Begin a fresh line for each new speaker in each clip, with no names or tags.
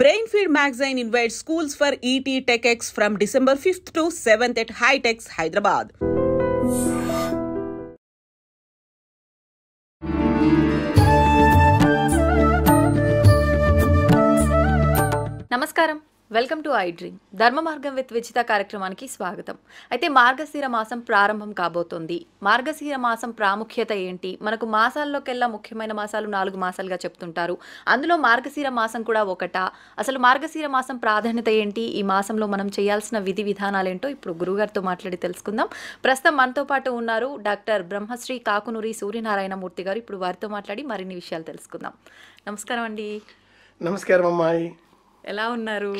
Brain feed magazine invite schools for ET tech X from December fifth to seventh at HITEX Hyderabad నమస్కారం welcome to I dream ధర్మ మార్గం with విచిత కార్యక్రమానికి స్వాగతం అయితే మార్గశీర మాసం ప్రారంభం కాబోతోంది మార్గశీర మాసం ప్రాముఖ్యత ఏంటి మనకు మాసాల్లోకెల్లా ముఖ్యమైన మాసాలు నాలుగు మాసాలుగా చెప్తుంటారు అందులో మార్గశీర మాసం కూడా ఒకట అసలు మార్గశీర మాసం ప్రాధాన్యత ఏంటి ఈ మాసంలో మనం చేయాల్సిన విధి విధానాలేంటో ఇప్పుడు గురుగారితో మాట్లాడి తెలుసుకుందాం ప్రస్తుతం మనతో పాటు ఉన్నారు డాక్టర్ బ్రహ్మశ్రీ కాకునూరి సూర్యనారాయణ మూర్తి గారు ఇప్పుడు వారితో మాట్లాడి మరిన్ని విషయాలు తెలుసుకుందాం నమస్కారం అండి నమస్కారం అమ్మాయి ఎలా ఉన్నారు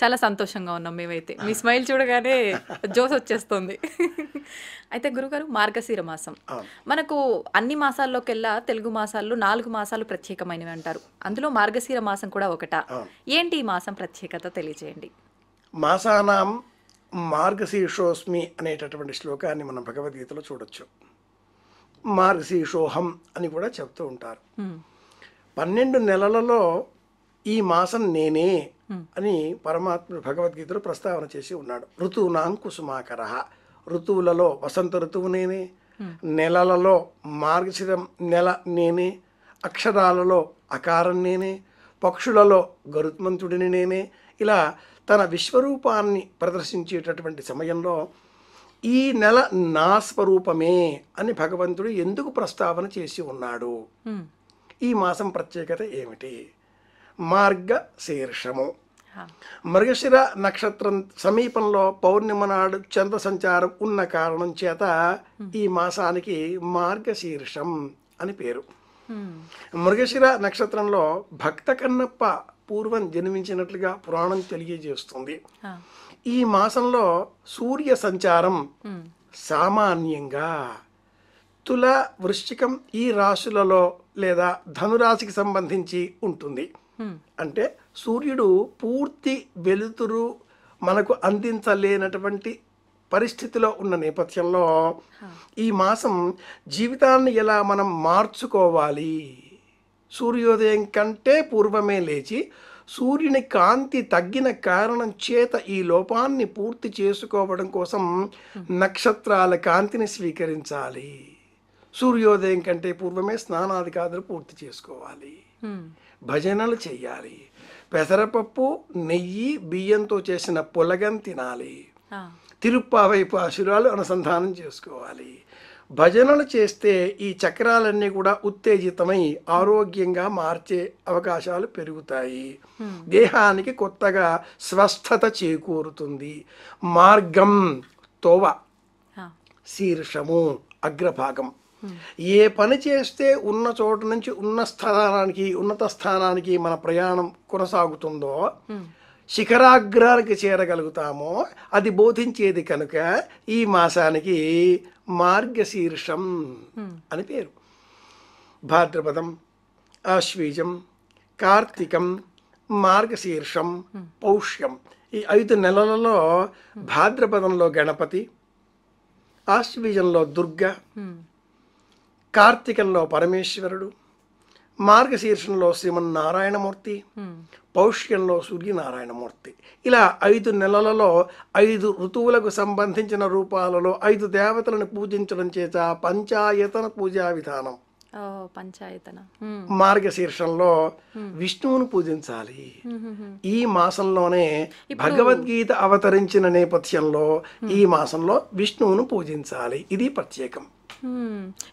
చాలా సంతోషంగా ఉన్నాం మేమైతే మీ స్మైల్ చూడగానే జోస్ వచ్చేస్తుంది అయితే గురుగారు మార్గశీర మాసం మనకు అన్ని మాసాల్లోకెల్లా తెలుగు మాసాల్లో నాలుగు మాసాలు ప్రత్యేకమైనవి అంటారు అందులో మార్గశీర మాసం కూడా ఒకట ఏంటి ఈ మాసం ప్రత్యేకత తెలియజేయండి
మాసానాం మార్గశీర్షోస్మి అనేటటువంటి శ్లోకాన్ని మనం భగవద్గీతలో చూడొచ్చు మార్గశీర్షోహం అని కూడా చెప్తూ ఉంటారు పన్నెండు నెలలలో ఈ మాసం నేనే అని పరమాత్ముడు భగవద్గీతలో ప్రస్తావన చేసి ఉన్నాడు నా కుసుమాకర ఋతువులలో వసంత ఋతువు నేనే నెలలలో మార్గశిరం నెల నేనే అక్షరాలలో అకారం నేనే పక్షులలో గరుత్మంతుడిని నేనే ఇలా తన విశ్వరూపాన్ని ప్రదర్శించేటటువంటి సమయంలో ఈ నెల నా స్వరూపమే అని భగవంతుడు ఎందుకు ప్రస్తావన చేసి ఉన్నాడు ఈ మాసం ప్రత్యేకత ఏమిటి మార్గ శీర్షము మృగశిర నక్షత్రం సమీపంలో పౌర్ణిమ నాడు చంద్ర సంచారం ఉన్న కారణం చేత ఈ మాసానికి మార్గశీర్షం అని పేరు మృగశిర నక్షత్రంలో భక్త కన్నప్ప పూర్వం జన్మించినట్లుగా పురాణం తెలియజేస్తుంది ఈ మాసంలో సూర్య సంచారం సామాన్యంగా తుల వృశ్చికం ఈ రాశులలో లేదా ధనురాశికి సంబంధించి ఉంటుంది అంటే సూర్యుడు పూర్తి వెలుతురు మనకు అందించలేనటువంటి పరిస్థితిలో ఉన్న నేపథ్యంలో ఈ మాసం జీవితాన్ని ఎలా మనం మార్చుకోవాలి సూర్యోదయం కంటే పూర్వమే లేచి సూర్యుని కాంతి తగ్గిన కారణం చేత ఈ లోపాన్ని పూర్తి చేసుకోవడం కోసం నక్షత్రాల కాంతిని స్వీకరించాలి సూర్యోదయం కంటే పూర్వమే స్నానాది కాదులు పూర్తి చేసుకోవాలి భజనలు చేయాలి పెసరపప్పు నెయ్యి బియ్యంతో చేసిన పొలగం తినాలి వైపు అసురాలు అనుసంధానం చేసుకోవాలి భజనలు చేస్తే ఈ చక్రాలన్నీ కూడా ఉత్తేజితమై ఆరోగ్యంగా మార్చే అవకాశాలు పెరుగుతాయి దేహానికి కొత్తగా స్వస్థత చేకూరుతుంది మార్గం తోవ శీర్షము అగ్రభాగం ఏ పని చేస్తే ఉన్న చోటు నుంచి ఉన్న స్థానానికి ఉన్నత స్థానానికి మన ప్రయాణం కొనసాగుతుందో శిఖరాగ్రానికి చేరగలుగుతామో అది బోధించేది కనుక ఈ మాసానికి మార్గశీర్షం అని పేరు భాద్రపదం ఆశ్వీజం కార్తీకం మార్గశీర్షం పౌష్యం ఈ ఐదు నెలలలో భాద్రపదంలో గణపతి ఆశ్వీజంలో దుర్గ కార్తీకంలో పరమేశ్వరుడు మార్గశీర్షంలో శ్రీమన్నారాయణమూర్తి పౌష్యంలో సూర్యనారాయణమూర్తి ఇలా ఐదు నెలలలో ఐదు ఋతువులకు సంబంధించిన రూపాలలో ఐదు దేవతలను పూజించడం చేత పంచాయతన పూజా విధానం పంచాయతన మార్గశీర్షంలో విష్ణువును పూజించాలి ఈ మాసంలోనే భగవద్గీత అవతరించిన నేపథ్యంలో ఈ మాసంలో విష్ణువును పూజించాలి ఇది ప్రత్యేకం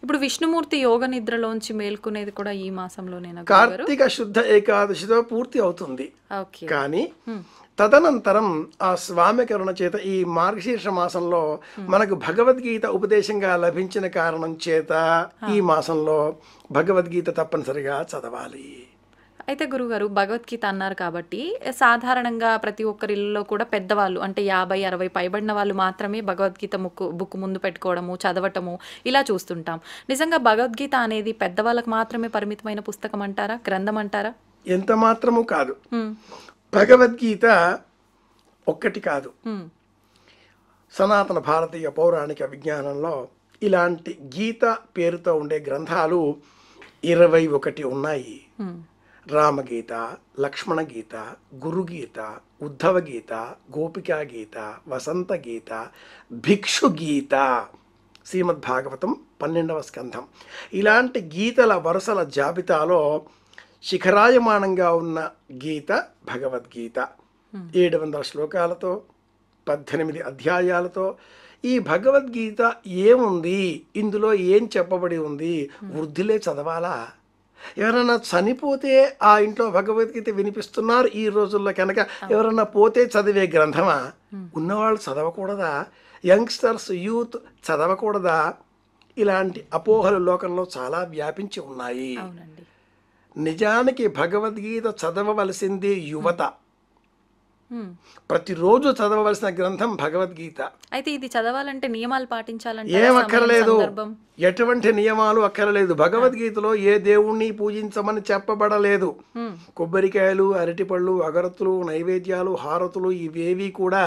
ఇప్పుడు విష్ణుమూర్తి యోగ నిద్రలోంచి మేల్కొనేది కూడా ఈ మాసంలోనే కార్తీక
శుద్ధ ఏకాదశితో పూర్తి అవుతుంది కానీ తదనంతరం ఆ స్వామి కరుణ చేత ఈ మార్గశీర్ష మాసంలో మనకు భగవద్గీత ఉపదేశంగా లభించిన కారణం చేత ఈ మాసంలో భగవద్గీత తప్పనిసరిగా చదవాలి
అయితే గురుగారు భగవద్గీత అన్నారు కాబట్టి సాధారణంగా ప్రతి ఒక్కరిలో కూడా పెద్దవాళ్ళు అంటే యాభై అరవై పైబడిన వాళ్ళు మాత్రమే భగవద్గీత ముక్కు బుక్ ముందు పెట్టుకోవడము చదవటము ఇలా చూస్తుంటాం నిజంగా భగవద్గీత అనేది పెద్దవాళ్ళకు మాత్రమే పరిమితమైన పుస్తకం అంటారా గ్రంథం అంటారా
ఎంత మాత్రము కాదు భగవద్గీత ఒక్కటి కాదు సనాతన భారతీయ పౌరాణిక విజ్ఞానంలో ఇలాంటి గీత పేరుతో ఉండే గ్రంథాలు ఇరవై ఒకటి ఉన్నాయి రామగీత లక్ష్మణ గీత గురుగీత ఉద్ధవ గీత గోపికా గీత వసంత గీత భిక్షు గీత శ్రీమద్భాగవతం పన్నెండవ స్కంధం ఇలాంటి గీతల వరుసల జాబితాలో శిఖరాయమానంగా ఉన్న గీత భగవద్గీత ఏడు వందల శ్లోకాలతో పద్దెనిమిది అధ్యాయాలతో ఈ భగవద్గీత ఏముంది ఇందులో ఏం చెప్పబడి ఉంది వృద్ధిలే చదవాలా ఎవరైనా చనిపోతే ఆ ఇంట్లో భగవద్గీత వినిపిస్తున్నారు ఈ రోజుల్లో కనుక ఎవరైనా పోతే చదివే గ్రంథమా ఉన్నవాళ్ళు చదవకూడదా యంగ్స్టర్స్ యూత్ చదవకూడదా ఇలాంటి అపోహలు లోకంలో చాలా వ్యాపించి ఉన్నాయి నిజానికి భగవద్గీత చదవవలసింది యువత ప్రతిరోజు చదవవలసిన గ్రంథం భగవద్గీత
అయితే ఇది చదవాలంటే నియమాలు పాటించాలంటే ఏమక్కర్లేదు
ఎటువంటి నియమాలు అక్కర్లేదు భగవద్గీతలో ఏ దేవుణ్ణి పూజించమని చెప్పబడలేదు కొబ్బరికాయలు అరటిపళ్ళు అగరత్తులు నైవేద్యాలు హారతులు ఇవేవి కూడా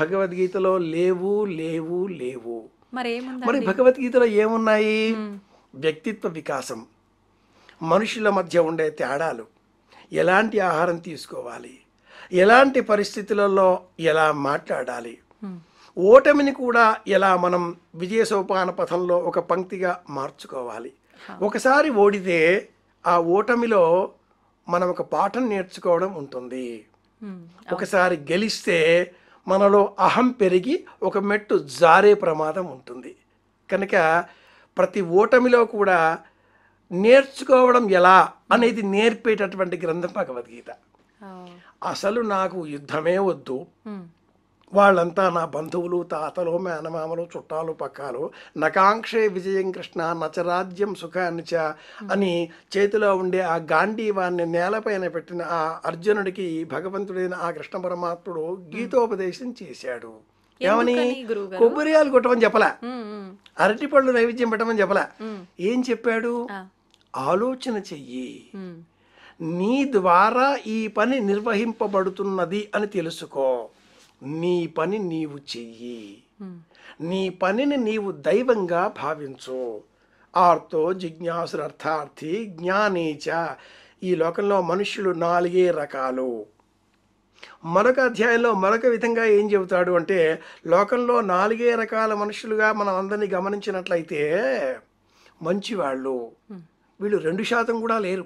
భగవద్గీతలో లేవు లేవు లేవు మరి భగవద్గీతలో ఏమున్నాయి వ్యక్తిత్వ వికాసం మనుషుల మధ్య ఉండే తేడాలు ఎలాంటి ఆహారం తీసుకోవాలి ఎలాంటి పరిస్థితులలో ఎలా మాట్లాడాలి ఓటమిని కూడా ఎలా మనం విజయ సోపాన పథంలో ఒక పంక్తిగా మార్చుకోవాలి ఒకసారి ఓడితే ఆ ఓటమిలో మనం ఒక పాఠం నేర్చుకోవడం ఉంటుంది ఒకసారి గెలిస్తే మనలో అహం పెరిగి ఒక మెట్టు జారే ప్రమాదం ఉంటుంది కనుక ప్రతి ఓటమిలో కూడా నేర్చుకోవడం ఎలా అనేది నేర్పేటటువంటి గ్రంథం భగవద్గీత అసలు నాకు యుద్ధమే వద్దు వాళ్ళంతా నా బంధువులు తాతలు మేనమామలు చుట్టాలు పక్కాలు నకాంక్షే విజయం కృష్ణ నచరాజ్యం సుఖానిచ అని చేతిలో ఉండే ఆ వాన్ని నేలపైన పెట్టిన ఆ అర్జునుడికి భగవంతుడైన ఆ కృష్ణ పరమాత్ముడు గీతోపదేశం చేశాడు ఏమని కొబ్బరియాలు కొట్టమని అరటి అరటిపళ్ళు నైవేద్యం పెట్టమని చెప్పలే ఏం చెప్పాడు ఆలోచన చెయ్యి నీ ద్వారా ఈ పని నిర్వహింపబడుతున్నది అని తెలుసుకో నీ పని నీవు చెయ్యి నీ పనిని నీవు దైవంగా భావించు ఆర్తో అర్థార్థి జ్ఞానేచ ఈ లోకంలో మనుషులు నాలుగే రకాలు మరొక అధ్యాయంలో మరొక విధంగా ఏం చెబుతాడు అంటే లోకంలో నాలుగే రకాల మనుషులుగా మనం అందరినీ గమనించినట్లయితే మంచివాళ్ళు వీళ్ళు రెండు శాతం కూడా లేరు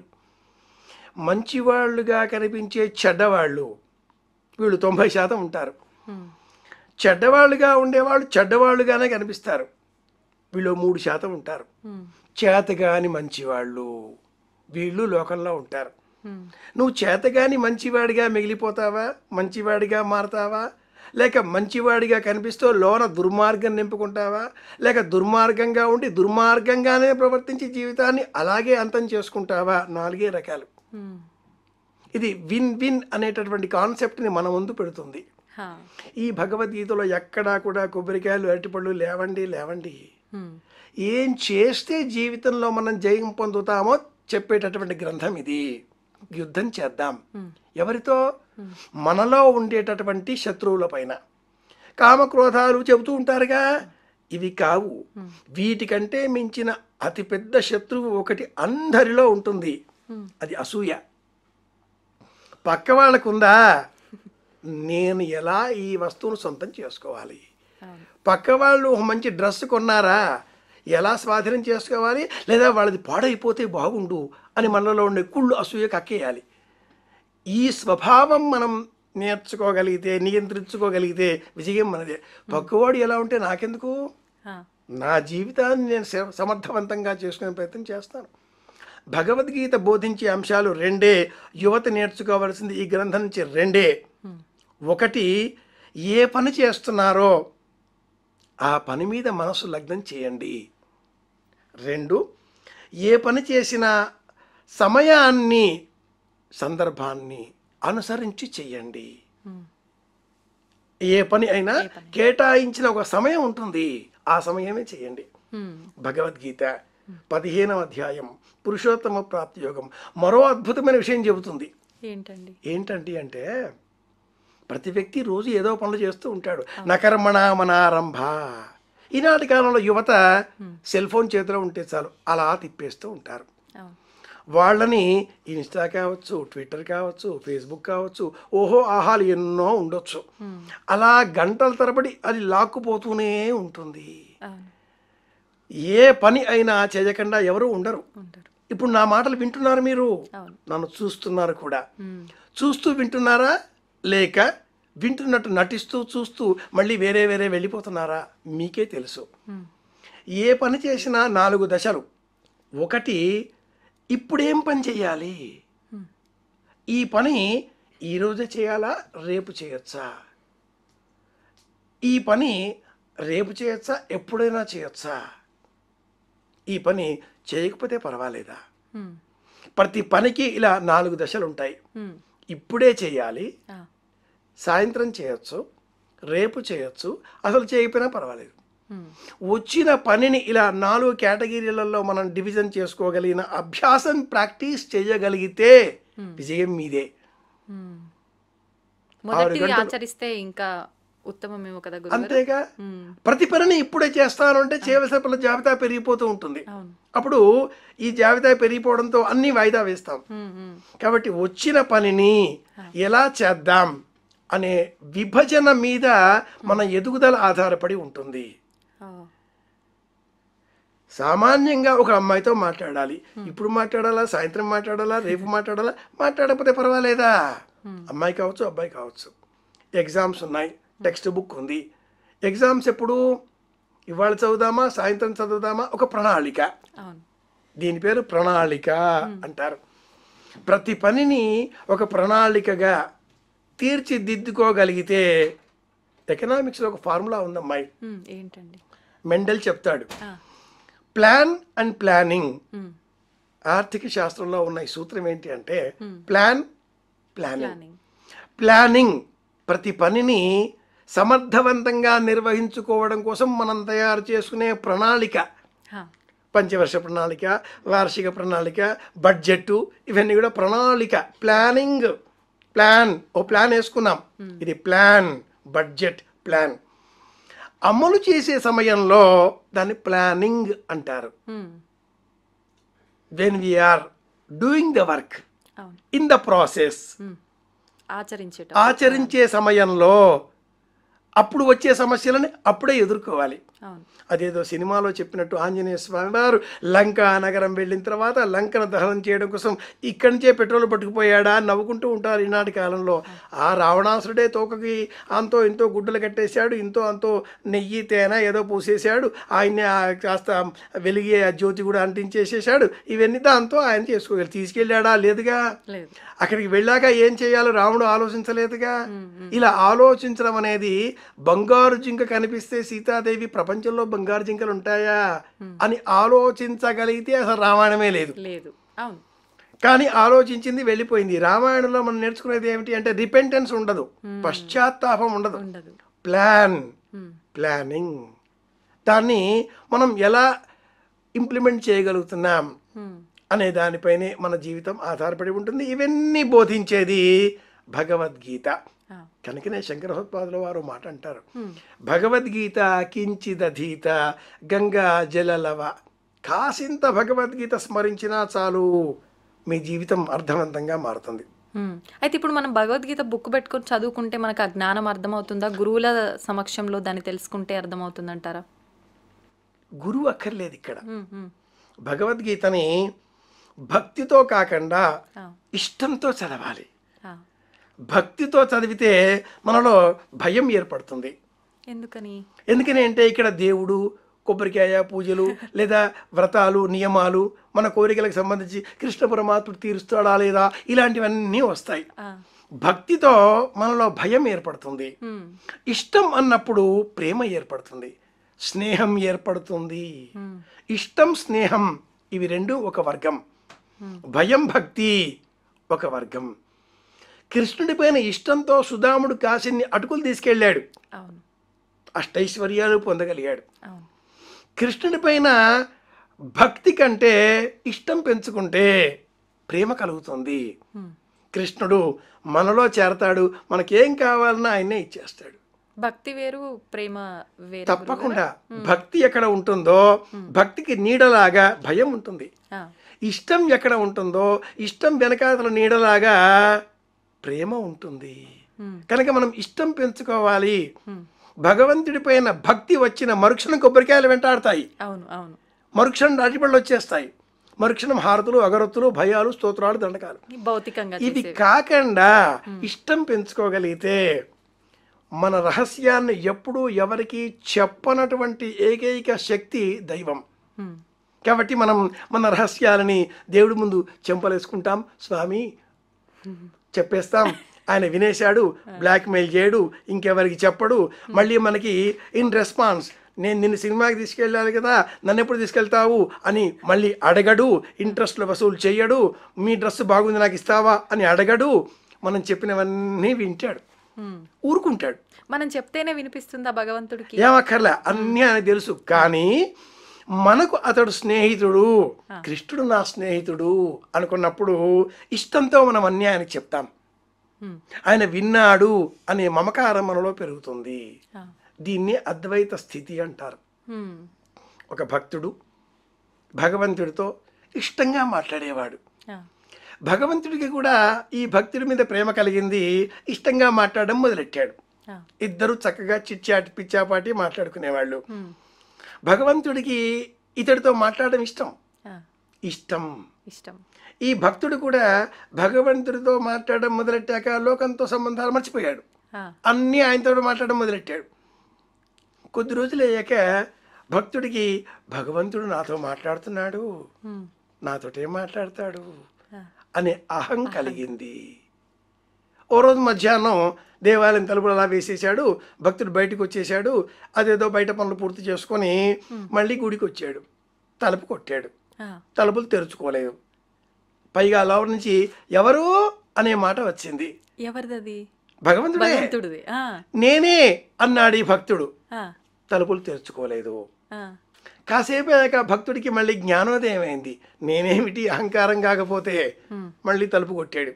మంచివాళ్ళుగా కనిపించే చెడ్డవాళ్ళు వీళ్ళు తొంభై శాతం ఉంటారు చెడ్డవాళ్ళుగా ఉండేవాళ్ళు చెడ్డవాళ్ళుగానే కనిపిస్తారు వీళ్ళు మూడు శాతం ఉంటారు చేతగాని మంచివాళ్ళు వీళ్ళు లోకంలో ఉంటారు నువ్వు చేతగాని మంచివాడిగా మిగిలిపోతావా మంచివాడిగా మారతావా లేక మంచివాడిగా కనిపిస్తూ లోన దుర్మార్గం నింపుకుంటావా లేక దుర్మార్గంగా ఉండి దుర్మార్గంగానే ప్రవర్తించి జీవితాన్ని అలాగే అంతం చేసుకుంటావా నాలుగే రకాలు ఇది విన్ విన్ అనేటటువంటి కాన్సెప్ట్ని మన ముందు పెడుతుంది ఈ భగవద్గీతలో ఎక్కడా కూడా కొబ్బరికాయలు అరటిపళ్ళు లేవండి లేవండి ఏం చేస్తే జీవితంలో మనం జయం పొందుతామో చెప్పేటటువంటి గ్రంథం ఇది యుద్ధం చేద్దాం ఎవరితో మనలో ఉండేటటువంటి శత్రువుల పైన కామక్రోధాలు చెబుతూ ఉంటారుగా ఇవి కావు వీటికంటే మించిన అతిపెద్ద శత్రువు ఒకటి అందరిలో ఉంటుంది అది అసూయ పక్క వాళ్ళకుందా నేను ఎలా ఈ వస్తువును సొంతం చేసుకోవాలి పక్క వాళ్ళు మంచి డ్రెస్ కొన్నారా ఎలా స్వాధీనం చేసుకోవాలి లేదా వాళ్ళది పాడైపోతే బాగుండు అని మనలో ఉండే కుళ్ళు అసూయ కక్కేయాలి ఈ స్వభావం మనం నేర్చుకోగలిగితే నియంత్రించుకోగలిగితే విజయం మనదే పక్కవాడు ఎలా ఉంటే నాకెందుకు నా జీవితాన్ని నేను సమర్థవంతంగా చేసుకునే ప్రయత్నం చేస్తాను భగవద్గీత బోధించే అంశాలు రెండే యువత నేర్చుకోవాల్సింది ఈ గ్రంథం నుంచి రెండే ఒకటి ఏ పని చేస్తున్నారో ఆ పని మీద మనసు లగ్నం చేయండి రెండు ఏ పని చేసినా సమయాన్ని సందర్భాన్ని అనుసరించి చేయండి ఏ పని అయినా కేటాయించిన ఒక సమయం ఉంటుంది ఆ సమయమే చేయండి భగవద్గీత పదిహేనవ అధ్యాయం పురుషోత్తమ ప్రాప్తి యోగం మరో అద్భుతమైన విషయం చెబుతుంది ఏంటండి ఏంటండి అంటే ప్రతి వ్యక్తి రోజు ఏదో పనులు చేస్తూ ఉంటాడు నకర్మణ మనారంభ ఈనాటి కాలంలో యువత సెల్ ఫోన్ చేతిలో ఉంటే చాలు అలా తిప్పేస్తూ ఉంటారు వాళ్ళని ఇన్స్టా కావచ్చు ట్విట్టర్ కావచ్చు ఫేస్బుక్ కావచ్చు ఓహో ఆహాలు ఎన్నో ఉండొచ్చు అలా గంటల తరబడి అది లాక్కుపోతూనే ఉంటుంది ఏ పని అయినా చేయకుండా ఎవరు ఉండరు ఇప్పుడు నా మాటలు వింటున్నారు మీరు నన్ను చూస్తున్నారు కూడా చూస్తూ వింటున్నారా లేక వింటున్నట్టు నటిస్తూ చూస్తూ మళ్ళీ వేరే వేరే వెళ్ళిపోతున్నారా మీకే తెలుసు ఏ పని చేసినా నాలుగు దశలు ఒకటి ఇప్పుడేం పని చేయాలి ఈ పని ఈరోజే చేయాలా రేపు చేయొచ్చా ఈ పని రేపు చేయొచ్చా ఎప్పుడైనా చేయొచ్చా ఈ పని చేయకపోతే పర్వాలేదా ప్రతి పనికి ఇలా నాలుగు దశలు ఉంటాయి ఇప్పుడే చేయాలి సాయంత్రం చేయొచ్చు రేపు చేయొచ్చు అసలు చేయకపోయినా పర్వాలేదు వచ్చిన పనిని ఇలా నాలుగు కేటగిరీలలో మనం డివిజన్ చేసుకోగలిగిన అభ్యాసం ప్రాక్టీస్ చేయగలిగితే విజయం మీదే
ఆచరిస్తే ఇంకా ఉత్తమమేమో కదా అంతేగా
ప్రతి పనిని ఇప్పుడే చేస్తాను అంటే చేయవలసిన పనుల జాబితా పెరిగిపోతూ ఉంటుంది అప్పుడు ఈ జాబితా పెరిగిపోవడంతో అన్ని వాయిదా వేస్తాం కాబట్టి వచ్చిన పనిని ఎలా చేద్దాం అనే విభజన మీద మన ఎదుగుదల ఆధారపడి ఉంటుంది సామాన్యంగా ఒక అమ్మాయితో మాట్లాడాలి ఇప్పుడు మాట్లాడాలా సాయంత్రం మాట్లాడాలా రేపు మాట్లాడాలా మాట్లాడకపోతే పర్వాలేదా అమ్మాయి కావచ్చు అబ్బాయి కావచ్చు ఎగ్జామ్స్ ఉన్నాయి టెక్స్ట్ బుక్ ఉంది ఎగ్జామ్స్ ఎప్పుడు ఇవాళ చదువుదామా సాయంత్రం చదువుదామా ఒక ప్రణాళిక దీని పేరు ప్రణాళిక అంటారు ప్రతి పనిని ఒక ప్రణాళికగా తీర్చిదిద్దుకోగలిగితే ఎకనామిక్స్లో ఒక ఫార్ములా ఉంది ఏంటండి మెండల్ చెప్తాడు ప్లాన్ అండ్ ప్లానింగ్ ఆర్థిక శాస్త్రంలో ఉన్న ఈ సూత్రం ఏంటి అంటే ప్లాన్ ప్లానింగ్ ప్లానింగ్ ప్రతి పనిని సమర్థవంతంగా నిర్వహించుకోవడం కోసం మనం తయారు చేసుకునే ప్రణాళిక పంచవర్ష ప్రణాళిక వార్షిక ప్రణాళిక బడ్జెట్ ఇవన్నీ కూడా ప్రణాళిక ప్లానింగ్ ప్లాన్ ఓ ప్లాన్ వేసుకున్నాం ఇది ప్లాన్ బడ్జెట్ ప్లాన్ అమలు చేసే సమయంలో దాన్ని ప్లానింగ్ అంటారు when we are doing the work in the process ఆచరించే సమయంలో అప్పుడు వచ్చే సమస్యలని అప్పుడే ఎదుర్కోవాలి అదేదో సినిమాలో చెప్పినట్టు ఆంజనేయ స్వామి వారు లంక నగరం వెళ్ళిన తర్వాత లంకను దహనం చేయడం కోసం ఇక్కడి నుంచే పెట్రోల్ పట్టుకుపోయాడా అని నవ్వుకుంటూ ఉంటారు ఈనాటి కాలంలో ఆ రావణాసురుడే తోకకి అంతో ఇంతో గుడ్డలు కట్టేశాడు ఇంతో అంతో నెయ్యి తేనె ఏదో పూసేశాడు ఆయన్ని కాస్త వెలిగే జ్యోతి కూడా అంటించేసేసాడు ఇవన్నీ దాంతో ఆయన చేసుకోగలి తీసుకెళ్ళాడా లేదుగా అక్కడికి వెళ్ళాక ఏం చేయాలో రాముడు ఆలోచించలేదుగా ఇలా ఆలోచించడం అనేది బంగారు జింక కనిపిస్తే సీతాదేవి ప్రపంచ ప్రపంచంలో బంగారు జింకలు ఉంటాయా అని ఆలోచించగలిగితే అసలు రామాయణమే లేదు లేదు కానీ ఆలోచించింది వెళ్ళిపోయింది రామాయణంలో మనం నేర్చుకునేది ఏమిటి అంటే రిపెంటెన్స్ ఉండదు పశ్చాత్తాపం ఉండదు ప్లాన్ ప్లానింగ్ దాన్ని మనం ఎలా ఇంప్లిమెంట్ చేయగలుగుతున్నాం అనే దానిపైనే మన జీవితం ఆధారపడి ఉంటుంది ఇవన్నీ బోధించేది భగవద్గీత కనుకనే శంకరభోత్పాదుల వారు మాట అంటారు భగవద్గీత కించిదధీత గంగా జలలవ కాసింత భగవద్గీత స్మరించినా చాలు మీ జీవితం అర్థవంతంగా మారుతుంది
అయితే ఇప్పుడు మనం భగవద్గీత బుక్ పెట్టుకుని చదువుకుంటే మనకు ఆ జ్ఞానం అర్థమవుతుందా గురువుల సమక్షంలో దాన్ని తెలుసుకుంటే అర్థమవుతుందంటారా
గురువు అక్కర్లేదు ఇక్కడ భగవద్గీతని భక్తితో కాకుండా ఇష్టంతో చదవాలి భక్తితో చదివితే మనలో భయం ఏర్పడుతుంది ఎందుకని ఎందుకని అంటే ఇక్కడ దేవుడు కొబ్బరికాయ పూజలు లేదా వ్రతాలు నియమాలు మన కోరికలకు సంబంధించి కృష్ణ పరమాత్ముడు తీరుస్తాడా లేదా ఇలాంటివన్నీ వస్తాయి భక్తితో మనలో భయం ఏర్పడుతుంది ఇష్టం అన్నప్పుడు ప్రేమ ఏర్పడుతుంది స్నేహం ఏర్పడుతుంది ఇష్టం స్నేహం ఇవి రెండు ఒక వర్గం భయం భక్తి ఒక వర్గం కృష్ణుడి పైన ఇష్టంతో సుధాముడు కాశీని అటుకులు తీసుకెళ్ళాడు అష్టైశ్వర్యాలు పొందగలిగాడు కృష్ణుడి పైన భక్తి కంటే ఇష్టం పెంచుకుంటే ప్రేమ కలుగుతుంది కృష్ణుడు మనలో చేరతాడు మనకేం కావాలన్నా ఆయనే ఇచ్చేస్తాడు
భక్తి వేరు ప్రేమ వేరు తప్పకుండా
భక్తి ఎక్కడ ఉంటుందో భక్తికి నీడలాగా భయం ఉంటుంది ఇష్టం ఎక్కడ ఉంటుందో ఇష్టం వెనకాతల నీడలాగా ప్రేమ ఉంటుంది కనుక మనం ఇష్టం పెంచుకోవాలి భగవంతుడి పైన భక్తి వచ్చిన మరుక్షణం కొబ్బరికాయలు వెంటాడతాయి అవును అవును మరుక్షణం రాటిపళ్ళు వచ్చేస్తాయి మరుక్షణం హారతులు అగరత్తులు భయాలు స్తోత్రాలు దండకాలు
భౌతికంగా ఇది
కాకుండా ఇష్టం పెంచుకోగలిగితే మన రహస్యాన్ని ఎప్పుడూ ఎవరికి చెప్పనటువంటి ఏకైక శక్తి దైవం కాబట్టి మనం మన రహస్యాలని దేవుడి ముందు చెంపలేసుకుంటాం స్వామి చెప్పేస్తాం ఆయన వినేశాడు బ్లాక్మెయిల్ చేయడు ఇంకెవరికి చెప్పడు మళ్ళీ మనకి ఇన్ రెస్పాన్స్ నేను నిన్ను సినిమాకి తీసుకెళ్ళాలి కదా నన్ను ఎప్పుడు తీసుకెళ్తావు అని మళ్ళీ అడగడు ఇంట్రెస్ట్లు వసూలు చేయడు మీ డ్రెస్ బాగుంది నాకు ఇస్తావా అని అడగడు మనం చెప్పినవన్నీ వింటాడు ఊరుకుంటాడు
మనం చెప్తేనే వినిపిస్తుందా భగవంతుడికి ఏమక్కర్లే
అన్నీ ఆయన తెలుసు కానీ మనకు అతడు స్నేహితుడు కృష్ణుడు నా స్నేహితుడు అనుకున్నప్పుడు ఇష్టంతో మనం అన్యాయానికి చెప్తాం ఆయన విన్నాడు అనే మమకారం మనలో పెరుగుతుంది దీన్ని అద్వైత స్థితి అంటారు ఒక భక్తుడు భగవంతుడితో ఇష్టంగా మాట్లాడేవాడు భగవంతుడికి కూడా ఈ భక్తుడి మీద ప్రేమ కలిగింది ఇష్టంగా మాట్లాడడం మొదలెట్టాడు ఇద్దరు చక్కగా చిచ్చాటి పిచ్చాపాటి మాట్లాడుకునేవాళ్ళు భగవంతుడికి ఇతడితో మాట్లాడడం ఇష్టం ఇష్టం ఇష్టం ఈ భక్తుడు కూడా భగవంతుడితో మాట్లాడడం మొదలెట్టాక లోకంతో సంబంధాలు మర్చిపోయాడు అన్నీ ఆయనతో మాట్లాడడం మొదలెట్టాడు కొద్ది రోజులు అయ్యాక భక్తుడికి భగవంతుడు నాతో మాట్లాడుతున్నాడు నాతోటే మాట్లాడతాడు అనే అహం కలిగింది ఓ రోజు మధ్యాహ్నం దేవాలయం తలుపులు అలా వేసేసాడు భక్తుడు బయటకు వచ్చేసాడు అదేదో బయట పనులు పూర్తి చేసుకొని మళ్ళీ గుడికి వచ్చాడు తలుపు కొట్టాడు తలుపులు తెరుచుకోలేదు పైగా లోపల నుంచి ఎవరు అనే మాట వచ్చింది ఎవరిది భగవంతుడు నేనే అన్నాడు ఈ భక్తుడు తలుపులు తెరుచుకోలేదు కాసేపు అయ్యాక భక్తుడికి మళ్ళీ జ్ఞానోదయం అయింది నేనేమిటి అహంకారం కాకపోతే మళ్ళీ తలుపు కొట్టాడు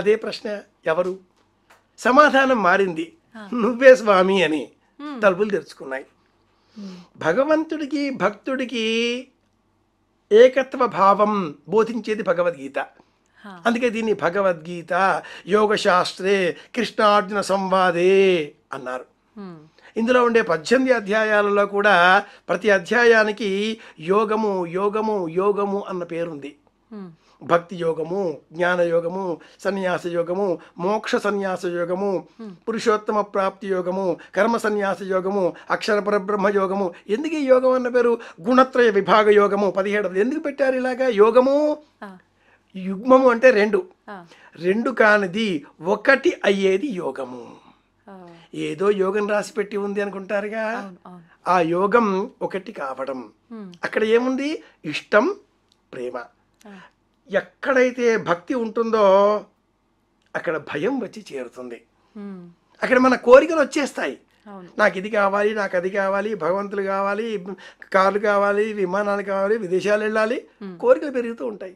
అదే ప్రశ్న ఎవరు సమాధానం మారింది నువ్వే స్వామి అని తలుపులు తెరుచుకున్నాయి భగవంతుడికి భక్తుడికి ఏకత్వ భావం బోధించేది భగవద్గీత అందుకే దీన్ని భగవద్గీత యోగశాస్త్రే కృష్ణార్జున సంవాదే అన్నారు ఇందులో ఉండే పద్దెనిమిది అధ్యాయాలలో కూడా ప్రతి అధ్యాయానికి యోగము యోగము యోగము అన్న పేరుంది భక్తి యోగము జ్ఞాన యోగము సన్యాస యోగము మోక్ష సన్యాస యోగము పురుషోత్తమ ప్రాప్తి యోగము కర్మ సన్యాస యోగము అక్షర పరబ్రహ్మ యోగము ఎందుకు ఈ యోగం అన్న పేరు గుణత్రయ విభాగ యోగము పదిహేడవది ఎందుకు పెట్టారు ఇలాగా యోగము యుగ్మము అంటే రెండు రెండు కానిది ఒకటి అయ్యేది యోగము ఏదో యోగం రాసి పెట్టి ఉంది అనుకుంటారుగా ఆ యోగం ఒకటి కావడం అక్కడ ఏముంది ఇష్టం ప్రేమ ఎక్కడైతే భక్తి ఉంటుందో అక్కడ భయం వచ్చి చేరుతుంది అక్కడ మన కోరికలు వచ్చేస్తాయి నాకు ఇది కావాలి నాకు అది కావాలి భగవంతులు కావాలి కార్లు కావాలి విమానాలు కావాలి విదేశాలు వెళ్ళాలి కోరికలు పెరుగుతూ ఉంటాయి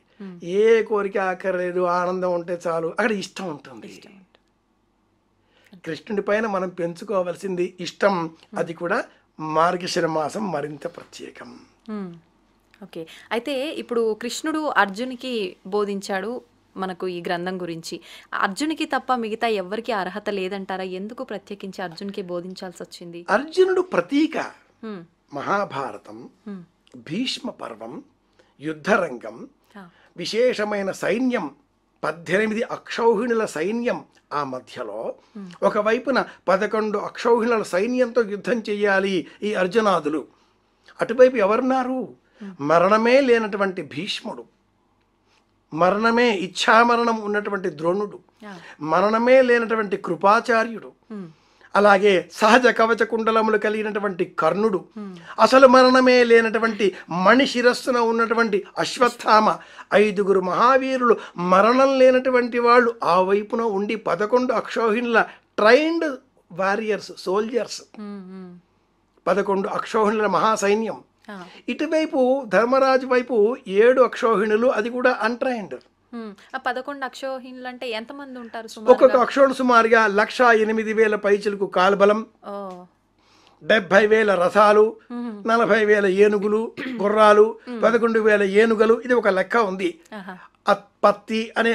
ఏ కోరిక ఆకర్లేదు ఆనందం ఉంటే చాలు అక్కడ ఇష్టం ఉంటుంది కృష్ణుడి పైన మనం పెంచుకోవలసింది ఇష్టం అది కూడా మార్గశిర మాసం మరింత ప్రత్యేకం
ఓకే అయితే ఇప్పుడు కృష్ణుడు అర్జున్కి బోధించాడు మనకు ఈ గ్రంథం గురించి అర్జునికి తప్ప మిగతా ఎవరికి అర్హత లేదంటారా ఎందుకు ప్రత్యేకించి అర్జున్కి బోధించాల్సి వచ్చింది
అర్జునుడు ప్రతీక మహాభారతం భీష్మ పర్వం యుద్ధరంగం విశేషమైన సైన్యం పద్దెనిమిది అక్షౌహిణుల సైన్యం ఆ మధ్యలో ఒకవైపున పదకొండు అక్షౌహిణుల సైన్యంతో యుద్ధం చేయాలి ఈ అర్జునాదులు అటువైపు ఎవరున్నారు మరణమే లేనటువంటి భీష్ముడు మరణమే ఇచ్ఛామరణం ఉన్నటువంటి ద్రోణుడు మరణమే లేనటువంటి కృపాచార్యుడు అలాగే సహజ కవచ కుండలములు కలిగినటువంటి కర్ణుడు అసలు మరణమే లేనటువంటి మణిశిరస్సున ఉన్నటువంటి అశ్వత్థామ ఐదుగురు మహావీరులు మరణం లేనటువంటి వాళ్ళు ఆ వైపున ఉండి పదకొండు అక్షోహిణుల ట్రైన్డ్ వారియర్స్ సోల్జర్స్ పదకొండు అక్షోహిణుల మహాసైన్యం ఇటువైపు ధర్మరాజు వైపు ఏడు అక్షోహిణులు అది కూడా అంట్రైండ్
పదకొండు అక్షోహిణులు అంటే ఎంతమంది ఉంటారు ఒక్కొక్క అక్షోహిణి
సుమారుగా లక్ష ఎనిమిది వేల పైచులకు కాల్బలం డెబ్బై వేల రసాలు నలభై వేల ఏనుగులు గుర్రాలు పదకొండు వేల ఏనుగలు ఇది ఒక లెక్క ఉంది పత్తి అనే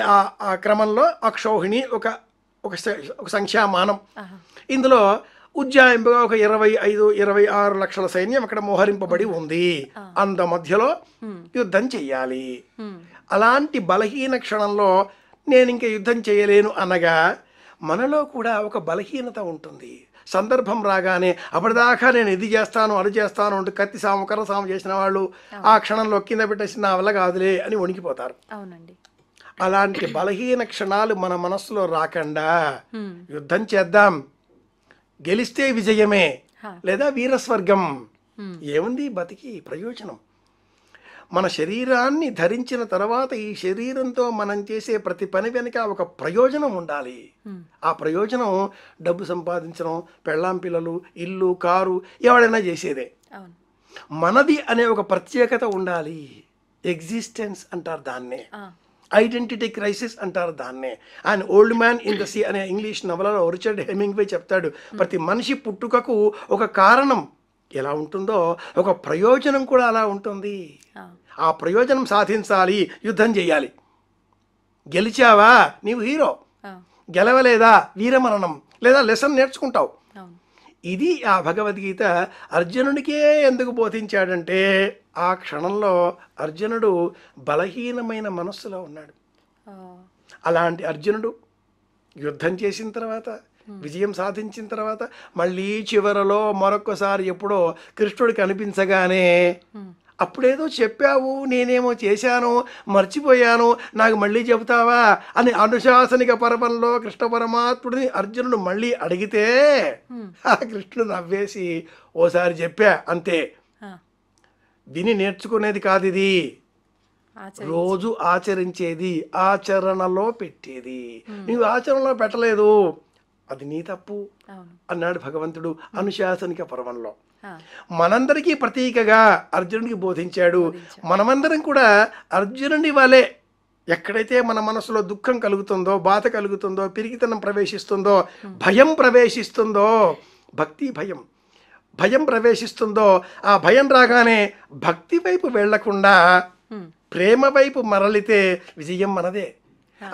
ఆ క్రమంలో అక్షోహిణి ఒక ఒక సంఖ్యామానం ఇందులో ఉజ్జాయింపుగా ఒక ఇరవై ఐదు ఇరవై ఆరు లక్షల సైన్యం అక్కడ మోహరింపబడి ఉంది అంత మధ్యలో యుద్ధం చెయ్యాలి అలాంటి బలహీన క్షణంలో నేను ఇంక యుద్ధం చేయలేను అనగా మనలో కూడా ఒక బలహీనత ఉంటుంది సందర్భం రాగానే అప్పటిదాకా నేను ఇది చేస్తాను అది చేస్తాను అంటూ కత్తి సాము కర్ర సాము చేసిన వాళ్ళు ఆ క్షణంలో కింద పెట్టేసి నా వల్ల కాదులే అని వణికిపోతారు అవునండి అలాంటి బలహీన క్షణాలు మన మనస్సులో రాకుండా యుద్ధం చేద్దాం గెలిస్తే విజయమే లేదా వీరస్వర్గం ఏముంది బతికి ప్రయోజనం మన శరీరాన్ని ధరించిన తర్వాత ఈ శరీరంతో మనం చేసే ప్రతి పని వెనుక ఒక ప్రయోజనం ఉండాలి ఆ ప్రయోజనం డబ్బు సంపాదించడం పెళ్ళాం పిల్లలు ఇల్లు కారు ఎవడైనా చేసేదే మనది అనే ఒక ప్రత్యేకత ఉండాలి ఎగ్జిస్టెన్స్ అంటారు దాన్నే ఐడెంటిటీ క్రైసిస్ అంటారు దాన్నే and old man in the sea అనే ఇంగ్లీష్ నవలలో రిచర్డ్ హెమింగ్వే చెప్తాడు ప్రతి మనిషి పుట్టుకకు ఒక కారణం ఎలా ఉంటుందో ఒక ప్రయోజనం కూడా అలా ఉంటుంది ఆ ప్రయోజనం సాధించాలి యుద్ధం చేయాలి గెలిచావా నీవు హీరో గెలవలేదా వీరమరణం లేదా లెసన్ నేర్చుకుంటావు ఇది ఆ భగవద్గీత అర్జునుడికే ఎందుకు బోధించాడంటే ఆ క్షణంలో అర్జునుడు బలహీనమైన మనస్సులో ఉన్నాడు అలాంటి అర్జునుడు యుద్ధం చేసిన తర్వాత విజయం సాధించిన తర్వాత మళ్ళీ చివరలో మరొకసారి ఎప్పుడో కృష్ణుడు కనిపించగానే అప్పుడేదో చెప్పావు నేనేమో చేశాను మర్చిపోయాను నాకు మళ్ళీ చెబుతావా అని అనుశాసనిక పర్వంలో కృష్ణ పరమాత్ముడిని అర్జునుడు మళ్ళీ అడిగితే ఆ కృష్ణుడు నవ్వేసి ఓసారి చెప్పా అంతే విని నేర్చుకునేది కాదు ఇది రోజు ఆచరించేది ఆచరణలో
పెట్టేది నువ్వు
ఆచరణలో పెట్టలేదు అది నీ తప్పు అన్నాడు భగవంతుడు అనుశాసనిక పర్వంలో మనందరికీ ప్రతీకగా అర్జునుడికి బోధించాడు మనమందరం కూడా అర్జునుడి వలే ఎక్కడైతే మన మనసులో దుఃఖం కలుగుతుందో బాధ కలుగుతుందో పిరిగితనం ప్రవేశిస్తుందో భయం ప్రవేశిస్తుందో భక్తి భయం భయం ప్రవేశిస్తుందో ఆ భయం రాగానే భక్తి వైపు వెళ్లకుండా ప్రేమ వైపు మరలితే విజయం మనదే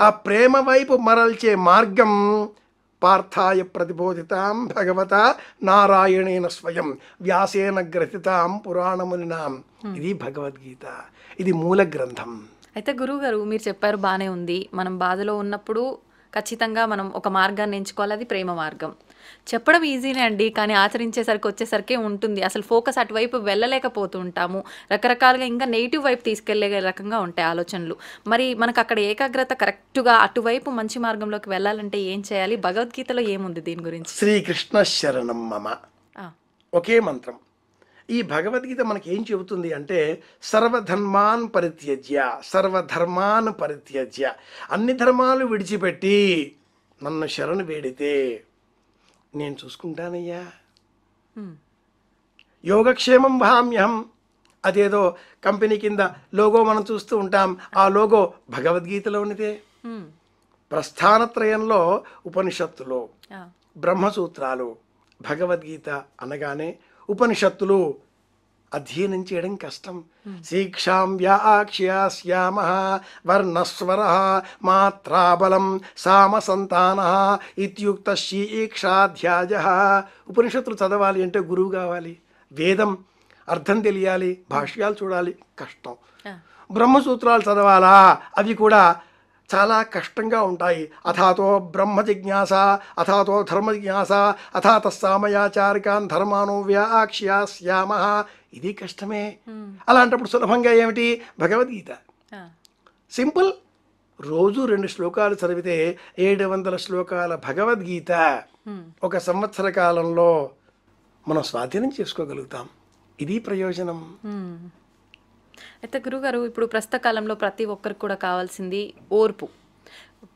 ఆ ప్రేమ వైపు మరల్చే మార్గం పార్థాయ ప్రతిబోధితాం భగవత నారాయణేన స్వయం వ్యాసేన గ్రహితాం పురాణములినాం ఇది భగవద్గీత ఇది మూల గ్రంథం
అయితే గురువుగారు మీరు చెప్పారు బాగానే ఉంది మనం బాధలో ఉన్నప్పుడు ఖచ్చితంగా మనం ఒక మార్గాన్ని ఎంచుకోవాలి అది ప్రేమ మార్గం చెప్పడం ఈజీనే అండి కానీ ఆచరించేసరికి వచ్చేసరికి ఉంటుంది అసలు ఫోకస్ అటువైపు వెళ్ళలేకపోతూ ఉంటాము రకరకాలుగా ఇంకా నెగిటివ్ వైపు తీసుకెళ్లే రకంగా ఉంటాయి ఆలోచనలు మరి మనకు అక్కడ ఏకాగ్రత కరెక్ట్గా అటువైపు మంచి మార్గంలోకి వెళ్ళాలంటే ఏం చేయాలి భగవద్గీతలో ఏముంది దీని గురించి శ్రీకృష్ణ శరణం మమ
ఒకే మంత్రం ఈ భగవద్గీత మనకి ఏం చెబుతుంది అంటే సర్వధర్మాన్ పరిత్యజ్య సర్వధర్మాన్ పరిత్యజ్య అన్ని ధర్మాలు విడిచిపెట్టి నన్ను శరణు వేడితే నేను చూసుకుంటానయ్యా యోగక్షేమం భామ్యహం అదేదో కంపెనీ కింద లోగో మనం చూస్తూ ఉంటాం ఆ లోగో భగవద్గీతలో ఉన్నదే ప్రస్థానత్రయంలో ఉపనిషత్తులు బ్రహ్మసూత్రాలు భగవద్గీత అనగానే ఉపనిషత్తులు అధ్యయనం చేయడం కష్టం శిక్షాం వ్యాక్ష్యామ వర్ణస్వర మాత్రాబలం సామసంతాన ఇత్యుక్త శీక్షాధ్యాయ ఉపనిషత్తులు చదవాలి అంటే గురువు కావాలి వేదం అర్థం తెలియాలి భాష్యాలు చూడాలి కష్టం బ్రహ్మసూత్రాలు చదవాలా అవి కూడా చాలా కష్టంగా ఉంటాయి అథాతో బ్రహ్మ జిజ్ఞాస అథాతో ధర్మ జిజ్ఞాస అథాత సామయాచారికాన్ ధర్మాను వ్యాక్ష్యామ ఇది కష్టమే అలాంటప్పుడు సులభంగా ఏమిటి భగవద్గీత సింపుల్ రోజు రెండు శ్లోకాలు చదివితే ఏడు వందల శ్లోకాల భగవద్గీత ఒక సంవత్సర కాలంలో మనం స్వాధీనం చేసుకోగలుగుతాం ఇది ప్రయోజనం
అయితే గురుగారు ఇప్పుడు ప్రస్తుత కాలంలో ప్రతి ఒక్కరికి కూడా కావాల్సింది ఓర్పు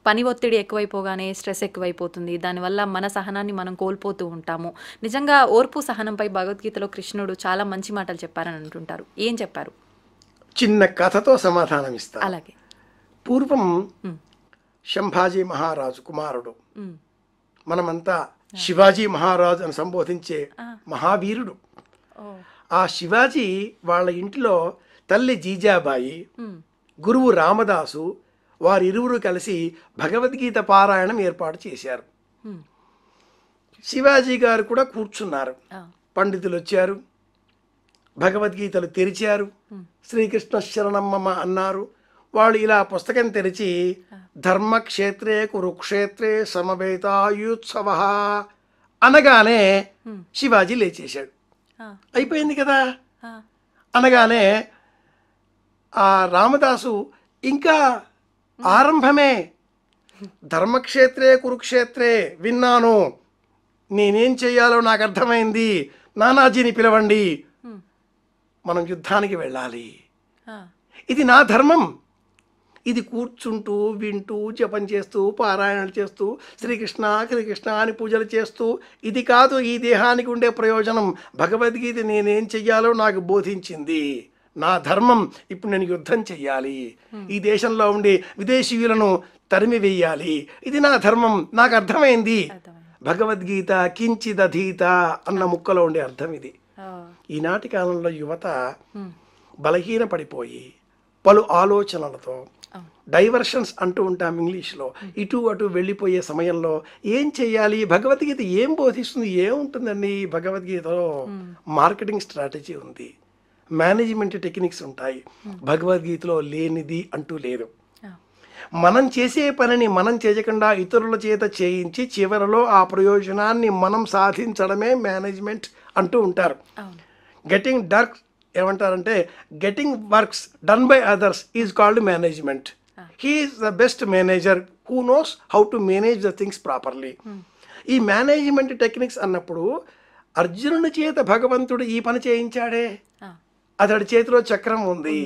పని ఒత్తిడి ఎక్కువైపోగానే స్ట్రెస్ ఎక్కువైపోతుంది దానివల్ల మన సహనాన్ని మనం కోల్పోతూ ఉంటాము నిజంగా ఓర్పు సహనంపై భగవద్గీతలో కృష్ణుడు చాలా మంచి మాటలు చెప్పారని అంటుంటారు ఏం చెప్పారు
చిన్న కథతో సమాధానం ఇస్తా అలాగే పూర్వం శంభాజీ మహారాజు కుమారుడు మనమంతా శివాజీ మహారాజు అని సంబోధించే మహావీరుడు ఆ శివాజీ వాళ్ళ ఇంట్లో తల్లి జీజాబాయి గురువు రామదాసు వారిరువురు కలిసి భగవద్గీత పారాయణం ఏర్పాటు చేశారు శివాజీ గారు కూడా కూర్చున్నారు పండితులు వచ్చారు భగవద్గీతలు తెరిచారు శ్రీకృష్ణ శరణమ్మ అన్నారు వాళ్ళు ఇలా పుస్తకం తెరిచి ధర్మక్షేత్రే కురుక్షేత్రే సమవేతాయుత్సవ అనగానే శివాజీ లేచేశాడు అయిపోయింది కదా అనగానే ఆ రామదాసు ఇంకా ఆరంభమే ధర్మక్షేత్రే కురుక్షేత్రే విన్నాను నేనేం చేయాలో నాకు అర్థమైంది నానాజీని పిలవండి మనం యుద్ధానికి వెళ్ళాలి ఇది నా ధర్మం ఇది కూర్చుంటూ వింటూ జపం చేస్తూ పారాయణలు చేస్తూ శ్రీకృష్ణ శ్రీకృష్ణ అని పూజలు చేస్తూ ఇది కాదు ఈ దేహానికి ఉండే ప్రయోజనం భగవద్గీత నేనేం చెయ్యాలో నాకు బోధించింది నా ధర్మం ఇప్పుడు నేను యుద్ధం చెయ్యాలి ఈ దేశంలో ఉండే విదేశీయులను తరిమి వేయాలి ఇది నా ధర్మం నాకు అర్థమైంది భగవద్గీత కించిదధీత అన్న ముక్కలో ఉండే అర్థం ఇది ఈనాటి కాలంలో యువత బలహీన పడిపోయి పలు ఆలోచనలతో డైవర్షన్స్ అంటూ ఉంటాం ఇంగ్లీష్లో ఇటు అటు వెళ్ళిపోయే సమయంలో ఏం చేయాలి భగవద్గీత ఏం బోధిస్తుంది ఏముంటుందండి భగవద్గీతలో మార్కెటింగ్ స్ట్రాటజీ ఉంది మేనేజ్మెంట్ టెక్నిక్స్ ఉంటాయి hmm. భగవద్గీతలో లేనిది అంటూ లేదు మనం చేసే పనిని మనం చేయకుండా ఇతరుల చేత చేయించి చివరిలో ఆ ప్రయోజనాన్ని మనం సాధించడమే మేనేజ్మెంట్ అంటూ ఉంటారు గెటింగ్ డర్క్ ఏమంటారంటే getting works done by others is called management he is the best manager who knows how to manage the things properly ఈ మేనేజ్మెంట్ టెక్నిక్స్ అన్నప్పుడు అర్జునుని చేత భగవంతుడు ఈ పని చేయించాడే అతడి చేతిలో చక్రం ఉంది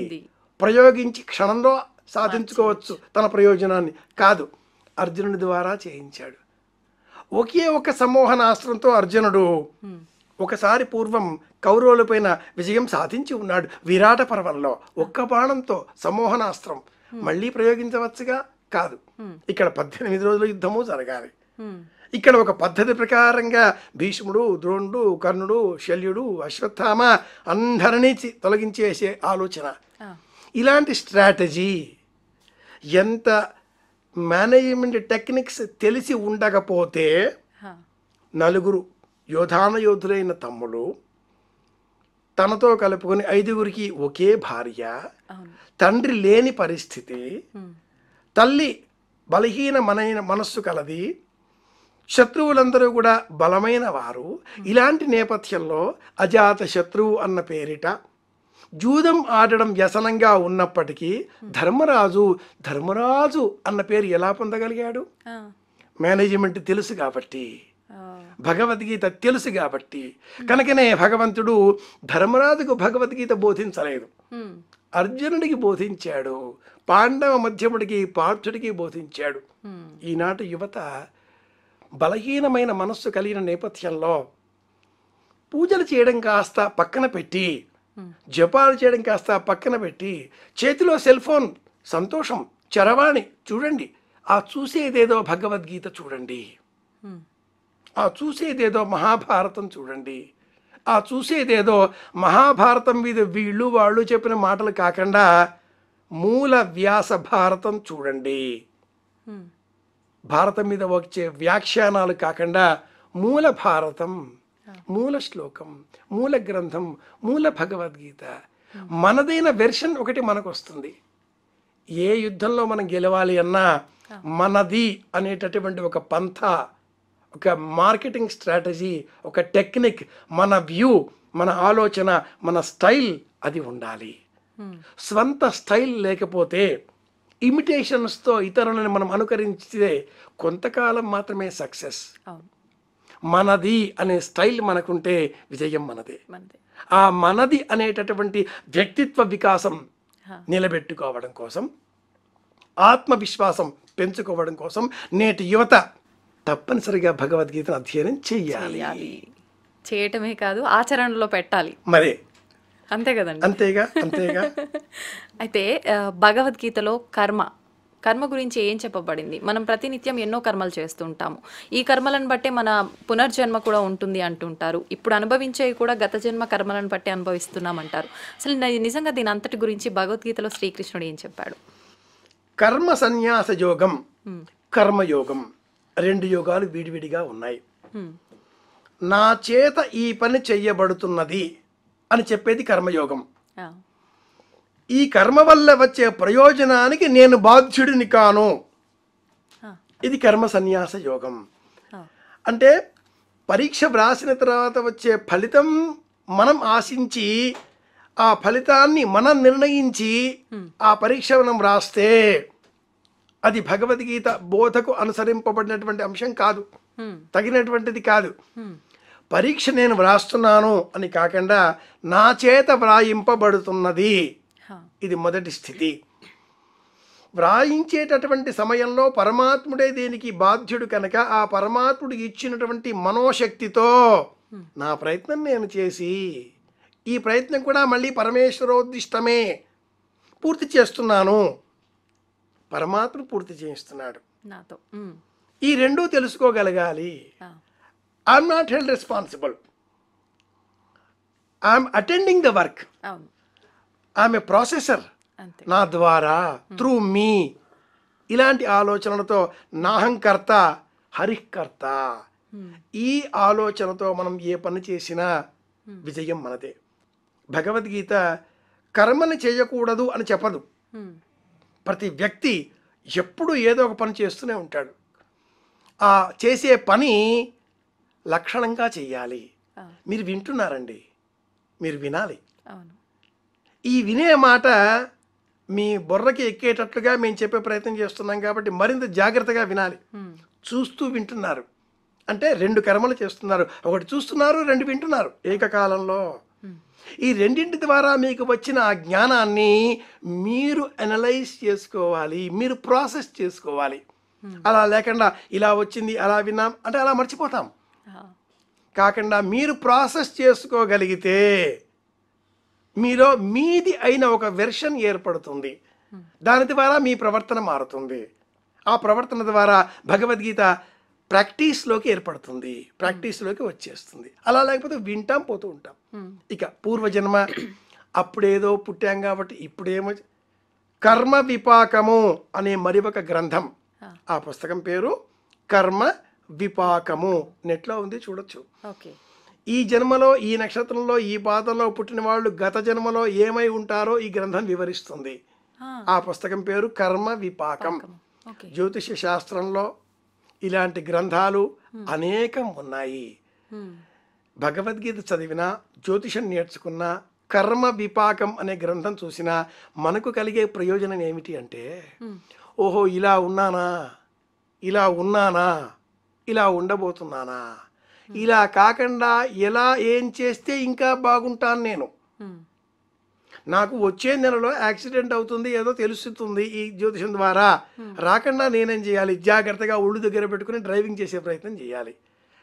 ప్రయోగించి క్షణంలో సాధించుకోవచ్చు తన ప్రయోజనాన్ని కాదు అర్జునుడి ద్వారా చేయించాడు ఒకే ఒక సమ్మోహనాస్త్రంతో అర్జునుడు ఒకసారి పూర్వం కౌరవులపైన విజయం సాధించి ఉన్నాడు విరాట పర్వంలో ఒక్క బాణంతో సమ్మోహనాస్త్రం మళ్ళీ ప్రయోగించవచ్చుగా కాదు ఇక్కడ పద్దెనిమిది రోజుల యుద్ధము జరగాలి ఇక్కడ ఒక పద్ధతి ప్రకారంగా భీష్ముడు ద్రోణుడు కర్ణుడు శల్యుడు అశ్వత్థామ అందరినీ తొలగించేసే ఆలోచన ఇలాంటి స్ట్రాటజీ ఎంత మేనేజ్మెంట్ టెక్నిక్స్ తెలిసి ఉండకపోతే నలుగురు యోధాన యోధులైన తమ్ముడు తనతో కలుపుకొని ఐదుగురికి ఒకే భార్య తండ్రి లేని పరిస్థితి తల్లి బలహీన మనైన మనస్సు కలది శత్రువులందరూ కూడా బలమైన వారు ఇలాంటి నేపథ్యంలో అజాత శత్రువు అన్న పేరిట జూదం ఆడడం వ్యసనంగా ఉన్నప్పటికీ ధర్మరాజు ధర్మరాజు అన్న పేరు ఎలా పొందగలిగాడు మేనేజ్మెంట్ తెలుసు కాబట్టి భగవద్గీత తెలుసు కాబట్టి కనుకనే భగవంతుడు ధర్మరాజుకు భగవద్గీత బోధించలేదు అర్జునుడికి బోధించాడు పాండవ మధ్యముడికి పార్థుడికి బోధించాడు ఈనాటి యువత బలహీనమైన మనస్సు కలిగిన నేపథ్యంలో పూజలు చేయడం కాస్త పక్కన పెట్టి జపాలు చేయడం కాస్త పక్కన పెట్టి చేతిలో సెల్ ఫోన్ సంతోషం చరవాణి చూడండి ఆ చూసేదేదో భగవద్గీత చూడండి ఆ చూసేదేదో మహాభారతం చూడండి ఆ చూసేదేదో మహాభారతం మీద వీళ్ళు వాళ్ళు చెప్పిన మాటలు కాకుండా మూల వ్యాస భారతం చూడండి భారతం మీద వచ్చే వ్యాఖ్యానాలు కాకుండా మూల భారతం మూల శ్లోకం మూల గ్రంథం మూల భగవద్గీత మనదైన వెర్షన్ ఒకటి మనకు వస్తుంది ఏ యుద్ధంలో మనం గెలవాలి అన్నా మనది అనేటటువంటి ఒక పంథ ఒక మార్కెటింగ్ స్ట్రాటజీ ఒక టెక్నిక్ మన వ్యూ మన ఆలోచన మన స్టైల్ అది ఉండాలి స్వంత స్టైల్ లేకపోతే ఇమిటేషన్స్తో ఇతరులను మనం అనుకరించితే కొంతకాలం మాత్రమే సక్సెస్ మనది అనే స్టైల్ మనకుంటే విజయం మనదే ఆ మనది అనేటటువంటి వ్యక్తిత్వ వికాసం నిలబెట్టుకోవడం కోసం ఆత్మవిశ్వాసం పెంచుకోవడం కోసం నేటి యువత తప్పనిసరిగా భగవద్గీతను అధ్యయనం చేయాలి
చేయటమే కాదు ఆచరణలో పెట్టాలి మరే అంతే కదండి
అంతేగా అంతేగా
అయితే భగవద్గీతలో కర్మ కర్మ గురించి ఏం చెప్పబడింది మనం ప్రతినిత్యం ఎన్నో కర్మలు చేస్తుంటాము ఈ కర్మలను బట్టే మన పునర్జన్మ కూడా ఉంటుంది అంటుంటారు ఇప్పుడు అనుభవించేవి కూడా గత జన్మ కర్మలను బట్టి అనుభవిస్తున్నామంటారు అసలు నిజంగా దీని అంతటి గురించి భగవద్గీతలో శ్రీకృష్ణుడు ఏం చెప్పాడు
కర్మ సన్యాస యోగం కర్మయోగం రెండు యోగాలు విడివిడిగా ఉన్నాయి నా చేత ఈ పని చెయ్యబడుతున్నది అని చెప్పేది కర్మయోగం ఈ కర్మ వల్ల వచ్చే ప్రయోజనానికి నేను బాధ్యుడిని కాను ఇది కర్మ సన్యాస యోగం అంటే పరీక్ష వ్రాసిన తర్వాత వచ్చే ఫలితం మనం ఆశించి ఆ ఫలితాన్ని మనం నిర్ణయించి ఆ పరీక్ష మనం వ్రాస్తే అది భగవద్గీత బోధకు అనుసరింపబడినటువంటి అంశం కాదు తగినటువంటిది కాదు పరీక్ష నేను వ్రాస్తున్నాను అని కాకుండా నా చేత వ్రాయింపబడుతున్నది ఇది మొదటి స్థితి వ్రాయించేటటువంటి సమయంలో పరమాత్ముడే దీనికి బాధ్యుడు కనుక ఆ పరమాత్ముడు ఇచ్చినటువంటి మనోశక్తితో నా ప్రయత్నం నేను చేసి ఈ ప్రయత్నం కూడా మళ్ళీ పరమేశ్వరోద్దిష్టమే పూర్తి చేస్తున్నాను పరమాత్ముడు పూర్తి చేయిస్తున్నాడు నాతో ఈ రెండూ తెలుసుకోగలగాలి I'm not held responsible I'm attending the work a processor నా ద్వారా త్రూ మీ ఇలాంటి ఆలోచనలతో నాహంకర్త హరికర్త ఈ ఆలోచనతో మనం ఏ పని చేసినా విజయం మనదే భగవద్గీత కర్మని చేయకూడదు అని చెప్పదు ప్రతి వ్యక్తి ఎప్పుడు ఏదో ఒక పని చేస్తూనే ఉంటాడు ఆ చేసే పని లక్షణంగా చేయాలి మీరు వింటున్నారండి మీరు వినాలి ఈ వినే మాట మీ బుర్రకి ఎక్కేటట్లుగా మేము చెప్పే ప్రయత్నం చేస్తున్నాం కాబట్టి మరింత జాగ్రత్తగా వినాలి చూస్తూ వింటున్నారు అంటే రెండు కర్మలు చేస్తున్నారు ఒకటి చూస్తున్నారు రెండు వింటున్నారు ఏకకాలంలో ఈ రెండింటి ద్వారా మీకు వచ్చిన ఆ జ్ఞానాన్ని మీరు అనలైజ్ చేసుకోవాలి మీరు ప్రాసెస్ చేసుకోవాలి అలా లేకుండా ఇలా వచ్చింది అలా విన్నాం అంటే అలా మర్చిపోతాం కాకుండా మీరు ప్రాసెస్ చేసుకోగలిగితే మీలో మీది అయిన ఒక వెర్షన్ ఏర్పడుతుంది దాని ద్వారా మీ ప్రవర్తన మారుతుంది ఆ ప్రవర్తన ద్వారా భగవద్గీత ప్రాక్టీస్లోకి ఏర్పడుతుంది ప్రాక్టీస్లోకి వచ్చేస్తుంది అలా లేకపోతే వింటాం పోతూ ఉంటాం ఇక పూర్వజన్మ అప్పుడేదో పుట్టాం కాబట్టి ఇప్పుడేమో కర్మ విపాకము అనే మరి ఒక గ్రంథం ఆ పుస్తకం పేరు కర్మ విపాకము నెట్లో ఉంది చూడొచ్చు ఈ జన్మలో ఈ నక్షత్రంలో ఈ పాతంలో పుట్టిన వాళ్ళు గత జన్మలో ఏమై ఉంటారో ఈ గ్రంథం వివరిస్తుంది ఆ పుస్తకం పేరు కర్మ విపాకం జ్యోతిష శాస్త్రంలో ఇలాంటి గ్రంథాలు అనేకం ఉన్నాయి భగవద్గీత చదివినా జ్యోతిషం నేర్చుకున్నా కర్మ విపాకం అనే గ్రంథం చూసినా మనకు కలిగే ప్రయోజనం ఏమిటి అంటే ఓహో ఇలా ఉన్నానా ఇలా ఉన్నానా ఇలా ఉండబోతున్నానా ఇలా కాకుండా ఎలా ఏం చేస్తే ఇంకా బాగుంటాను నేను నాకు వచ్చే నెలలో యాక్సిడెంట్ అవుతుంది ఏదో తెలుస్తుంది ఈ జ్యోతిషం ద్వారా రాకుండా నేనేం చేయాలి జాగ్రత్తగా ఒళ్ళు దగ్గర పెట్టుకుని డ్రైవింగ్ చేసే ప్రయత్నం చేయాలి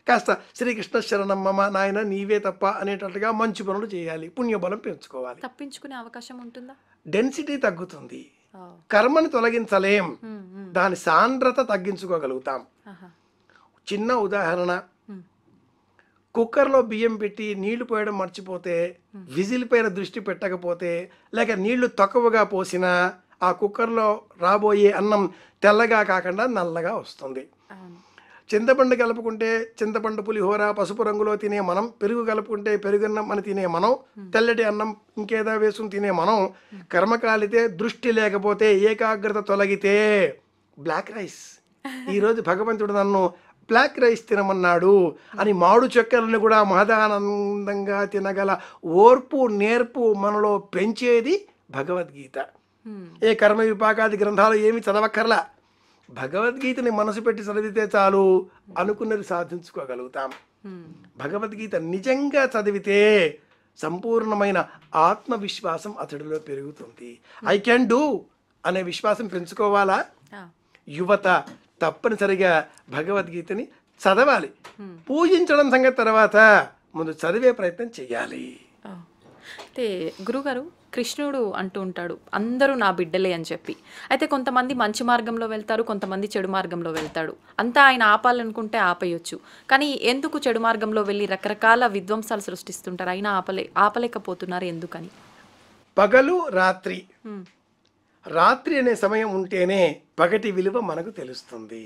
కాస్త శ్రీకృష్ణ శరణమ్మ నాయన నీవే తప్ప అనేటట్టుగా మంచి పనులు చేయాలి పుణ్యబలం పెంచుకోవాలి
తప్పించుకునే అవకాశం ఉంటుందా
డెన్సిటీ తగ్గుతుంది కర్మని తొలగించలేం దాని సాంద్రత తగ్గించుకోగలుగుతాం చిన్న ఉదాహరణ కుక్కర్లో బియ్యం పెట్టి నీళ్లు పోయడం మర్చిపోతే విజిల్ పైన దృష్టి పెట్టకపోతే లేక నీళ్లు తక్కువగా పోసినా ఆ కుక్కర్లో రాబోయే అన్నం తెల్లగా కాకుండా నల్లగా వస్తుంది చింతపండు కలుపుకుంటే చింతపండు పులిహోర పసుపు రంగులో తినే మనం పెరుగు కలుపుకుంటే పెరుగు అన్నం అని తినే మనం తెల్లటి అన్నం ఇంకేదా వేసుకుని తినే మనం కర్మకాలితే దృష్టి లేకపోతే ఏకాగ్రత తొలగితే బ్లాక్ రైస్ ఈరోజు భగవంతుడు నన్ను ప్లాక్ రైస్ తినమన్నాడు అని మామిడి చక్కెరలను కూడా మహదానందంగా తినగల ఓర్పు నేర్పు మనలో పెంచేది భగవద్గీత ఏ కర్మ విపాకాది గ్రంథాలు ఏమి చదవక్కర్లా భగవద్గీతని మనసు పెట్టి చదివితే చాలు అనుకున్నది సాధించుకోగలుగుతాం భగవద్గీత నిజంగా చదివితే సంపూర్ణమైన ఆత్మవిశ్వాసం అతడిలో పెరుగుతుంది ఐ క్యాన్ డూ అనే విశ్వాసం పెంచుకోవాలా యువత తప్పనిసరిగా భగవద్గీతని చదవాలి పూజించడం సంగతి తర్వాత ముందు చదివే ప్రయత్నం చేయాలి
అయితే గురుగారు కృష్ణుడు అంటూ ఉంటాడు అందరూ నా బిడ్డలే అని చెప్పి అయితే కొంతమంది మంచి మార్గంలో వెళ్తారు కొంతమంది చెడు మార్గంలో వెళ్తాడు అంతా ఆయన ఆపాలనుకుంటే ఆపేయొచ్చు కానీ ఎందుకు చెడు మార్గంలో వెళ్ళి రకరకాల విధ్వంసాలు సృష్టిస్తుంటారు ఆయన ఆపలే ఆపలేకపోతున్నారు ఎందుకని
పగలు రాత్రి రాత్రి అనే సమయం ఉంటేనే పగటి విలువ మనకు తెలుస్తుంది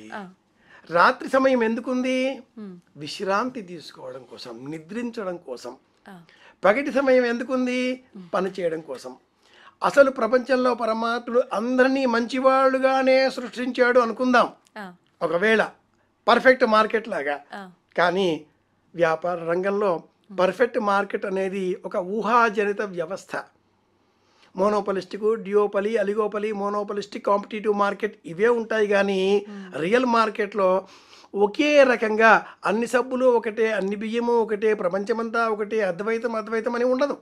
రాత్రి సమయం ఎందుకుంది విశ్రాంతి తీసుకోవడం కోసం నిద్రించడం కోసం పగటి సమయం ఎందుకుంది పని చేయడం కోసం అసలు ప్రపంచంలో పరమాత్ముడు అందరినీ మంచివాళ్ళుగానే సృష్టించాడు అనుకుందాం ఒకవేళ పర్ఫెక్ట్ మార్కెట్ లాగా కానీ వ్యాపార రంగంలో పర్ఫెక్ట్ మార్కెట్ అనేది ఒక ఊహాజనిత వ్యవస్థ monopolistic duopoly oligopoly monopolistic competitive market ఇవే ఉంటాయి కానీ రియల్ మార్కెట్లో ఒకే రకంగా అన్ని సబ్బులు ఒకటే అన్ని బియ్యము ఒకటే ప్రపంచమంతా ఒకటే అద్వైతం అద్వైతం అని ఉండదు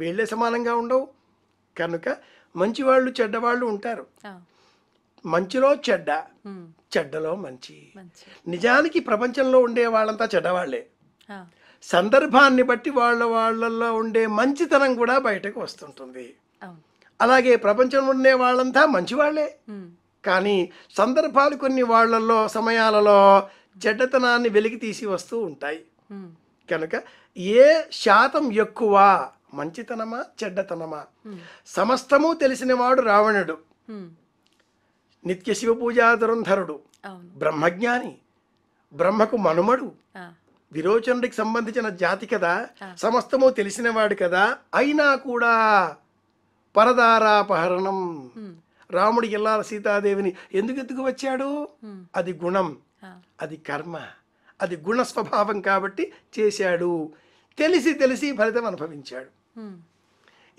వీళ్ళే సమానంగా ఉండవు కనుక మంచివాళ్ళు చెడ్డవాళ్ళు ఉంటారు మంచిలో చెడ్డ చెడ్డలో మంచి నిజానికి ప్రపంచంలో ఉండే వాళ్ళంతా చెడ్డవాళ్లే సందర్భాన్ని బట్టి వాళ్ళ వాళ్ళల్లో ఉండే మంచితనం కూడా బయటకు వస్తుంటుంది అలాగే ప్రపంచంలో ఉండే వాళ్ళంతా మంచివాళ్లే కానీ సందర్భాలు కొన్ని వాళ్ళల్లో సమయాలలో చెడ్డతనాన్ని వెలికి తీసి వస్తూ ఉంటాయి కనుక ఏ శాతం ఎక్కువ మంచితనమా చెడ్డతనమా సమస్తము తెలిసినవాడు రావణుడు నిత్య శివ పూజా ధురంధరుడు బ్రహ్మజ్ఞాని బ్రహ్మకు మనుమడు విరోచనుడికి సంబంధించిన జాతి కదా సమస్తము తెలిసినవాడు కదా అయినా కూడా పరదారాపహరణం రాముడు ఇలా సీతాదేవిని ఎందుకు ఎందుకు వచ్చాడు అది గుణం అది కర్మ అది గుణ స్వభావం కాబట్టి చేశాడు తెలిసి తెలిసి ఫలితం అనుభవించాడు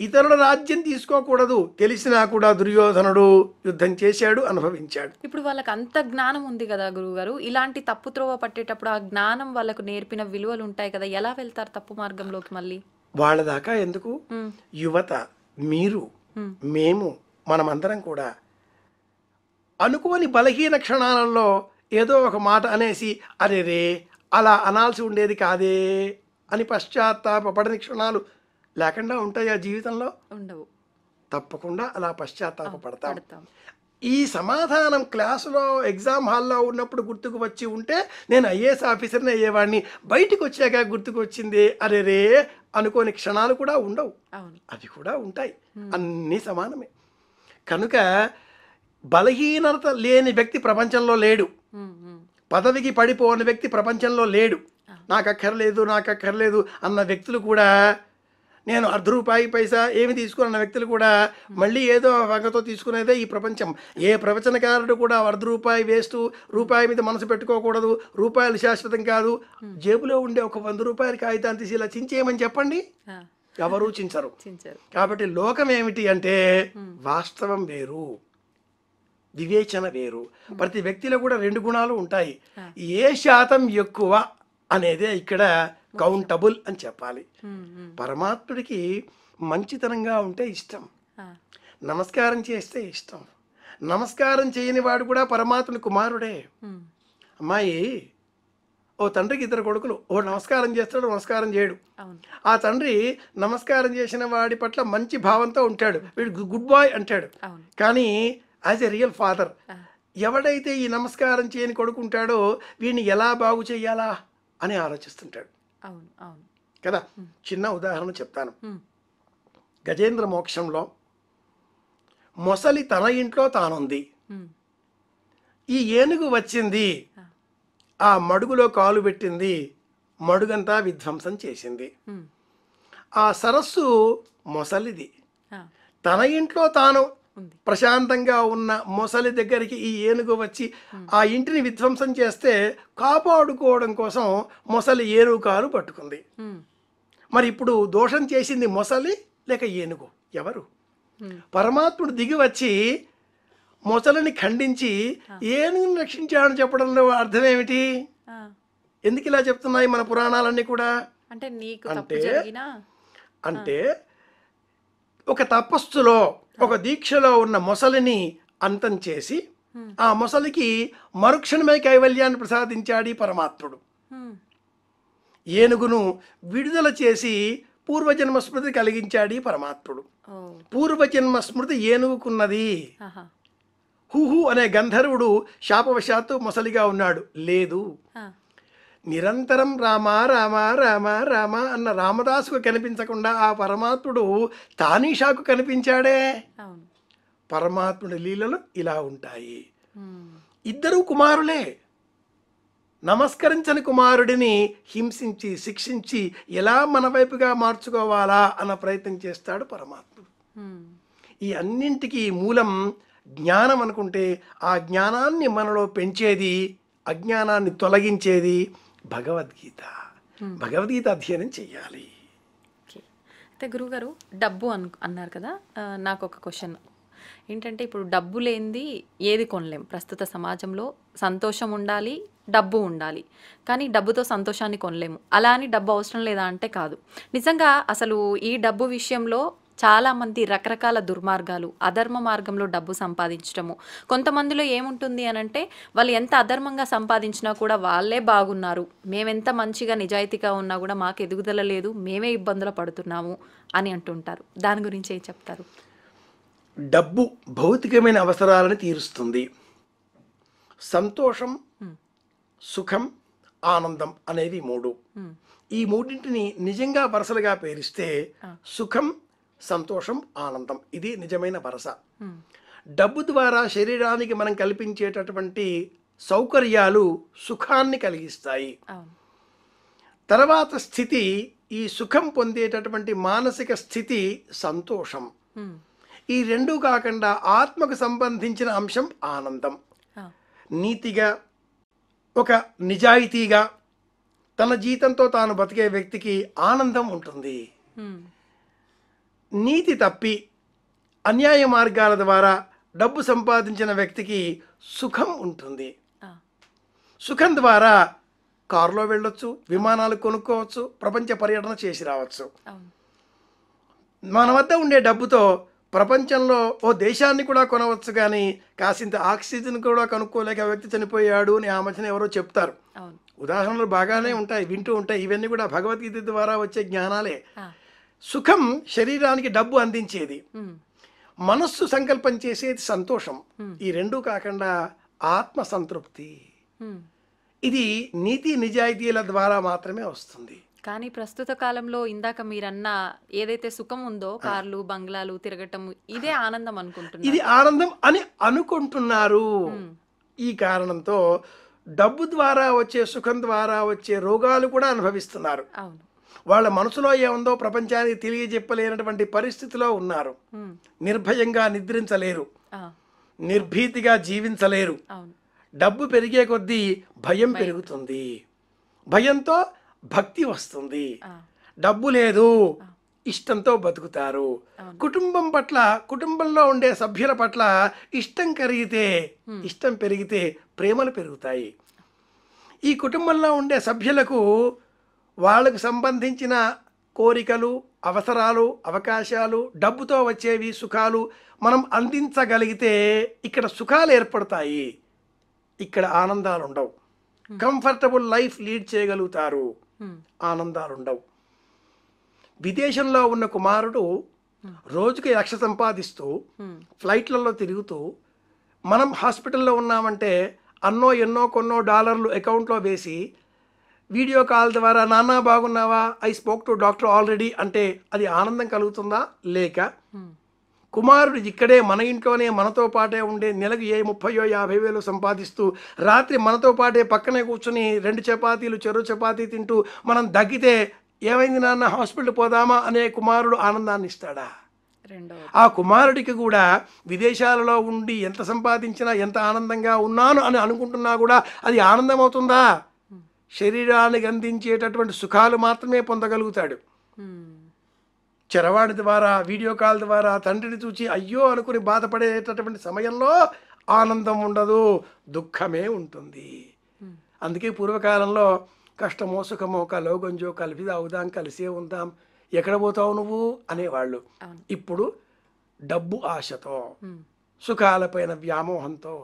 ఇతరుల రాజ్యం తీసుకోకూడదు తెలిసినా కూడా దుర్యోధనుడు యుద్ధం చేశాడు అనుభవించాడు
ఇప్పుడు వాళ్ళకి అంత జ్ఞానం ఉంది కదా గురువుగారు ఇలాంటి తప్పు త్రోవ పట్టేటప్పుడు ఆ జ్ఞానం వాళ్ళకు నేర్పిన విలువలు ఉంటాయి కదా ఎలా వెళ్తారు తప్పు మార్గంలోకి మళ్ళీ
వాళ్ళ దాకా ఎందుకు యువత మీరు మేము మనమందరం కూడా అనుకోని బలహీన క్షణాలలో ఏదో ఒక మాట అనేసి అరే రే అలా అనాల్సి ఉండేది కాదే అని పశ్చాత్తాపడని క్షణాలు లేకుండా ఉంటాయి ఆ జీవితంలో ఉండవు తప్పకుండా అలా పశ్చాత్తాపడతాం ఈ సమాధానం క్లాసులో ఎగ్జామ్ హాల్లో ఉన్నప్పుడు గుర్తుకు వచ్చి ఉంటే నేను ఐఏఎస్ ఆఫీసర్ని అయ్యేవాడిని బయటకు వచ్చాక గుర్తుకు వచ్చింది అరే రే అనుకోని క్షణాలు కూడా ఉండవు అవి కూడా ఉంటాయి అన్నీ సమానమే కనుక బలహీనత లేని వ్యక్తి ప్రపంచంలో లేడు పదవికి పడిపోని వ్యక్తి ప్రపంచంలో లేడు నాకు అక్కర్లేదు నాకు అక్కర్లేదు అన్న వ్యక్తులు కూడా నేను అర్ధ రూపాయి పైసా ఏమి తీసుకున్న వ్యక్తులు కూడా మళ్ళీ ఏదో వంగతో తీసుకునేదే ఈ ప్రపంచం ఏ ప్రవచనకారుడు కూడా అర్ధ రూపాయి వేస్తూ రూపాయి మీద మనసు పెట్టుకోకూడదు రూపాయలు శాశ్వతం కాదు జేబులో ఉండే ఒక వంద రూపాయల కాగితాన్ని తీసి ఇలా చించేయమని చెప్పండి ఎవరు చించరు కాబట్టి లోకం ఏమిటి అంటే వాస్తవం వేరు వివేచన వేరు ప్రతి వ్యక్తిలో కూడా రెండు గుణాలు ఉంటాయి ఏ శాతం ఎక్కువ అనేదే ఇక్కడ కౌంటబుల్ అని చెప్పాలి పరమాత్ముడికి మంచితనంగా ఉంటే ఇష్టం నమస్కారం చేస్తే ఇష్టం నమస్కారం చేయని వాడు కూడా పరమాత్ముని కుమారుడే అమ్మాయి ఓ తండ్రికి ఇద్దరు కొడుకులు ఓ నమస్కారం చేస్తాడు నమస్కారం చేయడు ఆ తండ్రి నమస్కారం చేసిన వాడి పట్ల మంచి భావంతో ఉంటాడు వీడు గుడ్ బాయ్ అంటాడు కానీ యాజ్ ఎ రియల్ ఫాదర్ ఎవడైతే ఈ నమస్కారం చేయని కొడుకుంటాడో వీడిని ఎలా బాగు చేయాలా అని ఆలోచిస్తుంటాడు అవును అవును కదా చిన్న ఉదాహరణ చెప్తాను గజేంద్ర మోక్షంలో మొసలి తన ఇంట్లో తానుంది ఈ ఏనుగు వచ్చింది ఆ మడుగులో కాలు పెట్టింది మడుగంతా విధ్వంసం చేసింది ఆ సరస్సు మొసలిది తన ఇంట్లో తాను ప్రశాంతంగా ఉన్న మొసలి దగ్గరికి ఈ ఏనుగు వచ్చి ఆ ఇంటిని విధ్వంసం చేస్తే కాపాడుకోవడం కోసం మొసలి ఏనుగు కారు పట్టుకుంది మరి ఇప్పుడు దోషం చేసింది మొసలి లేక ఏనుగు ఎవరు పరమాత్ముడు దిగి వచ్చి మొసలిని ఖండించి ఏనుగుని రక్షించాడని చెప్పడంలో అర్థం ఏమిటి ఎందుకు ఇలా చెప్తున్నాయి మన పురాణాలన్నీ కూడా
అంటే అంటే
అంటే ఒక తపస్సులో ఒక దీక్షలో ఉన్న మొసలిని అంతం చేసి ఆ మొసలికి మరుక్షణమే కైవల్యాన్ని ప్రసాదించాడు పరమాత్ముడు ఏనుగును విడుదల చేసి పూర్వజన్మ స్మృతి కలిగించాడు పరమాత్ముడు పూర్వజన్మ స్మృతి ఏనుగుకున్నది హుహు అనే గంధర్వుడు శాపవశాత్తు మొసలిగా ఉన్నాడు లేదు నిరంతరం రామ రామ రామ రామ అన్న రామదాసుకు కనిపించకుండా ఆ పరమాత్ముడు తానీషాకు కనిపించాడే పరమాత్ముడి లీలలు ఇలా ఉంటాయి ఇద్దరు కుమారులే నమస్కరించని కుమారుడిని హింసించి శిక్షించి ఎలా మన వైపుగా మార్చుకోవాలా అన్న ప్రయత్నం చేస్తాడు పరమాత్ముడు ఈ అన్నింటికీ మూలం జ్ఞానం అనుకుంటే ఆ జ్ఞానాన్ని మనలో పెంచేది అజ్ఞానాన్ని తొలగించేది భగవద్గీత భగవద్గీత అధ్యయనం చేయాలి
అయితే గురువుగారు డబ్బు అను అన్నారు కదా నాకు ఒక క్వశ్చన్ ఏంటంటే ఇప్పుడు డబ్బు లేనిది ఏది కొనలేం ప్రస్తుత సమాజంలో సంతోషం ఉండాలి డబ్బు ఉండాలి కానీ డబ్బుతో సంతోషాన్ని కొనలేము అలా అని డబ్బు అవసరం లేదా అంటే కాదు నిజంగా అసలు ఈ డబ్బు విషయంలో చాలామంది రకరకాల దుర్మార్గాలు అధర్మ మార్గంలో డబ్బు సంపాదించడము కొంతమందిలో ఏముంటుంది అనంటే వాళ్ళు ఎంత అధర్మంగా సంపాదించినా కూడా వాళ్ళే బాగున్నారు మేమెంత మంచిగా నిజాయితీగా ఉన్నా కూడా మాకు ఎదుగుదల లేదు మేమే ఇబ్బందులు పడుతున్నాము అని అంటుంటారు దాని గురించి ఏం చెప్తారు
డబ్బు భౌతికమైన అవసరాలను తీరుస్తుంది సంతోషం సుఖం ఆనందం అనేది మూడు ఈ మూడింటిని నిజంగా వరుసలుగా పేరిస్తే సుఖం సంతోషం ఆనందం ఇది నిజమైన వరస డబ్బు ద్వారా శరీరానికి మనం కల్పించేటటువంటి సౌకర్యాలు సుఖాన్ని కలిగిస్తాయి తర్వాత స్థితి ఈ సుఖం పొందేటటువంటి మానసిక స్థితి సంతోషం ఈ రెండు కాకుండా ఆత్మకు సంబంధించిన అంశం ఆనందం నీతిగా ఒక నిజాయితీగా తన జీతంతో తాను బతికే వ్యక్తికి ఆనందం ఉంటుంది నీతి తప్పి అన్యాయ మార్గాల ద్వారా డబ్బు సంపాదించిన వ్యక్తికి సుఖం ఉంటుంది సుఖం ద్వారా కారులో వెళ్ళొచ్చు విమానాలు కొనుక్కోవచ్చు ప్రపంచ పర్యటన చేసి రావచ్చు మన వద్ద ఉండే డబ్బుతో ప్రపంచంలో ఓ దేశాన్ని కూడా కొనవచ్చు కానీ కాసింత ఆక్సిజన్ కూడా కొనుక్కోలేక వ్యక్తి చనిపోయాడు అని ఆ మధ్యన ఎవరో చెప్తారు ఉదాహరణలు బాగానే ఉంటాయి వింటూ ఉంటాయి ఇవన్నీ కూడా భగవద్గీత ద్వారా వచ్చే జ్ఞానాలే సుఖం శరీరానికి డబ్బు అందించేది మనస్సు సంకల్పం చేసేది సంతోషం ఈ రెండు కాకుండా ఆత్మ సంతృప్తి ఇది నీతి నిజాయితీల ద్వారా మాత్రమే వస్తుంది
కానీ ప్రస్తుత కాలంలో ఇందాక మీరన్న ఏదైతే సుఖం ఉందో కార్లు బంగ్లాలు తిరగటం ఇదే ఆనందం అనుకుంటున్నారు ఇది
ఆనందం అని అనుకుంటున్నారు ఈ కారణంతో డబ్బు ద్వారా వచ్చే సుఖం ద్వారా వచ్చే రోగాలు కూడా అనుభవిస్తున్నారు అవును వాళ్ళ మనసులో ఏముందో ప్రపంచానికి తెలియజెప్పలేనటువంటి పరిస్థితిలో ఉన్నారు నిర్భయంగా నిద్రించలేరు నిర్భీతిగా జీవించలేరు డబ్బు పెరిగే కొద్దీ భయం పెరుగుతుంది భయంతో భక్తి వస్తుంది డబ్బు లేదు ఇష్టంతో బతుకుతారు కుటుంబం పట్ల కుటుంబంలో ఉండే సభ్యుల పట్ల ఇష్టం కరిగితే ఇష్టం పెరిగితే ప్రేమలు పెరుగుతాయి ఈ కుటుంబంలో ఉండే సభ్యులకు వాళ్ళకు సంబంధించిన కోరికలు అవసరాలు అవకాశాలు డబ్బుతో వచ్చేవి సుఖాలు మనం అందించగలిగితే ఇక్కడ సుఖాలు ఏర్పడతాయి ఇక్కడ ఆనందాలు ఉండవు కంఫర్టబుల్ లైఫ్ లీడ్ చేయగలుగుతారు ఆనందాలు ఉండవు విదేశంలో ఉన్న కుమారుడు రోజుకి లక్ష సంపాదిస్తూ ఫ్లైట్లలో తిరుగుతూ మనం హాస్పిటల్లో ఉన్నామంటే అన్నో ఎన్నో కొన్నో డాలర్లు అకౌంట్లో వేసి వీడియో కాల్ ద్వారా నాన్న బాగున్నావా I spoke to doctor already అంటే అది ఆనందం కలుగుతుందా లేక కుమారుడు ఇక్కడే మన ఇంట్లోనే మనతో పాటే ఉండే నెలకు ఏ ముప్పయో యాభై వేలు సంపాదిస్తూ రాత్రి మనతో పాటే పక్కనే కూర్చుని రెండు చపాతీలు చెరు చపాతీ తింటూ మనం దగ్గితే ఏమైంది నాన్న హాస్పిటల్ పోదామా అనే కుమారుడు ఆనందాన్ని ఇస్తాడా ఆ కుమారుడికి కూడా విదేశాలలో ఉండి ఎంత సంపాదించినా ఎంత ఆనందంగా ఉన్నాను అని అనుకుంటున్నా కూడా అది ఆనందం అవుతుందా శరీరానికి అందించేటటువంటి సుఖాలు మాత్రమే పొందగలుగుతాడు చరవాణి ద్వారా వీడియో కాల్ ద్వారా తండ్రిని చూచి అయ్యో అనుకుని బాధపడేటటువంటి సమయంలో ఆనందం ఉండదు దుఃఖమే ఉంటుంది అందుకే పూర్వకాలంలో కష్టమో సుఖమో కలోగంజో కలిపి అవుదాం కలిసే ఉందాం ఎక్కడ పోతావు నువ్వు అనేవాళ్ళు ఇప్పుడు డబ్బు ఆశతో సుఖాలపైన వ్యామోహంతో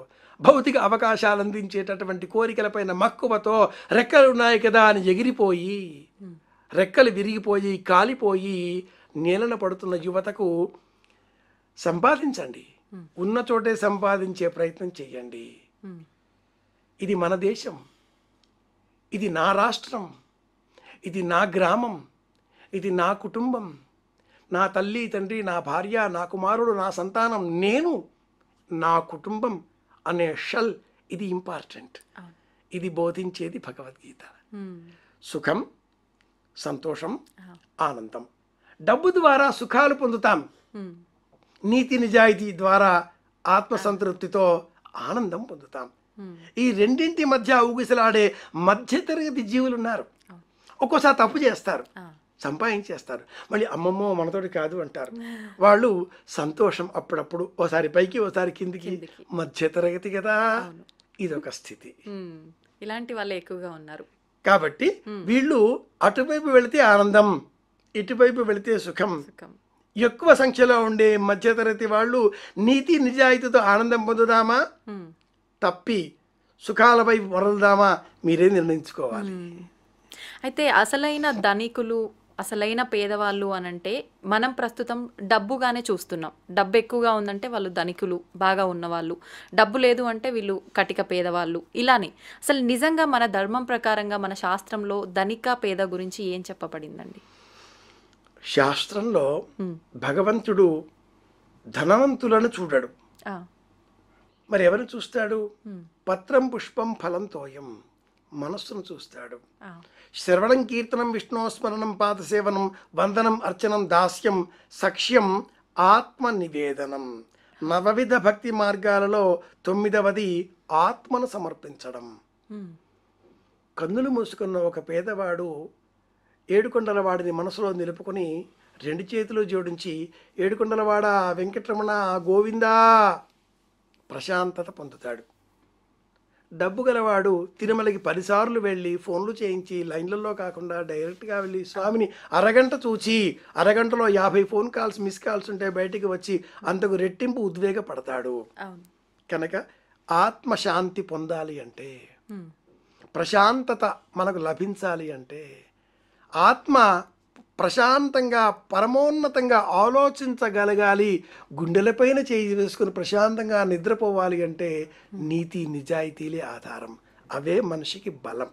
భౌతిక అవకాశాలు అందించేటటువంటి కోరికలపైన మక్కువతో రెక్కలు ఉన్నాయి కదా అని ఎగిరిపోయి రెక్కలు విరిగిపోయి కాలిపోయి నీలన పడుతున్న యువతకు సంపాదించండి ఉన్న చోటే సంపాదించే ప్రయత్నం చేయండి ఇది మన దేశం ఇది నా రాష్ట్రం ఇది నా గ్రామం ఇది నా కుటుంబం నా తల్లి తండ్రి నా భార్య నా కుమారుడు నా సంతానం నేను నా కుటుంబం అనే షల్ ఇది ఇంపార్టెంట్ ఇది బోధించేది భగవద్గీత సుఖం సంతోషం ఆనందం డబ్బు ద్వారా సుఖాలు పొందుతాం నీతి నిజాయితీ ద్వారా ఆత్మసంతృప్తితో ఆనందం పొందుతాం ఈ రెండింటి మధ్య ఊగిసలాడే మధ్యతరగతి జీవులు ఉన్నారు ఒక్కోసారి తప్పు చేస్తారు సంపాదించేస్తారు మళ్ళీ అమ్మమ్మో మనతోటి కాదు అంటారు వాళ్ళు సంతోషం అప్పుడప్పుడు ఓసారి పైకి ఓసారి కిందికి మధ్యతరగతి కదా ఇది ఒక స్థితి
ఇలాంటి వాళ్ళే ఎక్కువగా ఉన్నారు
కాబట్టి వీళ్ళు అటువైపు వెళితే ఆనందం ఇటువైపు వెళితే సుఖం ఎక్కువ సంఖ్యలో ఉండే మధ్యతరగతి వాళ్ళు నీతి నిజాయితీతో ఆనందం పొందుదామా తప్పి సుఖాల వైపు వరలుదామా మీరే నిర్ణయించుకోవాలి
అయితే అసలైన ధనికులు అసలైన పేదవాళ్ళు అనంటే మనం ప్రస్తుతం డబ్బుగానే చూస్తున్నాం డబ్బు ఎక్కువగా ఉందంటే వాళ్ళు ధనికులు బాగా ఉన్నవాళ్ళు డబ్బు లేదు అంటే వీళ్ళు కటిక పేదవాళ్ళు ఇలానే అసలు నిజంగా మన ధర్మం ప్రకారంగా మన శాస్త్రంలో ధనిక పేద గురించి ఏం చెప్పబడిందండి
శాస్త్రంలో భగవంతుడు ధనవంతులను చూడడు మరి ఎవరు చూస్తాడు పత్రం పుష్పం ఫలం తోయం మనస్సును చూస్తాడు శ్రవణం కీర్తనం విష్ణుస్మరణం పాదసేవనం వందనం అర్చనం దాస్యం సఖ్యం ఆత్మ నివేదనం నవవిధ భక్తి మార్గాలలో తొమ్మిదవది ఆత్మను సమర్పించడం కన్నులు మూసుకున్న ఒక పేదవాడు ఏడుకొండల వాడిని మనసులో నిలుపుకొని రెండు చేతులు జోడించి ఏడుకొండలవాడ వెంకటరమణ గోవిందా ప్రశాంతత పొందుతాడు డబ్బు గలవాడు తిరుమలకి పదిసార్లు వెళ్ళి ఫోన్లు చేయించి లైన్లలో కాకుండా డైరెక్ట్గా వెళ్ళి స్వామిని అరగంట చూచి అరగంటలో యాభై ఫోన్ కాల్స్ మిస్ కాల్స్ ఉంటే బయటికి వచ్చి అంతకు రెట్టింపు ఉద్వేగపడతాడు కనుక ఆత్మశాంతి పొందాలి అంటే ప్రశాంతత మనకు లభించాలి అంటే ఆత్మ ప్రశాంతంగా పరమోన్నతంగా ఆలోచించగలగాలి గుండెలపైన చేయి వేసుకుని ప్రశాంతంగా నిద్రపోవాలి అంటే నీతి నిజాయితీలే ఆధారం అవే మనిషికి బలం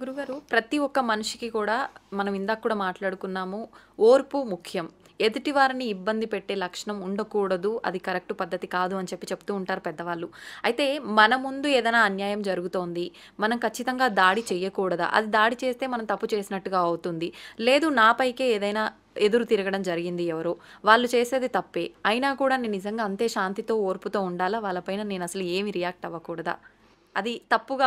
గురుగారు ప్రతి ఒక్క మనిషికి కూడా మనం ఇందాక కూడా మాట్లాడుకున్నాము ఓర్పు ముఖ్యం ఎదుటి వారిని ఇబ్బంది పెట్టే లక్షణం ఉండకూడదు అది కరెక్ట్ పద్ధతి కాదు అని చెప్పి చెప్తూ ఉంటారు పెద్దవాళ్ళు అయితే మన ముందు ఏదైనా అన్యాయం జరుగుతోంది మనం ఖచ్చితంగా దాడి చేయకూడదా అది దాడి చేస్తే మనం తప్పు చేసినట్టుగా అవుతుంది లేదు నాపైకే ఏదైనా ఎదురు తిరగడం జరిగింది ఎవరో వాళ్ళు చేసేది తప్పే అయినా కూడా నేను నిజంగా అంతే శాంతితో ఓర్పుతో ఉండాలా వాళ్ళపైన నేను అసలు ఏమి రియాక్ట్ అవ్వకూడదా అది తప్పుగా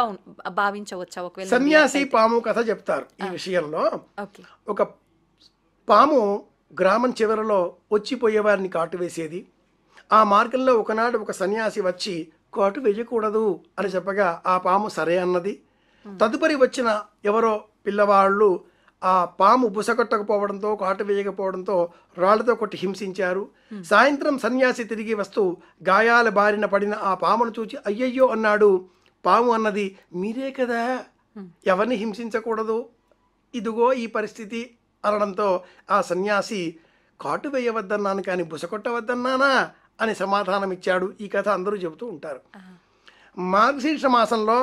భావించవచ్చా ఒకవేళ సన్యాసి
పాము కథ చెప్తారు ఈ విషయంలో ఒక పాము గ్రామం చివరలో వచ్చిపోయేవారిని కాటు వేసేది ఆ మార్గంలో ఒకనాడు ఒక సన్యాసి వచ్చి కాటు వేయకూడదు అని చెప్పగా ఆ పాము సరే అన్నది తదుపరి వచ్చిన ఎవరో పిల్లవాళ్ళు ఆ పాము బుసగొట్టకపోవడంతో కాటు వేయకపోవడంతో రాళ్లతో కొట్టి హింసించారు సాయంత్రం సన్యాసి తిరిగి వస్తూ గాయాల బారిన పడిన ఆ పామును చూచి అయ్యయ్యో అన్నాడు పాము అన్నది మీరే కదా ఎవరిని హింసించకూడదు ఇదిగో ఈ పరిస్థితి అనడంతో ఆ సన్యాసి కాటు వేయవద్దన్నాను కానీ బుసకొట్టవద్దన్నానా అని సమాధానం ఇచ్చాడు ఈ కథ అందరూ చెబుతూ ఉంటారు మార్గశీర్ష మాసంలో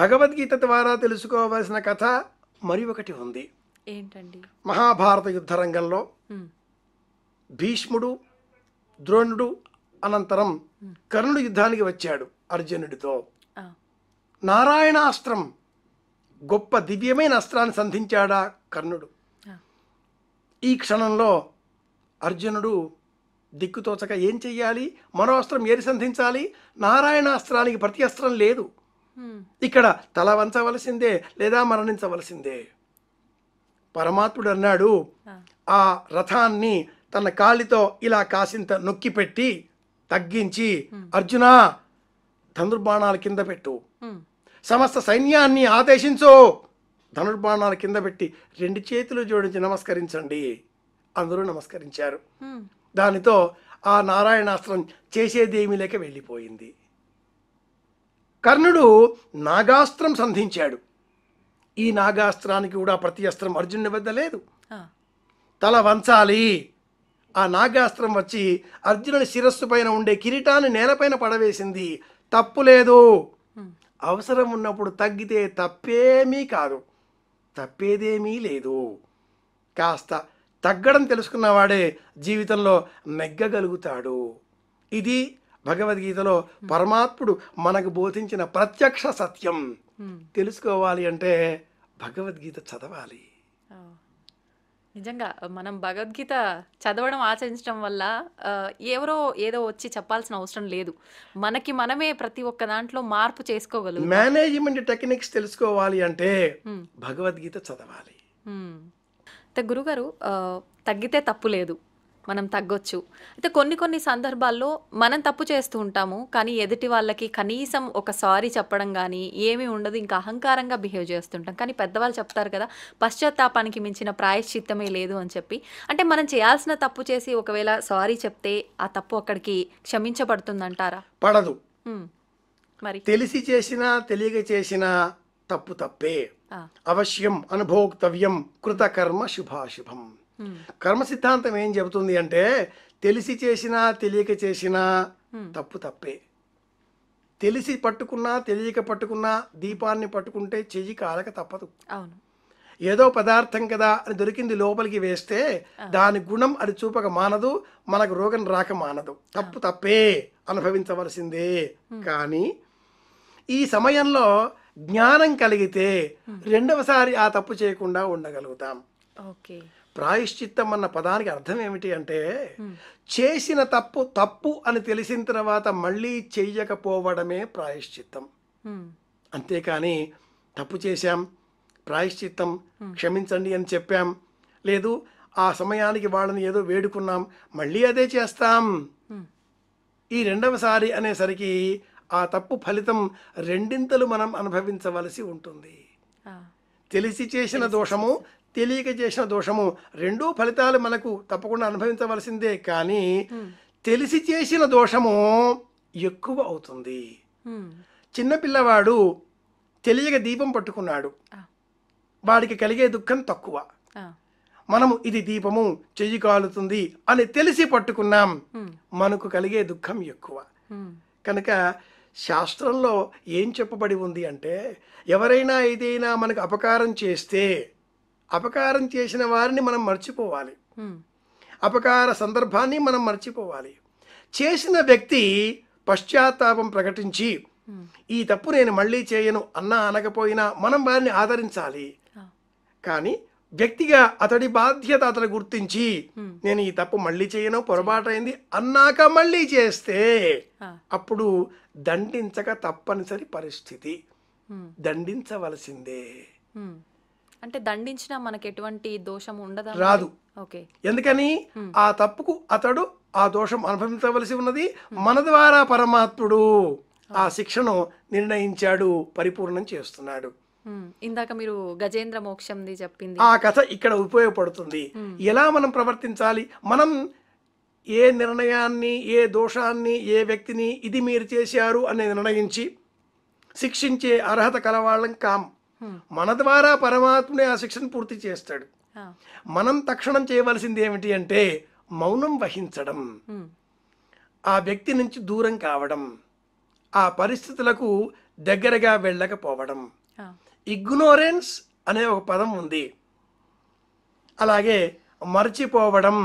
భగవద్గీత ద్వారా తెలుసుకోవలసిన కథ మరి ఒకటి ఉంది ఏంటండి మహాభారత యుద్ధ రంగంలో భీష్ముడు ద్రోణుడు అనంతరం కర్ణుడు యుద్ధానికి వచ్చాడు అర్జునుడితో నారాయణాస్త్రం గొప్ప దివ్యమైన అస్త్రాన్ని సంధించాడా కర్ణుడు ఈ క్షణంలో అర్జునుడు దిక్కుతోచక ఏం చెయ్యాలి మరో అస్త్రం ఏది సంధించాలి అస్త్రానికి ప్రతి అస్త్రం లేదు ఇక్కడ తల వంచవలసిందే లేదా మరణించవలసిందే పరమాత్ముడు అన్నాడు ఆ రథాన్ని తన కాలితో ఇలా కాసింత నొక్కి పెట్టి తగ్గించి అర్జున ధనుర్బాణాల కింద పెట్టు సమస్త సైన్యాన్ని ఆదేశించు ధనుర్బాణాల కింద పెట్టి రెండు చేతులు జోడించి నమస్కరించండి అందరూ నమస్కరించారు దానితో ఆ నారాయణాస్త్రం చేసేదేమీ లేక వెళ్ళిపోయింది కర్ణుడు నాగాస్త్రం సంధించాడు ఈ నాగాస్త్రానికి కూడా ప్రతి అస్త్రం అర్జునుడి వద్ద లేదు తల వంచాలి ఆ నాగాస్త్రం వచ్చి అర్జునుడి శిరస్సు పైన ఉండే కిరీటాన్ని నేలపైన పడవేసింది తప్పు లేదు అవసరం ఉన్నప్పుడు తగ్గితే తప్పేమీ కాదు తప్పేదేమీ లేదు కాస్త తగ్గడం తెలుసుకున్నవాడే జీవితంలో నెగ్గగలుగుతాడు ఇది భగవద్గీతలో పరమాత్ముడు మనకు బోధించిన ప్రత్యక్ష సత్యం తెలుసుకోవాలి అంటే భగవద్గీత చదవాలి
నిజంగా మనం భగవద్గీత చదవడం ఆచరించడం వల్ల ఎవరో ఏదో వచ్చి చెప్పాల్సిన అవసరం లేదు మనకి మనమే ప్రతి ఒక్క దాంట్లో మార్పు చేసుకోగలం మేనేజ్మెంట్
టెక్నిక్స్ తెలుసుకోవాలి అంటే hmm. భగవద్గీత చదవాలి
hmm. గురుగారు తగ్గితే తప్పు లేదు మనం తగ్గొచ్చు అయితే కొన్ని కొన్ని సందర్భాల్లో మనం తప్పు చేస్తూ ఉంటాము కానీ ఎదుటి వాళ్ళకి కనీసం ఒక సారీ చెప్పడం కానీ ఏమీ ఉండదు ఇంకా అహంకారంగా బిహేవ్ చేస్తుంటాం కానీ పెద్దవాళ్ళు చెప్తారు కదా పశ్చాత్తాపానికి మించిన ప్రాయశ్చిత్తమే లేదు అని చెప్పి అంటే మనం చేయాల్సిన తప్పు చేసి ఒకవేళ సారీ చెప్తే ఆ తప్పు అక్కడికి క్షమించబడుతుందంటారా పడదు మరి
తెలిసి చేసినా తెలియక చేసినా తప్పు తప్పే అవశ్యం అనుభోక్తవ్యం కృతకర్మ శుభాశుభం కర్మ సిద్ధాంతం ఏం చెబుతుంది అంటే తెలిసి చేసినా తెలియక చేసినా తప్పు తప్పే తెలిసి పట్టుకున్నా తెలియక పట్టుకున్నా దీపాన్ని పట్టుకుంటే చెయ్యి కాలక తప్పదు అవును ఏదో పదార్థం కదా అని దొరికింది లోపలికి వేస్తే దాని గుణం అది చూపక మానదు మనకు రోగం రాక మానదు తప్పు తప్పే అనుభవించవలసిందే కానీ ఈ సమయంలో జ్ఞానం కలిగితే రెండవసారి ఆ తప్పు చేయకుండా ఉండగలుగుతాం ఓకే ప్రాయశ్చిత్తం అన్న పదానికి అర్థం ఏమిటి అంటే చేసిన తప్పు తప్పు అని తెలిసిన తర్వాత మళ్ళీ చేయకపోవడమే ప్రాయశ్చిత్తం అంతేకాని తప్పు చేశాం ప్రాయశ్చిత్తం క్షమించండి అని చెప్పాం లేదు ఆ సమయానికి వాళ్ళని ఏదో వేడుకున్నాం మళ్ళీ అదే చేస్తాం ఈ రెండవసారి అనేసరికి ఆ తప్పు ఫలితం రెండింతలు మనం అనుభవించవలసి ఉంటుంది తెలిసి చేసిన దోషము తెలియక చేసిన దోషము రెండూ ఫలితాలు మనకు తప్పకుండా అనుభవించవలసిందే కానీ తెలిసి చేసిన దోషము ఎక్కువ అవుతుంది చిన్నపిల్లవాడు తెలియక దీపం పట్టుకున్నాడు వాడికి కలిగే దుఃఖం తక్కువ మనము ఇది దీపము చెయ్యి కాలుతుంది అని తెలిసి పట్టుకున్నాం మనకు కలిగే దుఃఖం ఎక్కువ కనుక శాస్త్రంలో ఏం చెప్పబడి ఉంది అంటే ఎవరైనా ఏదైనా మనకు అపకారం చేస్తే అపకారం చేసిన వారిని మనం మర్చిపోవాలి అపకార సందర్భాన్ని మనం మర్చిపోవాలి చేసిన వ్యక్తి పశ్చాత్తాపం ప్రకటించి ఈ తప్పు నేను మళ్ళీ చేయను అన్నా అనకపోయినా మనం వారిని ఆదరించాలి కానీ వ్యక్తిగా అతడి బాధ్యత అతడు గుర్తించి నేను ఈ తప్పు మళ్ళీ చేయను పొరపాటైంది అన్నాక మళ్ళీ చేస్తే అప్పుడు దండించక తప్పనిసరి పరిస్థితి దండించవలసిందే
అంటే దండించిన మనకి ఎటువంటి దోషం ఉండదు రాదు ఓకే
ఎందుకని ఆ తప్పుకు అతడు ఆ దోషం అనుభవించవలసి ఉన్నది మన ద్వారా పరమాత్ముడు ఆ శిక్షను నిర్ణయించాడు పరిపూర్ణం చేస్తున్నాడు
ఇందాక మీరు గజేంద్ర మోక్షం చెప్పింది ఆ
కథ ఇక్కడ ఉపయోగపడుతుంది ఎలా మనం ప్రవర్తించాలి మనం ఏ నిర్ణయాన్ని ఏ దోషాన్ని ఏ వ్యక్తిని ఇది మీరు చేశారు అని నిర్ణయించి శిక్షించే అర్హత కలవాళ్ళం కాం మన ద్వారా పరమాత్ముడే ఆ శిక్షను పూర్తి చేస్తాడు మనం తక్షణం చేయవలసింది ఏమిటి అంటే మౌనం వహించడం ఆ వ్యక్తి నుంచి దూరం కావడం ఆ పరిస్థితులకు దగ్గరగా వెళ్ళకపోవడం ఇగ్నోరెన్స్ అనే ఒక పదం ఉంది అలాగే మర్చిపోవడం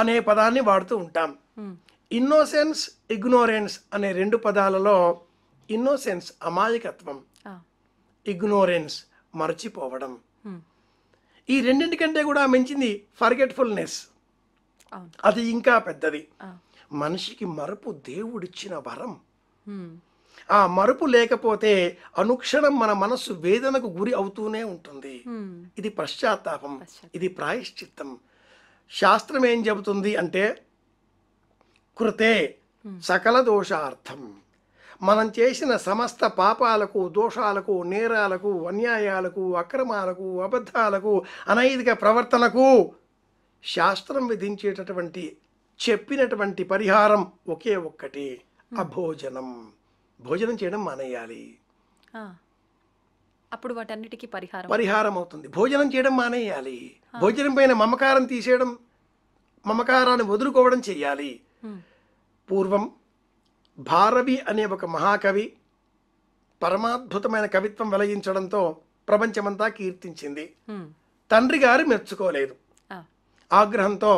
అనే పదాన్ని వాడుతూ ఉంటాం ఇన్నోసెన్స్ ఇగ్నోరెన్స్ అనే రెండు పదాలలో ఇన్నోసెన్స్ అమాయకత్వం ఇగ్నోరెన్స్ మరచిపోవడం ఈ రెండింటికంటే కూడా మించింది ఫర్గెట్ఫుల్నెస్ అది ఇంకా పెద్దది మనిషికి మరుపు దేవుడిచ్చిన వరం ఆ మరుపు లేకపోతే అనుక్షణం మన మనస్సు వేదనకు గురి అవుతూనే ఉంటుంది ఇది పశ్చాత్తాపం ఇది ప్రాయశ్చిత్తం శాస్త్రం ఏం చెబుతుంది అంటే కృతే సకల దోషార్థం మనం చేసిన సమస్త పాపాలకు దోషాలకు నేరాలకు అన్యాయాలకు అక్రమాలకు అబద్ధాలకు అనైతిక ప్రవర్తనకు శాస్త్రం విధించేటటువంటి చెప్పినటువంటి పరిహారం ఒకే ఒక్కటి అభోజనం భోజనం చేయడం మానేయాలి
అప్పుడు వాటన్నిటికీ పరిహారం
పరిహారం అవుతుంది భోజనం చేయడం మానేయాలి భోజనం పైన మమకారం తీసేయడం మమకారాన్ని వదులుకోవడం చేయాలి పూర్వం భారవి అనే ఒక మహాకవి పరమాద్భుతమైన కవిత్వం వెలగించడంతో ప్రపంచమంతా కీర్తించింది తండ్రి గారు మెచ్చుకోలేదు ఆగ్రహంతో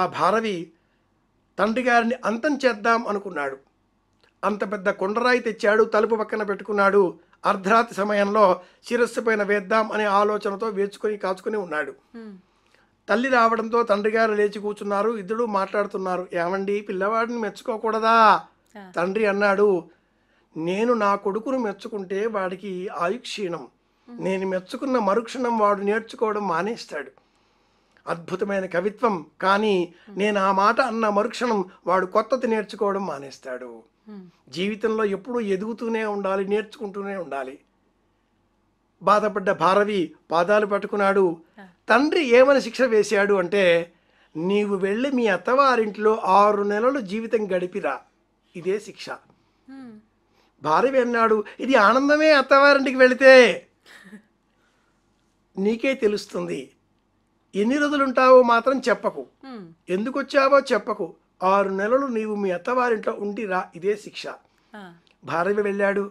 ఆ భారవి తండ్రి గారిని అంతం చేద్దాం అనుకున్నాడు అంత పెద్ద కొండరాయి తెచ్చాడు తలుపు పక్కన పెట్టుకున్నాడు అర్ధరాత్రి సమయంలో శిరస్సు పైన వేద్దాం అనే ఆలోచనతో వేచుకొని కాచుకుని ఉన్నాడు తల్లి రావడంతో తండ్రి గారు లేచి కూర్చున్నారు ఇద్దరు మాట్లాడుతున్నారు ఏమండి పిల్లవాడిని మెచ్చుకోకూడదా తండ్రి అన్నాడు నేను నా కొడుకును మెచ్చుకుంటే వాడికి ఆయుక్షీణం నేను మెచ్చుకున్న మరుక్షణం వాడు నేర్చుకోవడం మానేస్తాడు అద్భుతమైన కవిత్వం కానీ నేను ఆ మాట అన్న మరుక్షణం వాడు కొత్తది నేర్చుకోవడం మానేస్తాడు జీవితంలో ఎప్పుడూ ఎదుగుతూనే ఉండాలి నేర్చుకుంటూనే ఉండాలి బాధపడ్డ భారవి పాదాలు పట్టుకున్నాడు తండ్రి ఏమని శిక్ష వేశాడు అంటే నీవు వెళ్ళి మీ అత్తవారింట్లో ఆరు నెలలు జీవితం గడిపిరా ఇదే శిక్ష భార్య అన్నాడు ఇది ఆనందమే అత్తవారింటికి వెళితే నీకే తెలుస్తుంది ఎన్ని రోజులుంటావో మాత్రం చెప్పకు ఎందుకు వచ్చావో చెప్పకు ఆరు నెలలు నీవు మీ అత్తవారింట్లో ఉండిరా ఇదే శిక్ష భార్య వెళ్ళాడు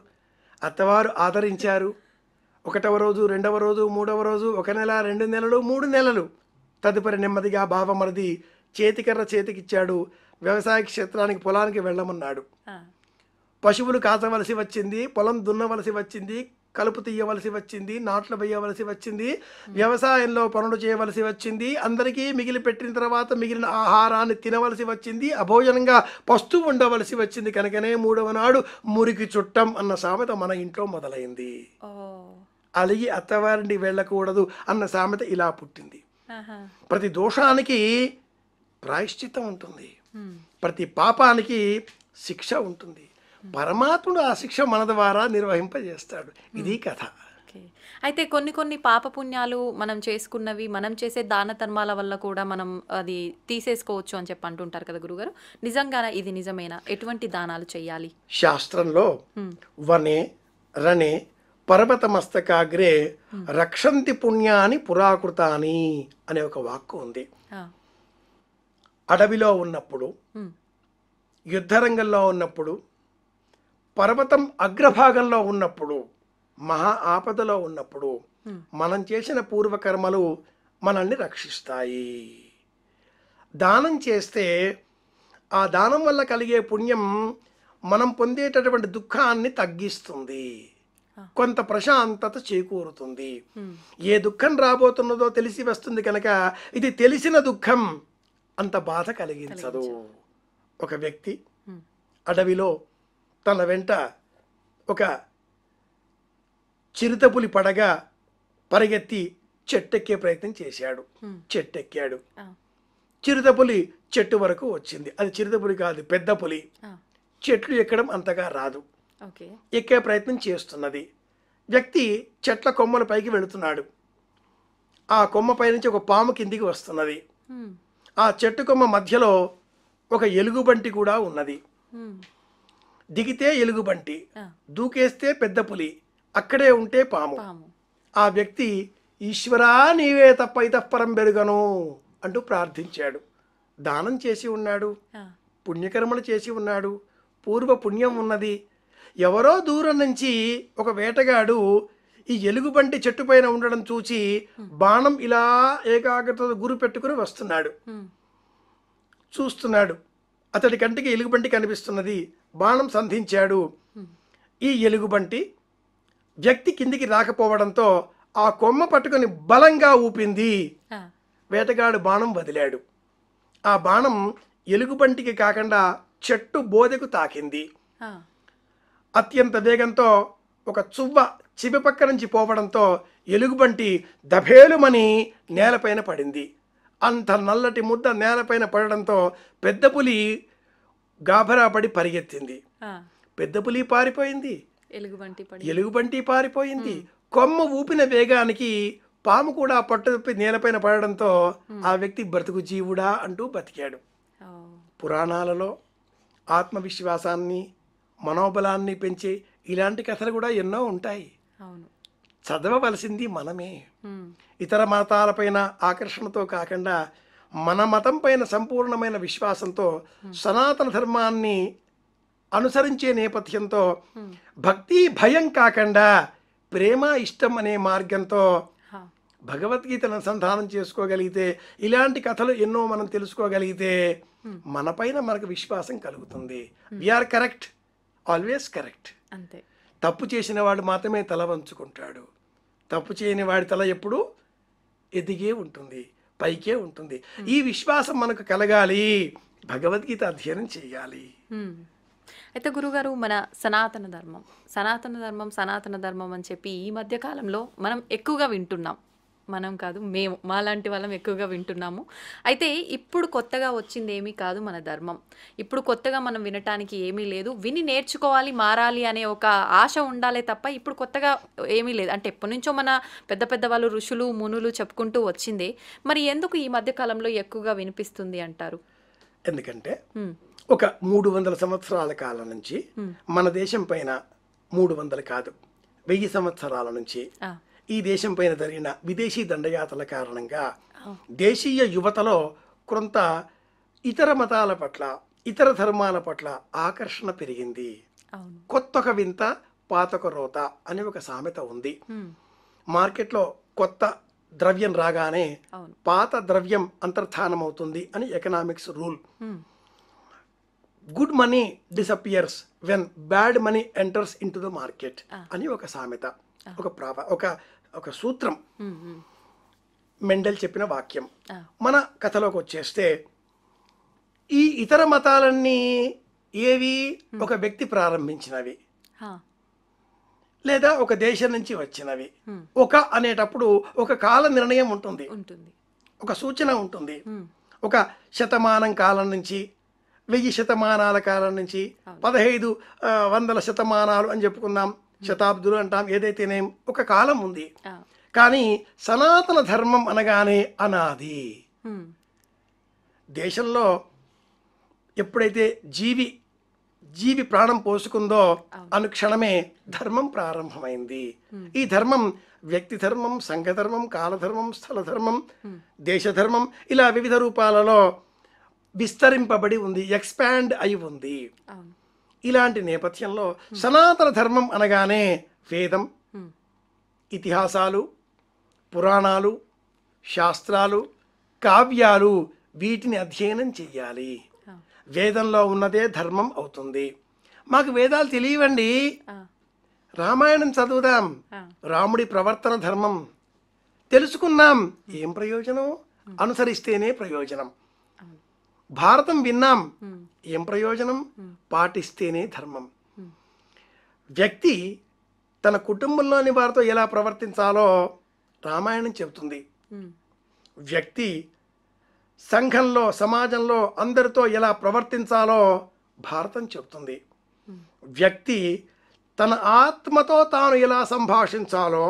అత్తవారు ఆదరించారు ఒకటవ రోజు రెండవ రోజు మూడవ రోజు ఒక నెల రెండు నెలలు మూడు నెలలు తదుపరి నెమ్మదిగా బావమరది చేతికర్ర చేతికిచ్చాడు వ్యవసాయ క్షేత్రానికి పొలానికి వెళ్ళమన్నాడు పశువులు కాచవలసి వచ్చింది పొలం దున్నవలసి వచ్చింది కలుపు తీయవలసి వచ్చింది నాట్లు వేయవలసి వచ్చింది వ్యవసాయంలో పనులు చేయవలసి వచ్చింది అందరికీ మిగిలి పెట్టిన తర్వాత మిగిలిన ఆహారాన్ని తినవలసి వచ్చింది అభోజనంగా పస్తు ఉండవలసి వచ్చింది కనుకనే మూడవ నాడు మురికి చుట్టం అన్న సామెత మన ఇంట్లో మొదలైంది అలిగి అత్తవారిని వెళ్ళకూడదు అన్న సామెత ఇలా పుట్టింది ప్రతి దోషానికి ప్రాయశ్చిత్తం ఉంటుంది ప్రతి పాపానికి శిక్ష ఉంటుంది పరమాత్ముడు ఆ శిక్ష మన ద్వారా నిర్వహింపజేస్తాడు ఇది hmm. కథ
అయితే కొన్ని కొన్ని పాపపుణ్యాలు మనం చేసుకున్నవి మనం చేసే దాన ధర్మాల వల్ల కూడా మనం అది తీసేసుకోవచ్చు అని చెప్పి అంటుంటారు కదా గురుగారు నిజంగా ఇది నిజమేనా ఎటువంటి దానాలు చేయాలి
శాస్త్రంలో hmm. వనే రనే పర్వత మస్తకాగ్రే hmm. రక్షంతి పుణ్యాని పురాకృతాని అనే ఒక వాక్కు ఉంది అడవిలో ఉన్నప్పుడు యుద్ధరంగంలో ఉన్నప్పుడు పర్వతం అగ్రభాగంలో ఉన్నప్పుడు మహా ఆపదలో ఉన్నప్పుడు మనం చేసిన పూర్వకర్మలు మనల్ని రక్షిస్తాయి దానం చేస్తే ఆ దానం వల్ల కలిగే పుణ్యం మనం పొందేటటువంటి దుఃఖాన్ని తగ్గిస్తుంది కొంత ప్రశాంతత చేకూరుతుంది ఏ దుఃఖం రాబోతున్నదో తెలిసి వస్తుంది కనుక ఇది తెలిసిన దుఃఖం అంత బాధ కలిగించదు ఒక వ్యక్తి అడవిలో తన వెంట ఒక చిరుతపులి పడగా పరిగెత్తి చెట్టెక్కే ప్రయత్నం చేశాడు చెట్టెక్కాడు చిరుతపులి చెట్టు వరకు వచ్చింది అది చిరుతపులి కాదు పెద్ద పులి చెట్లు ఎక్కడం అంతగా రాదు ఎక్కే ప్రయత్నం చేస్తున్నది వ్యక్తి చెట్ల కొమ్మల పైకి వెళుతున్నాడు ఆ కొమ్మ పై నుంచి ఒక పాము కిందికి వస్తున్నది ఆ చెట్టు కొమ్మ మధ్యలో ఒక ఎలుగుబంటి కూడా ఉన్నది దిగితే ఎలుగుబంటి దూకేస్తే పెద్ద పులి అక్కడే ఉంటే పాము ఆ వ్యక్తి ఈశ్వరా నీవే తప్ప ఇతఃపరం పెరుగను అంటూ ప్రార్థించాడు దానం చేసి ఉన్నాడు పుణ్యకర్మలు చేసి ఉన్నాడు పూర్వ పుణ్యం ఉన్నది ఎవరో దూరం నుంచి ఒక వేటగాడు ఈ ఎలుగుబంటి చెట్టు పైన ఉండడం చూసి బాణం ఇలా ఏకాగ్రత గురు పెట్టుకుని వస్తున్నాడు చూస్తున్నాడు అతడి కంటికి ఎలుగుబంటి కనిపిస్తున్నది బాణం సంధించాడు ఈ ఎలుగుబంటి వ్యక్తి కిందికి రాకపోవడంతో ఆ కొమ్మ పట్టుకొని బలంగా ఊపింది వేటగాడు బాణం వదిలాడు ఆ బాణం ఎలుగుబంటికి కాకుండా చెట్టు బోదెకు తాకింది అత్యంత వేగంతో ఒక చువ్వ చిబి పక్క నుంచి పోవడంతో ఎలుగుబంటి దభేలుమని నేలపైన పడింది అంత నల్లటి ముద్ద నేలపైన పడడంతో పెద్ద పులి గాభరా పడి పరిగెత్తింది పెద్ద పులి పారిపోయింది ఎలుగుబంటి పారిపోయింది కొమ్మ ఊపిన వేగానికి పాము కూడా పట్టుపి నేలపైన పడడంతో ఆ వ్యక్తి బ్రతుకు జీవుడా అంటూ బతికాడు పురాణాలలో ఆత్మవిశ్వాసాన్ని మనోబలాన్ని పెంచే ఇలాంటి కథలు కూడా ఎన్నో ఉంటాయి అవును చదవవలసింది మనమే ఇతర మతాలపైన ఆకర్షణతో కాకుండా మన మతం పైన సంపూర్ణమైన విశ్వాసంతో సనాతన ధర్మాన్ని అనుసరించే నేపథ్యంతో భక్తి భయం కాకుండా ప్రేమ ఇష్టం అనే మార్గంతో భగవద్గీతను అనుసంధానం చేసుకోగలిగితే ఇలాంటి కథలు ఎన్నో మనం తెలుసుకోగలిగితే మనపైన మనకు విశ్వాసం కలుగుతుంది ఆర్ కరెక్ట్ ఆల్వేస్ కరెక్ట్ అంతే తప్పు చేసిన వాడు మాత్రమే తల వంచుకుంటాడు తప్పు చేయని వాడి తల ఎప్పుడూ ఎదిగే ఉంటుంది పైకే ఉంటుంది hmm. ఈ విశ్వాసం మనకు కలగాలి భగవద్గీత అధ్యయనం చేయాలి
hmm. అయితే గురుగారు మన సనాతన ధర్మం సనాతన ధర్మం సనాతన ధర్మం అని చెప్పి ఈ మధ్య కాలంలో మనం ఎక్కువగా వింటున్నాం మనం కాదు మేము మా లాంటి వాళ్ళం ఎక్కువగా వింటున్నాము అయితే ఇప్పుడు కొత్తగా వచ్చింది ఏమీ కాదు మన ధర్మం ఇప్పుడు కొత్తగా మనం వినటానికి ఏమీ లేదు విని నేర్చుకోవాలి మారాలి అనే ఒక ఆశ ఉండాలే తప్ప ఇప్పుడు కొత్తగా ఏమీ లేదు అంటే ఎప్పటి నుంచో మన పెద్ద పెద్ద వాళ్ళు ఋషులు మునులు చెప్పుకుంటూ వచ్చిందే మరి ఎందుకు ఈ మధ్య కాలంలో ఎక్కువగా వినిపిస్తుంది అంటారు ఎందుకంటే ఒక
మూడు వందల సంవత్సరాల కాలం నుంచి మన దేశం పైన మూడు వందలు కాదు వెయ్యి సంవత్సరాల నుంచి ఈ దేశం పైన జరిగిన విదేశీ దండయాత్రల కారణంగా దేశీయ యువతలో కొంత ఇతర మతాల పట్ల ఇతర ధర్మాల పట్ల ఆకర్షణ పెరిగింది కొత్తొక వింత పాతొక రోత అనే ఒక సామెత ఉంది మార్కెట్లో కొత్త ద్రవ్యం రాగానే పాత ద్రవ్యం అంతర్ధానం అవుతుంది అని economics rule good money disappears when bad money enters into the market అని ఒక సామెత ఒక ప్రాప ఒక ఒక సూత్రం మెండల్ చెప్పిన వాక్యం మన కథలోకి వచ్చేస్తే ఈ ఇతర మతాలన్నీ ఏవి ఒక వ్యక్తి ప్రారంభించినవి లేదా ఒక దేశం నుంచి వచ్చినవి ఒక అనేటప్పుడు ఒక కాల నిర్ణయం ఉంటుంది ఒక సూచన ఉంటుంది ఒక శతమానం కాలం నుంచి వెయ్యి శతమానాల కాలం నుంచి పదహైదు వందల శతమానాలు అని చెప్పుకుందాం శతాబ్దులు అంటాం ఏదైతేనే ఒక కాలం ఉంది కానీ సనాతన ధర్మం అనగానే అనాది దేశంలో ఎప్పుడైతే జీవి జీవి ప్రాణం పోసుకుందో అనుక్షణమే ధర్మం ప్రారంభమైంది ఈ ధర్మం వ్యక్తి ధర్మం సంఘధర్మం కాలధర్మం స్థలధర్మం దేశధర్మం ఇలా వివిధ రూపాలలో విస్తరింపబడి ఉంది ఎక్స్పాండ్ అయి ఉంది ఇలాంటి నేపథ్యంలో సనాతన ధర్మం అనగానే వేదం ఇతిహాసాలు పురాణాలు శాస్త్రాలు కావ్యాలు వీటిని అధ్యయనం చేయాలి వేదంలో ఉన్నదే ధర్మం అవుతుంది మాకు వేదాలు తెలియవండి రామాయణం చదువుదాం రాముడి ప్రవర్తన ధర్మం తెలుసుకున్నాం ఏం ప్రయోజనం అనుసరిస్తేనే ప్రయోజనం భారతం విన్నాం ఏం ప్రయోజనం పాటిస్తేనే ధర్మం వ్యక్తి తన కుటుంబంలోని వారితో ఎలా ప్రవర్తించాలో రామాయణం చెబుతుంది వ్యక్తి సంఘంలో సమాజంలో అందరితో ఎలా ప్రవర్తించాలో భారతం చెబుతుంది వ్యక్తి తన ఆత్మతో తాను ఎలా సంభాషించాలో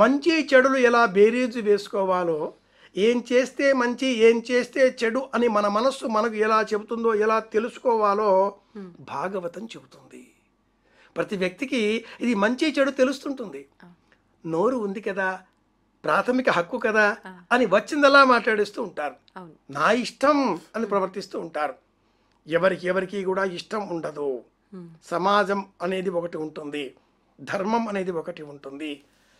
మంచి చెడులు ఎలా బేరీజు వేసుకోవాలో ఏం చేస్తే మంచి ఏం చేస్తే చెడు అని మన మనస్సు మనకు ఎలా చెబుతుందో ఎలా తెలుసుకోవాలో భాగవతం చెబుతుంది ప్రతి వ్యక్తికి ఇది మంచి చెడు తెలుస్తుంటుంది నోరు ఉంది కదా ప్రాథమిక హక్కు కదా అని వచ్చిందలా మాట్లాడిస్తూ ఉంటారు నా ఇష్టం అని ప్రవర్తిస్తూ ఉంటారు ఎవరికి ఎవరికి కూడా ఇష్టం ఉండదు సమాజం అనేది ఒకటి ఉంటుంది ధర్మం అనేది ఒకటి ఉంటుంది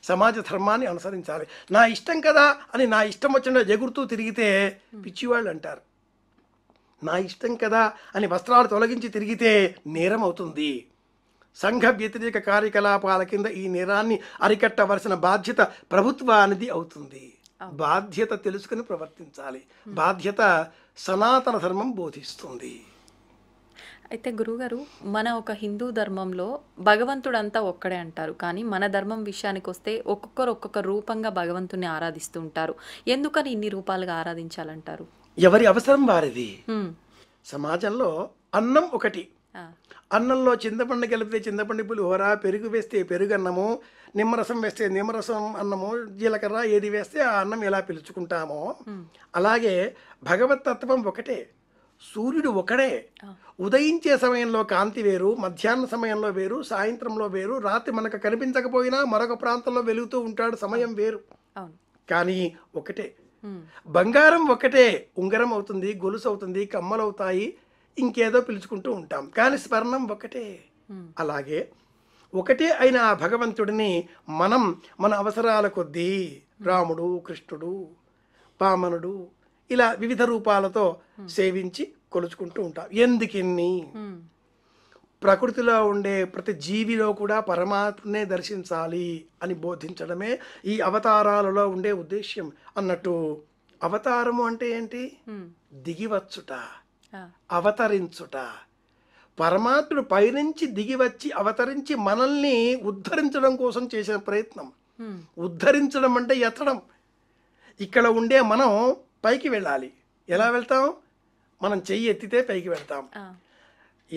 సమాజ ధర్మాన్ని అనుసరించాలి నా ఇష్టం కదా అని నా ఇష్టం వచ్చిన ఎగురుతూ తిరిగితే పిచ్చివాళ్ళు అంటారు నా ఇష్టం కదా అని వస్త్రాలు తొలగించి తిరిగితే నేరం అవుతుంది సంఘ వ్యతిరేక కార్యకలాపాల కింద ఈ నేరాన్ని అరికట్టవలసిన బాధ్యత ప్రభుత్వానిది అవుతుంది బాధ్యత తెలుసుకుని ప్రవర్తించాలి బాధ్యత సనాతన ధర్మం బోధిస్తుంది
అయితే గురుగారు మన ఒక హిందూ ధర్మంలో భగవంతుడంతా ఒక్కడే అంటారు కానీ మన ధర్మం విషయానికి వస్తే ఒక్కొక్కరు ఒక్కొక్క రూపంగా భగవంతుని ఆరాధిస్తూ ఉంటారు ఎందుకని ఇన్ని రూపాలుగా ఆరాధించాలంటారు
ఎవరి అవసరం వారిది సమాజంలో అన్నం ఒకటి అన్నంలో చింతపండు కలిపితే చింతపండు పులిహోర పెరుగు వేస్తే పెరుగు అన్నము నిమ్మరసం వేస్తే నిమ్మరసం అన్నము జీలకర్ర ఏది వేస్తే ఆ అన్నం ఎలా పిలుచుకుంటామో అలాగే భగవత్ తత్వం ఒకటే సూర్యుడు ఒకడే ఉదయించే సమయంలో కాంతి వేరు మధ్యాహ్న సమయంలో వేరు సాయంత్రంలో వేరు రాత్రి మనకు కనిపించకపోయినా మరొక ప్రాంతంలో వెలుగుతూ ఉంటాడు సమయం వేరు కానీ ఒకటే బంగారం ఒకటే ఉంగరం అవుతుంది గొలుసు అవుతుంది కమ్మలు అవుతాయి ఇంకేదో పిలుచుకుంటూ ఉంటాం కానీ స్వర్ణం ఒకటే అలాగే ఒకటే అయిన ఆ భగవంతుడిని మనం మన అవసరాల కొద్దీ రాముడు కృష్ణుడు పామనుడు ఇలా వివిధ రూపాలతో సేవించి కొలుచుకుంటూ ఉంటాం ఎందుకిన్ని ప్రకృతిలో ఉండే ప్రతి జీవిలో కూడా పరమాత్మనే దర్శించాలి అని బోధించడమే ఈ అవతారాలలో ఉండే ఉద్దేశ్యం అన్నట్టు అవతారము అంటే ఏంటి దిగివచ్చుట అవతరించుట పరమాత్ముడు పైనుంచి దిగివచ్చి అవతరించి మనల్ని ఉద్ధరించడం కోసం చేసిన ప్రయత్నం ఉద్ధరించడం అంటే ఎత్తడం ఇక్కడ ఉండే మనం పైకి వెళ్ళాలి ఎలా వెళ్తాం మనం చెయ్యి ఎత్తితే పైకి వెళ్తాం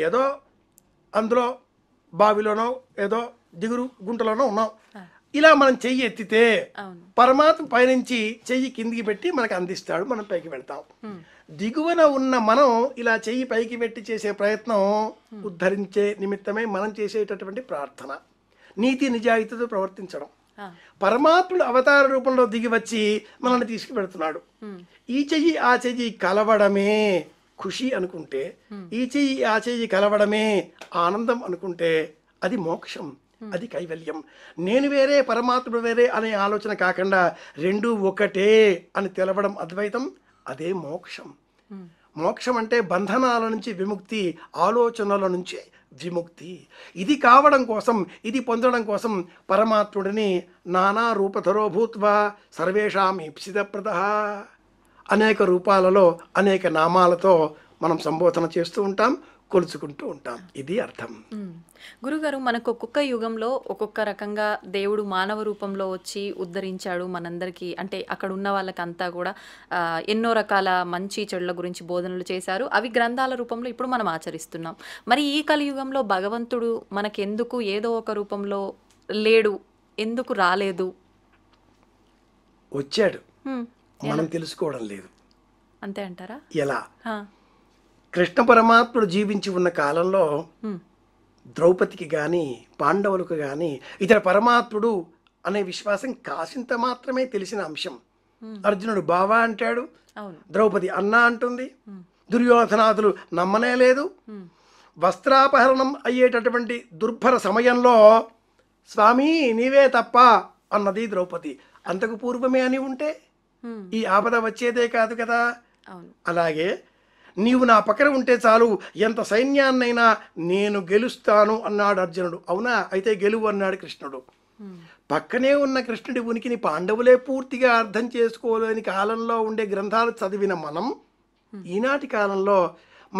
ఏదో అందులో బావిలోనో ఏదో దిగురు గుంటలోనో ఉన్నాం ఇలా మనం చెయ్యి ఎత్తితే పరమాత్మ పైనుంచి చెయ్యి కిందికి పెట్టి మనకు అందిస్తాడు మనం పైకి వెళ్తాం దిగువన ఉన్న మనం ఇలా చెయ్యి పైకి పెట్టి చేసే ప్రయత్నం ఉద్ధరించే నిమిత్తమే మనం చేసేటటువంటి ప్రార్థన నీతి నిజాయితీతో ప్రవర్తించడం పరమాత్ముడు అవతార రూపంలో దిగి వచ్చి మనల్ని తీసుకుపెడుతున్నాడు ఈ చెయ్యి ఆ చెయ్యి కలవడమే ఖుషి అనుకుంటే ఈ చెయ్యి ఆ చెయ్యి కలవడమే ఆనందం అనుకుంటే అది మోక్షం అది కైవల్యం నేను వేరే పరమాత్ముడు వేరే అనే ఆలోచన కాకుండా రెండు ఒకటే అని తెలవడం అద్వైతం అదే మోక్షం మోక్షం అంటే బంధనాల నుంచి విముక్తి ఆలోచనల నుంచి విముక్తి ఇది కావడం కోసం ఇది పొందడం కోసం పరమాత్ముడిని నానా రూపధరో భూత్వ సర్వేషాం ఇప్సిదప్రద అనేక రూపాలలో అనేక నామాలతో మనం సంబోధన చేస్తూ ఉంటాం కొలుచుకుంటూ ఉంటాం ఇది అర్థం
గురుగారు మనకు ఒక్కొక్క యుగంలో ఒక్కొక్క రకంగా దేవుడు మానవ రూపంలో వచ్చి ఉద్ధరించాడు మనందరికీ అంటే అక్కడ ఉన్న వాళ్ళకంతా కూడా ఎన్నో రకాల మంచి చెడుల గురించి బోధనలు చేశారు అవి గ్రంథాల రూపంలో ఇప్పుడు మనం ఆచరిస్తున్నాం మరి ఈ కలియుగంలో భగవంతుడు మనకెందుకు ఏదో ఒక రూపంలో లేడు ఎందుకు రాలేదు
వచ్చాడు మనం తెలుసుకోవడం లేదు అంతే అంటారా ఎలా కృష్ణ పరమాత్ముడు జీవించి ఉన్న కాలంలో ద్రౌపదికి కానీ పాండవులకు కానీ ఇతర పరమాత్ముడు అనే విశ్వాసం కాసింత మాత్రమే తెలిసిన అంశం అర్జునుడు బావా అంటాడు ద్రౌపది అన్న అంటుంది దుర్యోధనాథులు నమ్మనే లేదు వస్త్రాపహరణం అయ్యేటటువంటి దుర్భర సమయంలో స్వామి నీవే తప్ప అన్నది ద్రౌపది అంతకు పూర్వమే అని ఉంటే ఈ ఆపద వచ్చేదే కాదు కదా అలాగే నీవు నా పక్కన ఉంటే చాలు ఎంత సైన్యాన్నైనా నేను గెలుస్తాను అన్నాడు అర్జునుడు అవునా అయితే గెలువు అన్నాడు కృష్ణుడు పక్కనే ఉన్న కృష్ణుడి ఉనికిని పాండవులే పూర్తిగా అర్థం చేసుకోలేని కాలంలో ఉండే గ్రంథాలు చదివిన మనం ఈనాటి కాలంలో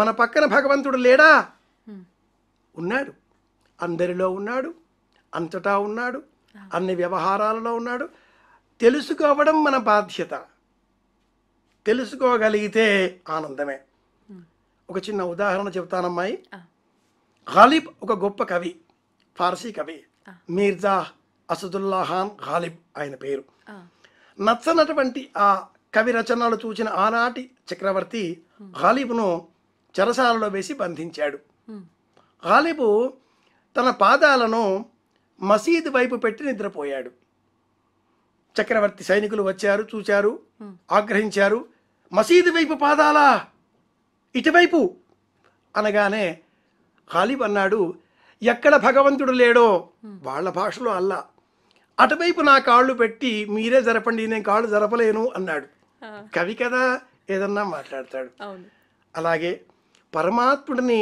మన పక్కన భగవంతుడు లేడా ఉన్నాడు అందరిలో ఉన్నాడు అంతటా ఉన్నాడు అన్ని వ్యవహారాలలో ఉన్నాడు తెలుసుకోవడం మన బాధ్యత తెలుసుకోగలిగితే ఆనందమే ఒక చిన్న ఉదాహరణ చెబుతానమ్మాయి ఘాలిబ్ ఒక గొప్ప కవి ఫార్సీ కవి మీర్జా అసదుల్లా ఖాన్ ఘాలిబ్ ఆయన పేరు నచ్చనటువంటి ఆ కవి రచనలు చూసిన ఆనాటి చక్రవర్తి ఘాలిబ్ను చెరసాలలో వేసి బంధించాడు ఘాలిబు తన పాదాలను మసీదు వైపు పెట్టి నిద్రపోయాడు చక్రవర్తి సైనికులు వచ్చారు చూచారు ఆగ్రహించారు మసీదు వైపు పాదాలా ఇటువైపు అనగానే ఖాళీబ్ అన్నాడు ఎక్కడ భగవంతుడు లేడో వాళ్ళ భాషలో అల్లా అటువైపు నా కాళ్ళు పెట్టి మీరే జరపండి నేను కాళ్ళు జరపలేను అన్నాడు కవి కదా ఏదన్నా మాట్లాడతాడు అలాగే పరమాత్ముడిని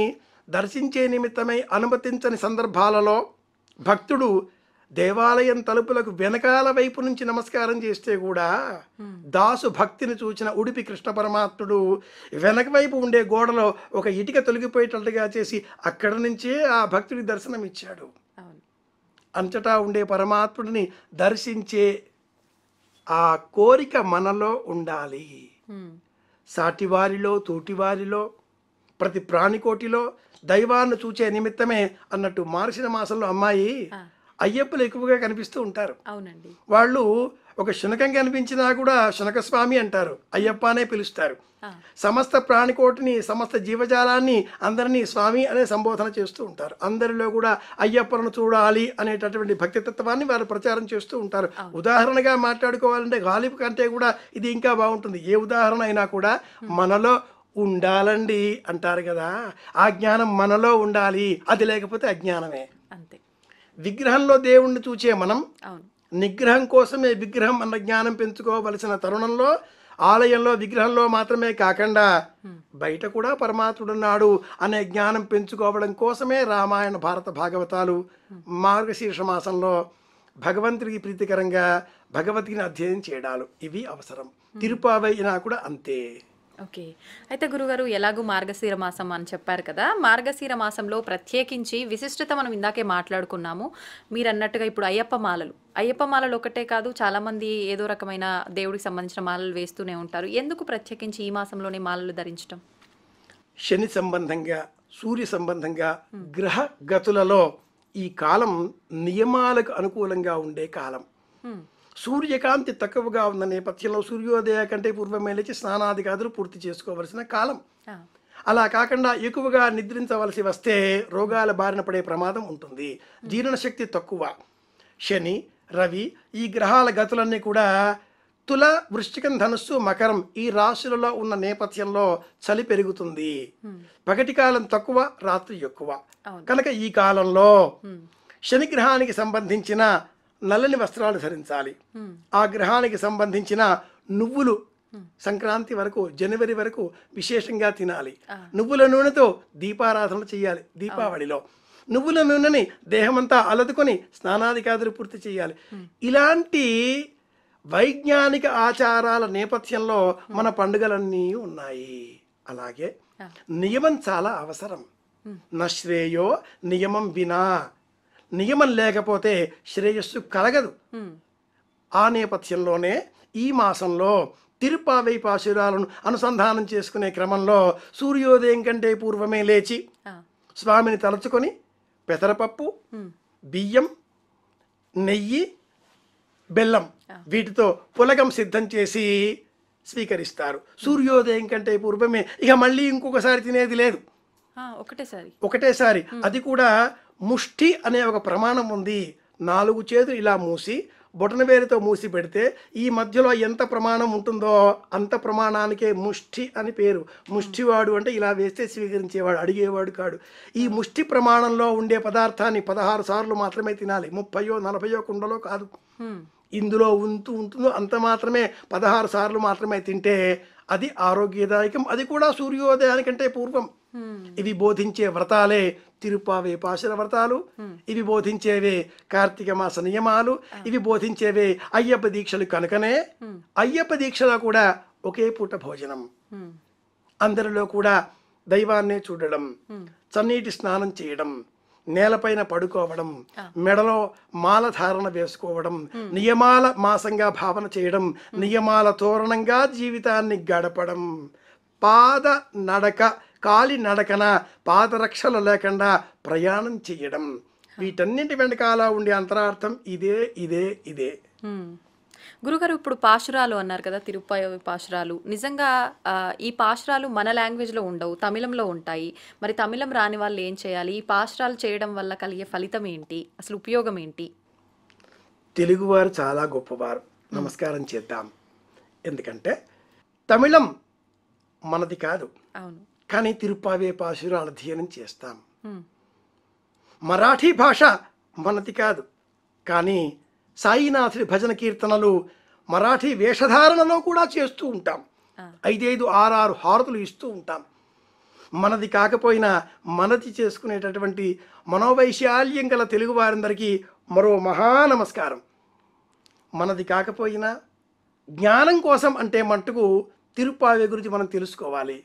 దర్శించే నిమిత్తమై అనుమతించని సందర్భాలలో భక్తుడు దేవాలయం తలుపులకు వెనకాల వైపు నుంచి నమస్కారం చేస్తే కూడా దాసు భక్తిని చూచిన ఉడిపి కృష్ణ పరమాత్ముడు వెనక వైపు ఉండే గోడలో ఒక ఇటుక తొలగిపోయేటట్టుగా చేసి అక్కడ నుంచే ఆ భక్తుడి దర్శనం ఇచ్చాడు అంతటా ఉండే పరమాత్ముడిని దర్శించే ఆ కోరిక మనలో ఉండాలి సాటివారిలో తోటివారిలో ప్రతి ప్రాణికోటిలో దైవాన్ని చూచే నిమిత్తమే అన్నట్టు మార్చిన మాసంలో అమ్మాయి అయ్యప్పలు ఎక్కువగా కనిపిస్తూ ఉంటారు అవునండి వాళ్ళు ఒక శునకం కనిపించినా కూడా శునక స్వామి అంటారు అయ్యప్ప అనే పిలుస్తారు సమస్త ప్రాణికోటిని సమస్త జీవజాలాన్ని అందరినీ స్వామి అనే సంబోధన చేస్తూ ఉంటారు అందరిలో కూడా అయ్యప్పను చూడాలి అనేటటువంటి భక్తి తత్వాన్ని వారు ప్రచారం చేస్తూ ఉంటారు ఉదాహరణగా మాట్లాడుకోవాలంటే గాలిపు కంటే కూడా ఇది ఇంకా బాగుంటుంది ఏ ఉదాహరణ అయినా కూడా మనలో ఉండాలండి అంటారు కదా ఆ జ్ఞానం మనలో ఉండాలి అది లేకపోతే అజ్ఞానమే అంతే విగ్రహంలో దేవుణ్ణి చూచే మనం నిగ్రహం కోసమే విగ్రహం అన్న జ్ఞానం పెంచుకోవలసిన తరుణంలో ఆలయంలో విగ్రహంలో మాత్రమే కాకుండా బయట కూడా పరమాత్ముడున్నాడు అనే జ్ఞానం పెంచుకోవడం కోసమే రామాయణ భారత భాగవతాలు మార్గశీర్ష మాసంలో భగవంతుడికి ప్రీతికరంగా భగవద్గీత అధ్యయనం చేయడాలు ఇవి అవసరం తిరుపావైనా కూడా అంతే
ఓకే అయితే గురుగారు ఎలాగూ మార్గశీర మాసం అని చెప్పారు కదా మార్గశీర మాసంలో ప్రత్యేకించి విశిష్టత మనం ఇందాకే మాట్లాడుకున్నాము మీరు అన్నట్టుగా ఇప్పుడు అయ్యప్ప మాలలు అయ్యప్ప మాలలు ఒకటే కాదు చాలామంది ఏదో రకమైన దేవుడికి సంబంధించిన మాలలు వేస్తూనే ఉంటారు ఎందుకు ప్రత్యేకించి ఈ మాసంలోనే మాలలు ధరించడం
శని సంబంధంగా సూర్య సంబంధంగా గ్రహ గతులలో ఈ కాలం నియమాలకు అనుకూలంగా ఉండే కాలం సూర్యకాంతి తక్కువగా ఉన్న నేపథ్యంలో సూర్యోదయ కంటే పూర్వమే లేచి స్నానాధికారులు పూర్తి చేసుకోవలసిన కాలం అలా కాకుండా ఎక్కువగా నిద్రించవలసి వస్తే రోగాల బారిన పడే ప్రమాదం ఉంటుంది జీర్ణశక్తి తక్కువ శని రవి ఈ గ్రహాల గతులన్నీ కూడా తుల వృష్టికం ధనుస్సు మకరం ఈ రాశులలో ఉన్న నేపథ్యంలో చలి పెరుగుతుంది పగటి కాలం తక్కువ రాత్రి ఎక్కువ కనుక ఈ కాలంలో శనిగ్రహానికి సంబంధించిన నల్లని వస్త్రాలు ధరించాలి ఆ గ్రహానికి సంబంధించిన నువ్వులు సంక్రాంతి వరకు జనవరి వరకు విశేషంగా తినాలి నువ్వుల నూనెతో దీపారాధన చేయాలి దీపావళిలో నువ్వుల నూనెని దేహమంతా అలదుకొని స్నానాధికారులు పూర్తి చేయాలి ఇలాంటి వైజ్ఞానిక ఆచారాల నేపథ్యంలో మన పండుగలన్నీ ఉన్నాయి అలాగే నియమం చాలా అవసరం నశ్రేయో నియమం వినా నియమం లేకపోతే శ్రేయస్సు కలగదు ఆ నేపథ్యంలోనే ఈ మాసంలో తిరుపావైపాశురాలను అనుసంధానం చేసుకునే క్రమంలో సూర్యోదయం కంటే పూర్వమే లేచి స్వామిని తలచుకొని పెసరపప్పు బియ్యం నెయ్యి బెల్లం వీటితో పులగం సిద్ధం చేసి స్వీకరిస్తారు సూర్యోదయం కంటే పూర్వమే ఇక మళ్ళీ ఇంకొకసారి తినేది లేదు ఒకటేసారి ఒకటేసారి అది కూడా ముష్టి అనే ఒక ప్రమాణం ఉంది నాలుగు చేతులు ఇలా మూసి వేరుతో మూసి పెడితే ఈ మధ్యలో ఎంత ప్రమాణం ఉంటుందో అంత ప్రమాణానికే ముష్టి అని పేరు ముష్టివాడు అంటే ఇలా వేస్తే స్వీకరించేవాడు అడిగేవాడు కాడు ఈ ముష్టి ప్రమాణంలో ఉండే పదార్థాన్ని పదహారు సార్లు మాత్రమే తినాలి ముప్పయో నలభయో కుండలో కాదు ఇందులో ఉంటూ ఉంటుందో అంత మాత్రమే పదహారు సార్లు మాత్రమే తింటే అది ఆరోగ్యదాయకం అది కూడా సూర్యోదయానికంటే పూర్వం ఇవి బోధించే వ్రతాలే తిరుపావే పాశుర వ్రతాలు ఇవి బోధించేవే కార్తీక మాస నియమాలు ఇవి బోధించేవే అయ్యప్ప దీక్షలు కనుకనే అయ్యప్ప దీక్షలో కూడా ఒకే పూట భోజనం అందరిలో కూడా దైవాన్నే చూడడం చన్నీటి స్నానం చేయడం నేలపైన పడుకోవడం మెడలో మాల ధారణ వేసుకోవడం నియమాల మాసంగా భావన చేయడం నియమాల తోరణంగా జీవితాన్ని గడపడం పాద నడక కాలి నడకన పాదరక్షలు లేకుండా ప్రయాణం చేయడం వీటన్నింటి వెనకాల ఉండే అంతరార్థం ఇదే ఇదే ఇదే
గురుగారు ఇప్పుడు పాశురాలు అన్నారు కదా తిరుపతి పాశురాలు నిజంగా ఈ పాశురాలు మన లాంగ్వేజ్లో ఉండవు తమిళంలో ఉంటాయి మరి తమిళం రాని వాళ్ళు ఏం చేయాలి ఈ పాశురాలు చేయడం వల్ల కలిగే ఫలితం ఏంటి అసలు ఉపయోగం ఏంటి
తెలుగువారు చాలా గొప్పవారు నమస్కారం చేద్దాం ఎందుకంటే తమిళం మనది కాదు అవును కానీ తిరుపావే పాశురాలు అధ్యయనం చేస్తాం మరాఠీ భాష మనది కాదు కానీ సాయినాథుడి భజన కీర్తనలు మరాఠీ వేషధారణలో కూడా చేస్తూ ఉంటాం ఐదైదు ఆరారు హారతులు ఇస్తూ ఉంటాం మనది కాకపోయినా మనది చేసుకునేటటువంటి మనోవైశాల్యం గల తెలుగు వారందరికీ మరో మహానమస్కారం మనది కాకపోయినా జ్ఞానం కోసం అంటే మట్టుకు తిరుపావే గురించి మనం తెలుసుకోవాలి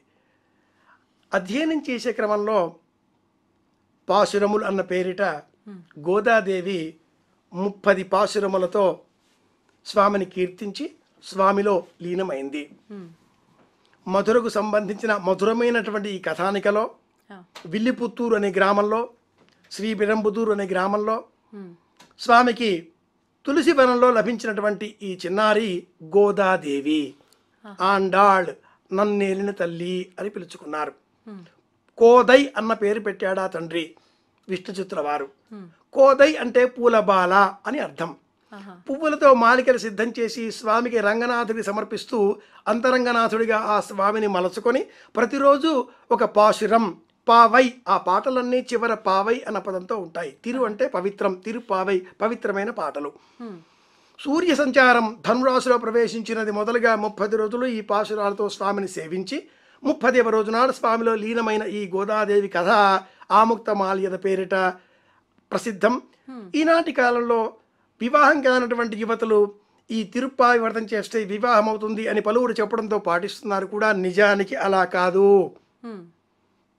అధ్యయనం చేసే క్రమంలో పాశురములు అన్న పేరిట గోదాదేవి ముప్పది పాశురములతో స్వామిని కీర్తించి స్వామిలో లీనమైంది మధురకు సంబంధించిన మధురమైనటువంటి ఈ కథానికలో విల్లిపుత్తూరు అనే గ్రామంలో శ్రీ బిరంబుదూరు అనే గ్రామంలో స్వామికి తులసి వనంలో లభించినటువంటి ఈ చిన్నారి గోదాదేవి ఆండాళ్ నన్నేలిన తల్లి అని పిలుచుకున్నారు కోదై అన్న పేరు పెట్టాడా తండ్రి విష్ణు చిత్ర వారు కోదై అంటే పూలబాల అని అర్థం పువ్వులతో మాలికలు సిద్ధం చేసి స్వామికి రంగనాథుడి సమర్పిస్తూ అంతరంగనాథుడిగా ఆ స్వామిని మలచుకొని ప్రతిరోజు ఒక పాశురం పావై ఆ పాటలన్నీ చివర పావై అన్న పదంతో ఉంటాయి తిరు అంటే పవిత్రం తిరు పావై పవిత్రమైన పాటలు సూర్య సంచారం ధనురాశిలో ప్రవేశించినది మొదలుగా ముప్పది రోజులు ఈ పాశురాలతో స్వామిని సేవించి ముప్పదేవ రోజునాడు స్వామిలో లీనమైన ఈ గోదాదేవి కథ ఆముక్త మాల్యద పేరిట ప్రసిద్ధం ఈనాటి కాలంలో వివాహం కానటువంటి యువతలు ఈ తిరుప్పావి వ్రతం చేస్తే వివాహం అవుతుంది అని పలువురు చెప్పడంతో పాటిస్తున్నారు కూడా నిజానికి అలా కాదు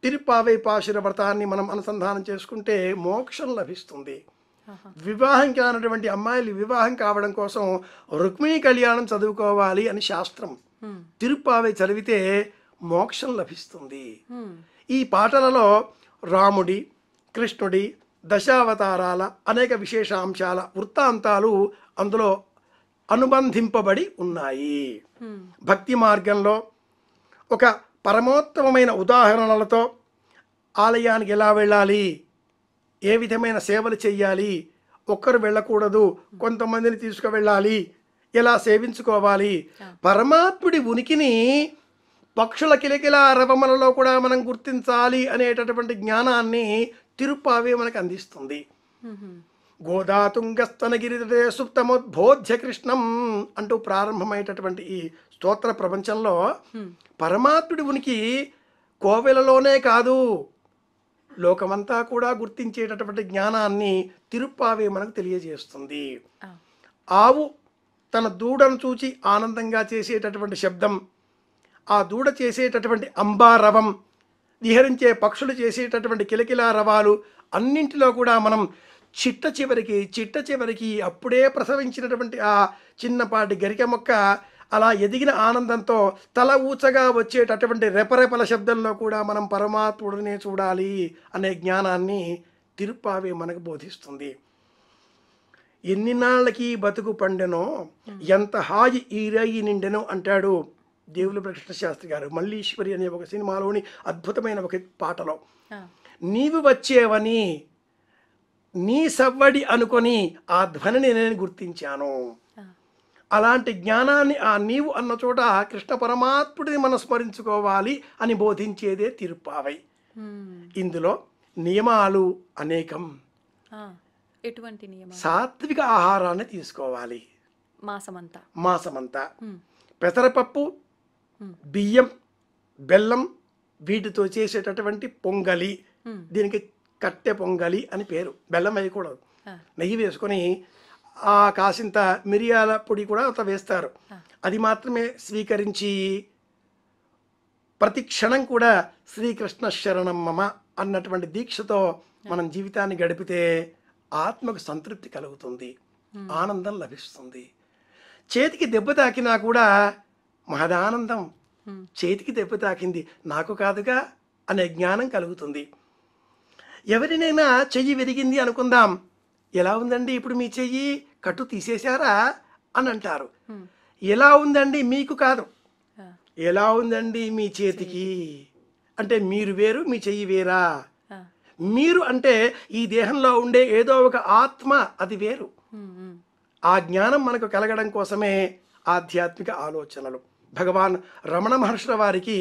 తిరుప్పావై పాశుర వ్రతాన్ని మనం అనుసంధానం చేసుకుంటే మోక్షం లభిస్తుంది వివాహం కానటువంటి అమ్మాయిలు వివాహం కావడం కోసం రుక్మిణి కళ్యాణం చదువుకోవాలి అని శాస్త్రం తిరుప్పావై చదివితే మోక్షం లభిస్తుంది ఈ పాటలలో రాముడి కృష్ణుడి దశావతారాల అనేక విశేషాంశాల వృత్తాంతాలు అందులో అనుబంధింపబడి ఉన్నాయి భక్తి మార్గంలో ఒక పరమోత్తమైన ఉదాహరణలతో ఆలయానికి ఎలా వెళ్ళాలి ఏ విధమైన సేవలు చేయాలి ఒక్కరు వెళ్ళకూడదు కొంతమందిని తీసుకువెళ్ళాలి ఎలా సేవించుకోవాలి పరమాత్ముడి ఉనికిని పక్షుల కిలకిల రవమలలో కూడా మనం గుర్తించాలి అనేటటువంటి జ్ఞానాన్ని తిరుపావే మనకు అందిస్తుంది గోదాతుంగస్తనగిరి సుప్తమోద్భోధ్య కృష్ణం అంటూ ప్రారంభమైనటువంటి ఈ స్తోత్ర ప్రపంచంలో పరమాత్ముడి ఉనికి కోవెలలోనే కాదు లోకమంతా కూడా గుర్తించేటటువంటి జ్ఞానాన్ని తిరుప్పావే మనకు తెలియజేస్తుంది ఆవు తన దూడను చూచి ఆనందంగా చేసేటటువంటి శబ్దం ఆ దూడ చేసేటటువంటి అంబారవం విహరించే పక్షులు చేసేటటువంటి కిలకిల రవాలు అన్నింటిలో కూడా మనం చిట్ట చివరికి చిట్ట చివరికి అప్పుడే ప్రసవించినటువంటి ఆ చిన్నపాటి గరిక మొక్క అలా ఎదిగిన ఆనందంతో తల ఊచగా వచ్చేటటువంటి రెపరెపల శబ్దంలో కూడా మనం పరమాత్ముడినే చూడాలి అనే జ్ఞానాన్ని తిరుపావి మనకు బోధిస్తుంది ఎన్ని నాళ్ళకి బతుకు పండెనో ఎంత హాయి ఈరాయి నిండెనో అంటాడు దేవుల ప్రకృష్ణ శాస్త్రి గారు మల్లీశ్వరి అనే ఒక సినిమాలోని అద్భుతమైన ఒక పాటలో నీవు వచ్చేవని నీ సవ్వడి అనుకొని ఆ ధ్వనిని నేను గుర్తించాను అలాంటి జ్ఞానాన్ని ఆ నీవు అన్న చోట కృష్ణ పరమాత్ముడిని మనం స్మరించుకోవాలి అని బోధించేదే తిరుప్పావై ఇందులో నియమాలు అనేకం
ఎటువంటి నియమం
సాత్విక ఆహారాన్ని తీసుకోవాలి మాసమంతా మాసమంతా పెసరపప్పు బియ్యం బెల్లం వీటితో చేసేటటువంటి పొంగలి దీనికి కట్టె పొంగలి అని పేరు బెల్లం వేయకూడదు నెయ్యి వేసుకొని ఆ కాసింత మిరియాల పొడి కూడా అంత వేస్తారు అది మాత్రమే స్వీకరించి ప్రతి క్షణం కూడా శ్రీకృష్ణ శరణమ్మ అన్నటువంటి దీక్షతో మనం జీవితాన్ని గడిపితే ఆత్మకు సంతృప్తి కలుగుతుంది ఆనందం లభిస్తుంది చేతికి దెబ్బ తాకినా కూడా మహదానందం చేతికి దెబ్బ తాకింది నాకు కాదుగా అనే జ్ఞానం కలుగుతుంది ఎవరినైనా చెయ్యి విరిగింది అనుకుందాం ఎలా ఉందండి ఇప్పుడు మీ చెయ్యి కట్టు తీసేశారా అని అంటారు ఎలా ఉందండి మీకు కాదు ఎలా ఉందండి మీ చేతికి అంటే మీరు వేరు మీ చెయ్యి వేరా మీరు అంటే ఈ దేహంలో ఉండే ఏదో ఒక ఆత్మ అది వేరు ఆ జ్ఞానం మనకు కలగడం కోసమే ఆధ్యాత్మిక ఆలోచనలు భగవాన్ రమణ మహర్షుల వారికి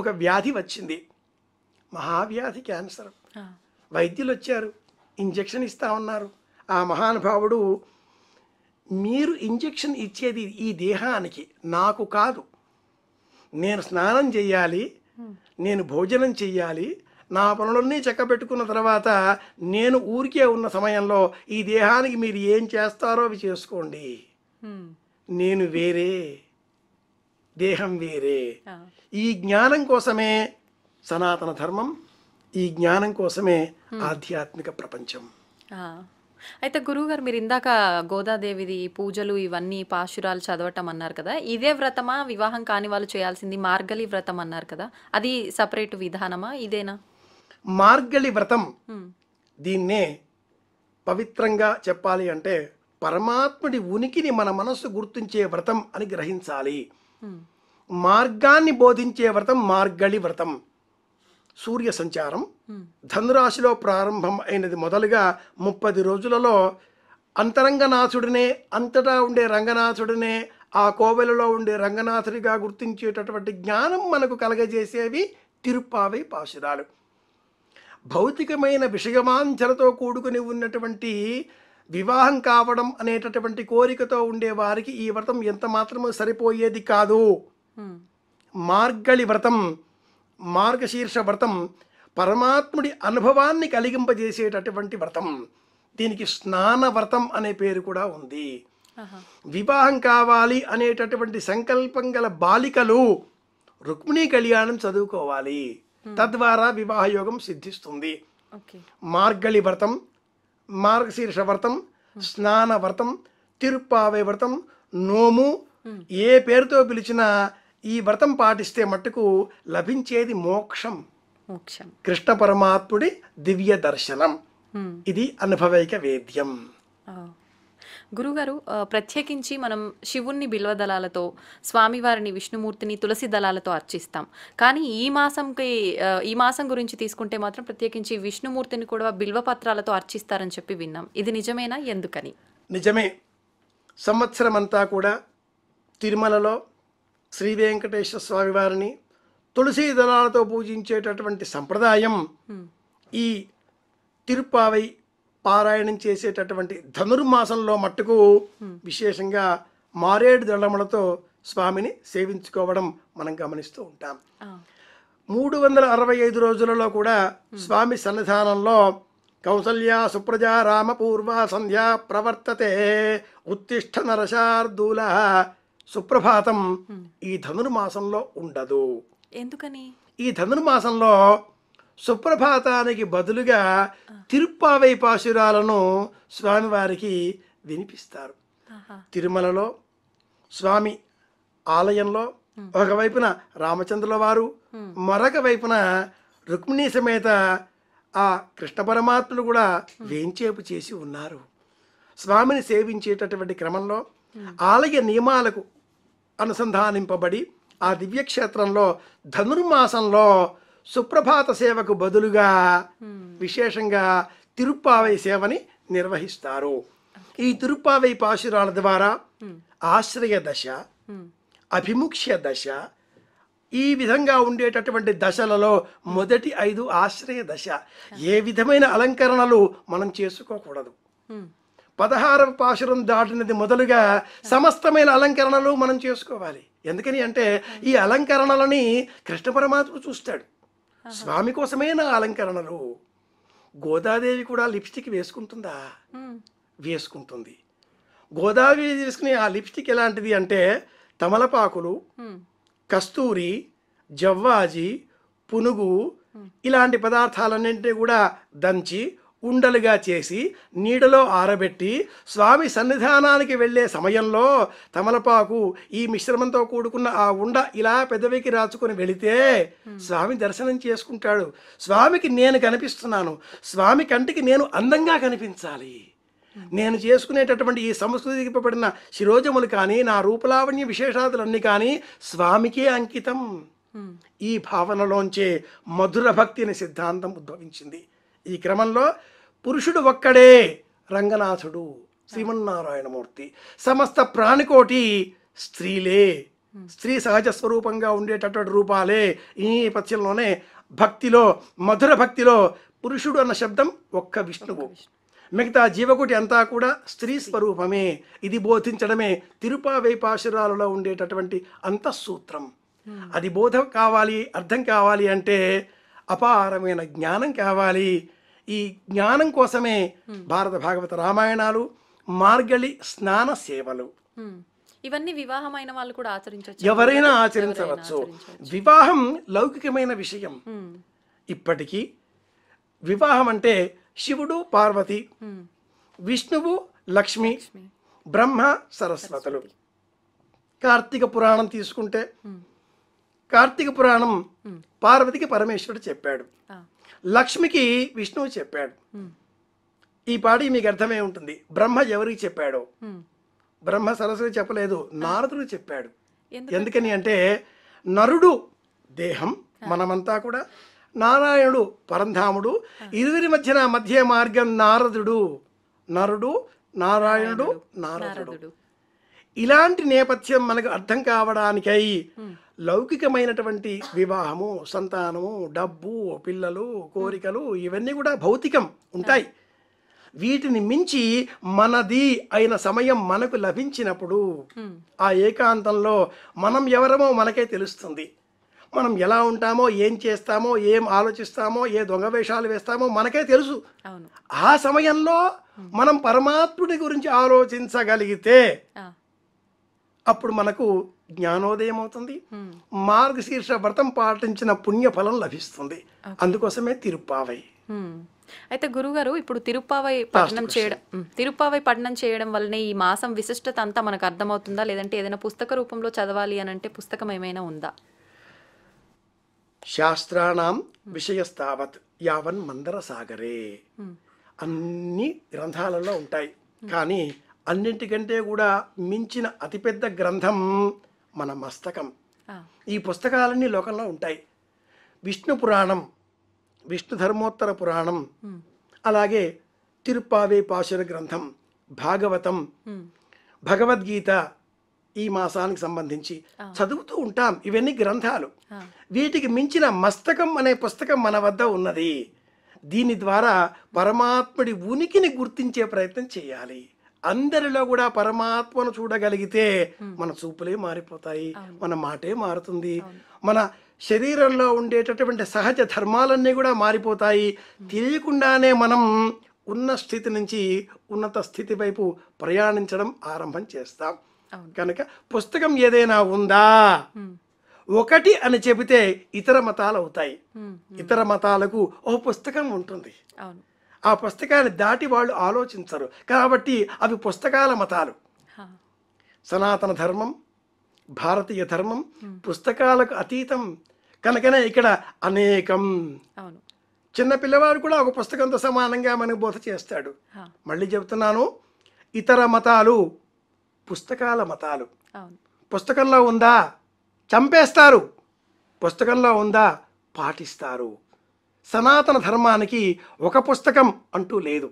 ఒక వ్యాధి వచ్చింది మహావ్యాధి క్యాన్సర్ వైద్యులు వచ్చారు ఇంజెక్షన్ ఇస్తా ఉన్నారు ఆ మహానుభావుడు మీరు ఇంజెక్షన్ ఇచ్చేది ఈ దేహానికి నాకు కాదు నేను స్నానం చేయాలి నేను భోజనం చెయ్యాలి నా పనులన్నీ పెట్టుకున్న తర్వాత నేను ఊరికే ఉన్న సమయంలో ఈ దేహానికి మీరు ఏం చేస్తారో అవి చేసుకోండి నేను వేరే దేహం వేరే ఈ జ్ఞానం కోసమే సనాతన ధర్మం ఈ జ్ఞానం కోసమే ఆధ్యాత్మిక ప్రపంచం
అయితే గురువుగారు మీరు ఇందాక గోదాదేవిది పూజలు ఇవన్నీ పాశురాలు చదవటం అన్నారు కదా ఇదే వ్రతమా వివాహం కాని వాళ్ళు చేయాల్సింది మార్గలి వ్రతం అన్నారు కదా అది సపరేట్ విధానమా ఇదేనా
మార్గలి వ్రతం దీన్నే పవిత్రంగా చెప్పాలి అంటే పరమాత్ముడి ఉనికిని మన మనస్సు గుర్తించే వ్రతం అని గ్రహించాలి మార్గాన్ని బోధించే వ్రతం మార్గళి వ్రతం సూర్య సంచారం ధనురాశిలో ప్రారంభం అయినది మొదలుగా ముప్పది రోజులలో అంతరంగనాథుడినే అంతటా ఉండే రంగనాథుడినే ఆ కోవెలలో ఉండే రంగనాథుడిగా గుర్తించేటటువంటి జ్ఞానం మనకు కలగజేసేవి తిరుప్పావై పాశురాలు భౌతికమైన విషయమాంచలతో కూడుకుని ఉన్నటువంటి వివాహం కావడం అనేటటువంటి కోరికతో ఉండే వారికి ఈ వ్రతం ఎంత మాత్రము సరిపోయేది కాదు మార్గళి వ్రతం మార్గశీర్ష వ్రతం పరమాత్ముడి అనుభవాన్ని కలిగింపజేసేటటువంటి వ్రతం దీనికి స్నాన వ్రతం అనే పేరు కూడా ఉంది వివాహం కావాలి అనేటటువంటి సంకల్పం గల బాలికలు రుక్మిణీ కళ్యాణం చదువుకోవాలి తద్వారా వివాహయోగం సిద్ధిస్తుంది మార్గళి వ్రతం మార్గశీర్ష వ్రతం స్నాన వ్రతం తిరుప్పావే వ్రతం నోము ఏ పేరుతో పిలిచినా ఈ వ్రతం పాటిస్తే మట్టుకు లభించేది మోక్షం మోక్షం కృష్ణ పరమాత్ముడి దివ్య దర్శనం ఇది అనుభవైక వేద్యం
గురుగారు ప్రత్యేకించి మనం శివుణ్ణి బిల్వదళాలతో స్వామివారిని విష్ణుమూర్తిని తులసి దళాలతో అర్చిస్తాం కానీ ఈ మాసంకి ఈ మాసం గురించి తీసుకుంటే మాత్రం ప్రత్యేకించి విష్ణుమూర్తిని కూడా బిల్వపత్రాలతో అర్చిస్తారని చెప్పి విన్నాం ఇది నిజమేనా ఎందుకని
నిజమే సంవత్సరం అంతా కూడా తిరుమలలో శ్రీ వెంకటేశ్వర స్వామివారిని తులసి దళాలతో పూజించేటటువంటి సంప్రదాయం ఈ తిరుపావై పారాయణం చేసేటటువంటి ధనుర్మాసంలో మట్టుకు విశేషంగా మారేడు దళములతో స్వామిని సేవించుకోవడం మనం గమనిస్తూ ఉంటాం మూడు వందల అరవై ఐదు రోజులలో కూడా స్వామి సన్నిధానంలో కౌసల్య సుప్రజ రామపూర్వ సంధ్య ప్రవర్తతే ఉత్తిష్ట నరశార్దూల సుప్రభాతం ఈ ధనుర్మాసంలో ఉండదు ఎందుకని ఈ ధనుర్మాసంలో సుప్రభాతానికి బదులుగా తిరుప్పావై పాశురాలను స్వామివారికి వినిపిస్తారు తిరుమలలో స్వామి ఆలయంలో ఒకవైపున రామచంద్రుల వారు మరొక వైపున రుక్మిణీ సమేత ఆ కృష్ణ పరమాత్ములు కూడా వేంచేపు చేసి ఉన్నారు స్వామిని సేవించేటటువంటి క్రమంలో ఆలయ నియమాలకు అనుసంధానింపబడి ఆ దివ్యక్షేత్రంలో ధనుర్మాసంలో సుప్రభాత సేవకు బదులుగా విశేషంగా తిరుప్పావై సేవని నిర్వహిస్తారు ఈ తిరుప్పావై పాశురాల ద్వారా ఆశ్రయ దశ అభిముఖ్య దశ ఈ విధంగా ఉండేటటువంటి దశలలో మొదటి ఐదు ఆశ్రయ దశ ఏ విధమైన అలంకరణలు మనం చేసుకోకూడదు పదహారవ పాశురం దాటినది మొదలుగా సమస్తమైన అలంకరణలు మనం చేసుకోవాలి ఎందుకని అంటే ఈ అలంకరణలని కృష్ణ పరమాత్మ చూస్తాడు స్వామి కోసమే నా అలంకరణలు గోదాదేవి కూడా లిప్స్టిక్ వేసుకుంటుందా వేసుకుంటుంది గోదావరి వేసుకునే ఆ లిప్స్టిక్ ఎలాంటిది అంటే తమలపాకులు కస్తూరి జవ్వాజి పునుగు ఇలాంటి పదార్థాలన్నింటినీ కూడా దంచి ఉండలుగా చేసి నీడలో ఆరబెట్టి స్వామి సన్నిధానానికి వెళ్ళే సమయంలో తమలపాకు ఈ మిశ్రమంతో కూడుకున్న ఆ ఉండ ఇలా పెదవికి రాచుకుని వెళితే స్వామి దర్శనం చేసుకుంటాడు స్వామికి నేను కనిపిస్తున్నాను స్వామి కంటికి నేను అందంగా కనిపించాలి నేను చేసుకునేటటువంటి ఈ సంస్కృతిపబడిన శిరోజములు కానీ నా రూపలావణ్య విశేషాదులన్నీ కానీ స్వామికే అంకితం ఈ భావనలోంచే మధుర భక్తి అనే సిద్ధాంతం ఉద్భవించింది ఈ క్రమంలో పురుషుడు ఒక్కడే రంగనాథుడు శ్రీమన్నారాయణమూర్తి సమస్త ప్రాణికోటి స్త్రీలే స్త్రీ సహజ స్వరూపంగా ఉండేటటువంటి రూపాలే ఈ పద్యంలోనే భక్తిలో మధుర భక్తిలో పురుషుడు అన్న శబ్దం ఒక్క విష్ణువు మిగతా జీవకుటి అంతా కూడా స్త్రీ స్వరూపమే ఇది బోధించడమే తిరుపా పాశురాలలో ఉండేటటువంటి అంతఃసూత్రం అది బోధ కావాలి అర్థం కావాలి అంటే అపారమైన జ్ఞానం కావాలి ఈ జ్ఞానం కోసమే భారత భాగవత రామాయణాలు మార్గళి స్నాన సేవలు
ఇవన్నీ వివాహమైన వాళ్ళు కూడా ఆచరించవచ్చు ఎవరైనా ఆచరించవచ్చు
వివాహం లౌకికమైన విషయం ఇప్పటికీ వివాహం అంటే శివుడు పార్వతి విష్ణువు లక్ష్మి బ్రహ్మ సరస్వతులు కార్తీక పురాణం తీసుకుంటే కార్తీక పురాణం పార్వతికి పరమేశ్వరుడు చెప్పాడు లక్ష్మికి విష్ణువు చెప్పాడు ఈ పాడి మీకు అర్థమే ఉంటుంది బ్రహ్మ ఎవరికి చెప్పాడో బ్రహ్మ సరస్వతి చెప్పలేదు నారదుడు చెప్పాడు ఎందుకని అంటే నరుడు దేహం మనమంతా కూడా నారాయణుడు పరంధాముడు ఇరువురి మధ్యన మధ్య మార్గం నారదుడు నరుడు నారాయణుడు నారదుడు ఇలాంటి నేపథ్యం మనకు అర్థం కావడానికై లౌకికమైనటువంటి వివాహము సంతానము డబ్బు పిల్లలు కోరికలు ఇవన్నీ కూడా భౌతికం ఉంటాయి వీటిని మించి మనది అయిన సమయం మనకు లభించినప్పుడు ఆ ఏకాంతంలో మనం ఎవరమో మనకే తెలుస్తుంది మనం ఎలా ఉంటామో ఏం చేస్తామో ఏం ఆలోచిస్తామో ఏ దొంగ వేషాలు వేస్తామో మనకే తెలుసు ఆ సమయంలో మనం పరమాత్ముడి గురించి ఆలోచించగలిగితే అప్పుడు మనకు జ్ఞానోదయం అవుతుంది మార్గశీర్ష వ్రతం పాటించిన పుణ్య ఫలం లభిస్తుంది అందుకోసమే తిరుప్పావై
అయితే గురుగారు ఇప్పుడు తిరుప్పావై పఠనం చేయడం తిరుప్పావై పఠనం చేయడం వల్లనే ఈ మాసం విశిష్టత అంతా మనకు అర్థమవుతుందా లేదంటే ఏదైనా పుస్తక రూపంలో చదవాలి అని అంటే పుస్తకం ఏమైనా ఉందా
శాస్త్రాణం విషయస్థావత్ యావన్ మందర సాగరే అన్ని గ్రంథాలలో ఉంటాయి కానీ అన్నింటికంటే కూడా మించిన అతిపెద్ద గ్రంథం మన మస్తకం ఈ పుస్తకాలన్నీ లోకంలో ఉంటాయి విష్ణు పురాణం విష్ణు ధర్మోత్తర పురాణం అలాగే తిరుప్పావే పాశుర గ్రంథం భాగవతం భగవద్గీత ఈ మాసానికి సంబంధించి చదువుతూ ఉంటాం ఇవన్నీ గ్రంథాలు వీటికి మించిన మస్తకం అనే పుస్తకం మన వద్ద ఉన్నది దీని ద్వారా పరమాత్ముడి ఉనికిని గుర్తించే ప్రయత్నం చేయాలి అందరిలో కూడా పరమాత్మను చూడగలిగితే మన చూపులే మారిపోతాయి మన మాటే మారుతుంది మన శరీరంలో ఉండేటటువంటి సహజ ధర్మాలన్నీ కూడా మారిపోతాయి తెలియకుండానే మనం ఉన్న స్థితి నుంచి ఉన్నత స్థితి వైపు ప్రయాణించడం ఆరంభం చేస్తాం కనుక పుస్తకం ఏదైనా ఉందా ఒకటి అని చెబితే ఇతర మతాలు అవుతాయి ఇతర మతాలకు ఓ పుస్తకం ఉంటుంది ఆ పుస్తకాన్ని దాటి వాళ్ళు ఆలోచించరు కాబట్టి అవి పుస్తకాల మతాలు సనాతన ధర్మం భారతీయ ధర్మం పుస్తకాలకు అతీతం కనుకనే ఇక్కడ అనేకం చిన్న పిల్లవాడు కూడా ఒక పుస్తకంతో సమానంగా మనకు బోధ చేస్తాడు మళ్ళీ చెబుతున్నాను ఇతర మతాలు పుస్తకాల మతాలు పుస్తకంలో ఉందా చంపేస్తారు పుస్తకంలో ఉందా పాటిస్తారు సనాతన ధర్మానికి ఒక పుస్తకం అంటూ లేదు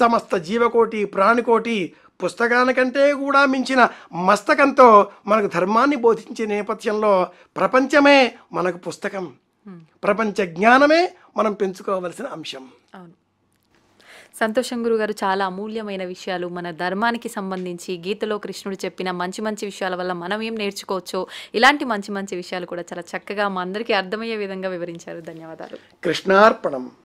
సమస్త జీవకోటి ప్రాణికోటి పుస్తకానికంటే కూడా మించిన మస్తకంతో మనకు ధర్మాన్ని బోధించే నేపథ్యంలో ప్రపంచమే మనకు పుస్తకం ప్రపంచ జ్ఞానమే మనం పెంచుకోవలసిన అంశం
సంతోషం గురుగారు చాలా అమూల్యమైన విషయాలు మన ధర్మానికి సంబంధించి గీతలో కృష్ణుడు చెప్పిన మంచి మంచి విషయాల వల్ల మనం ఏం నేర్చుకోవచ్చో ఇలాంటి మంచి మంచి విషయాలు కూడా చాలా చక్కగా మా అందరికీ అర్థమయ్యే విధంగా వివరించారు ధన్యవాదాలు
కృష్ణార్పణం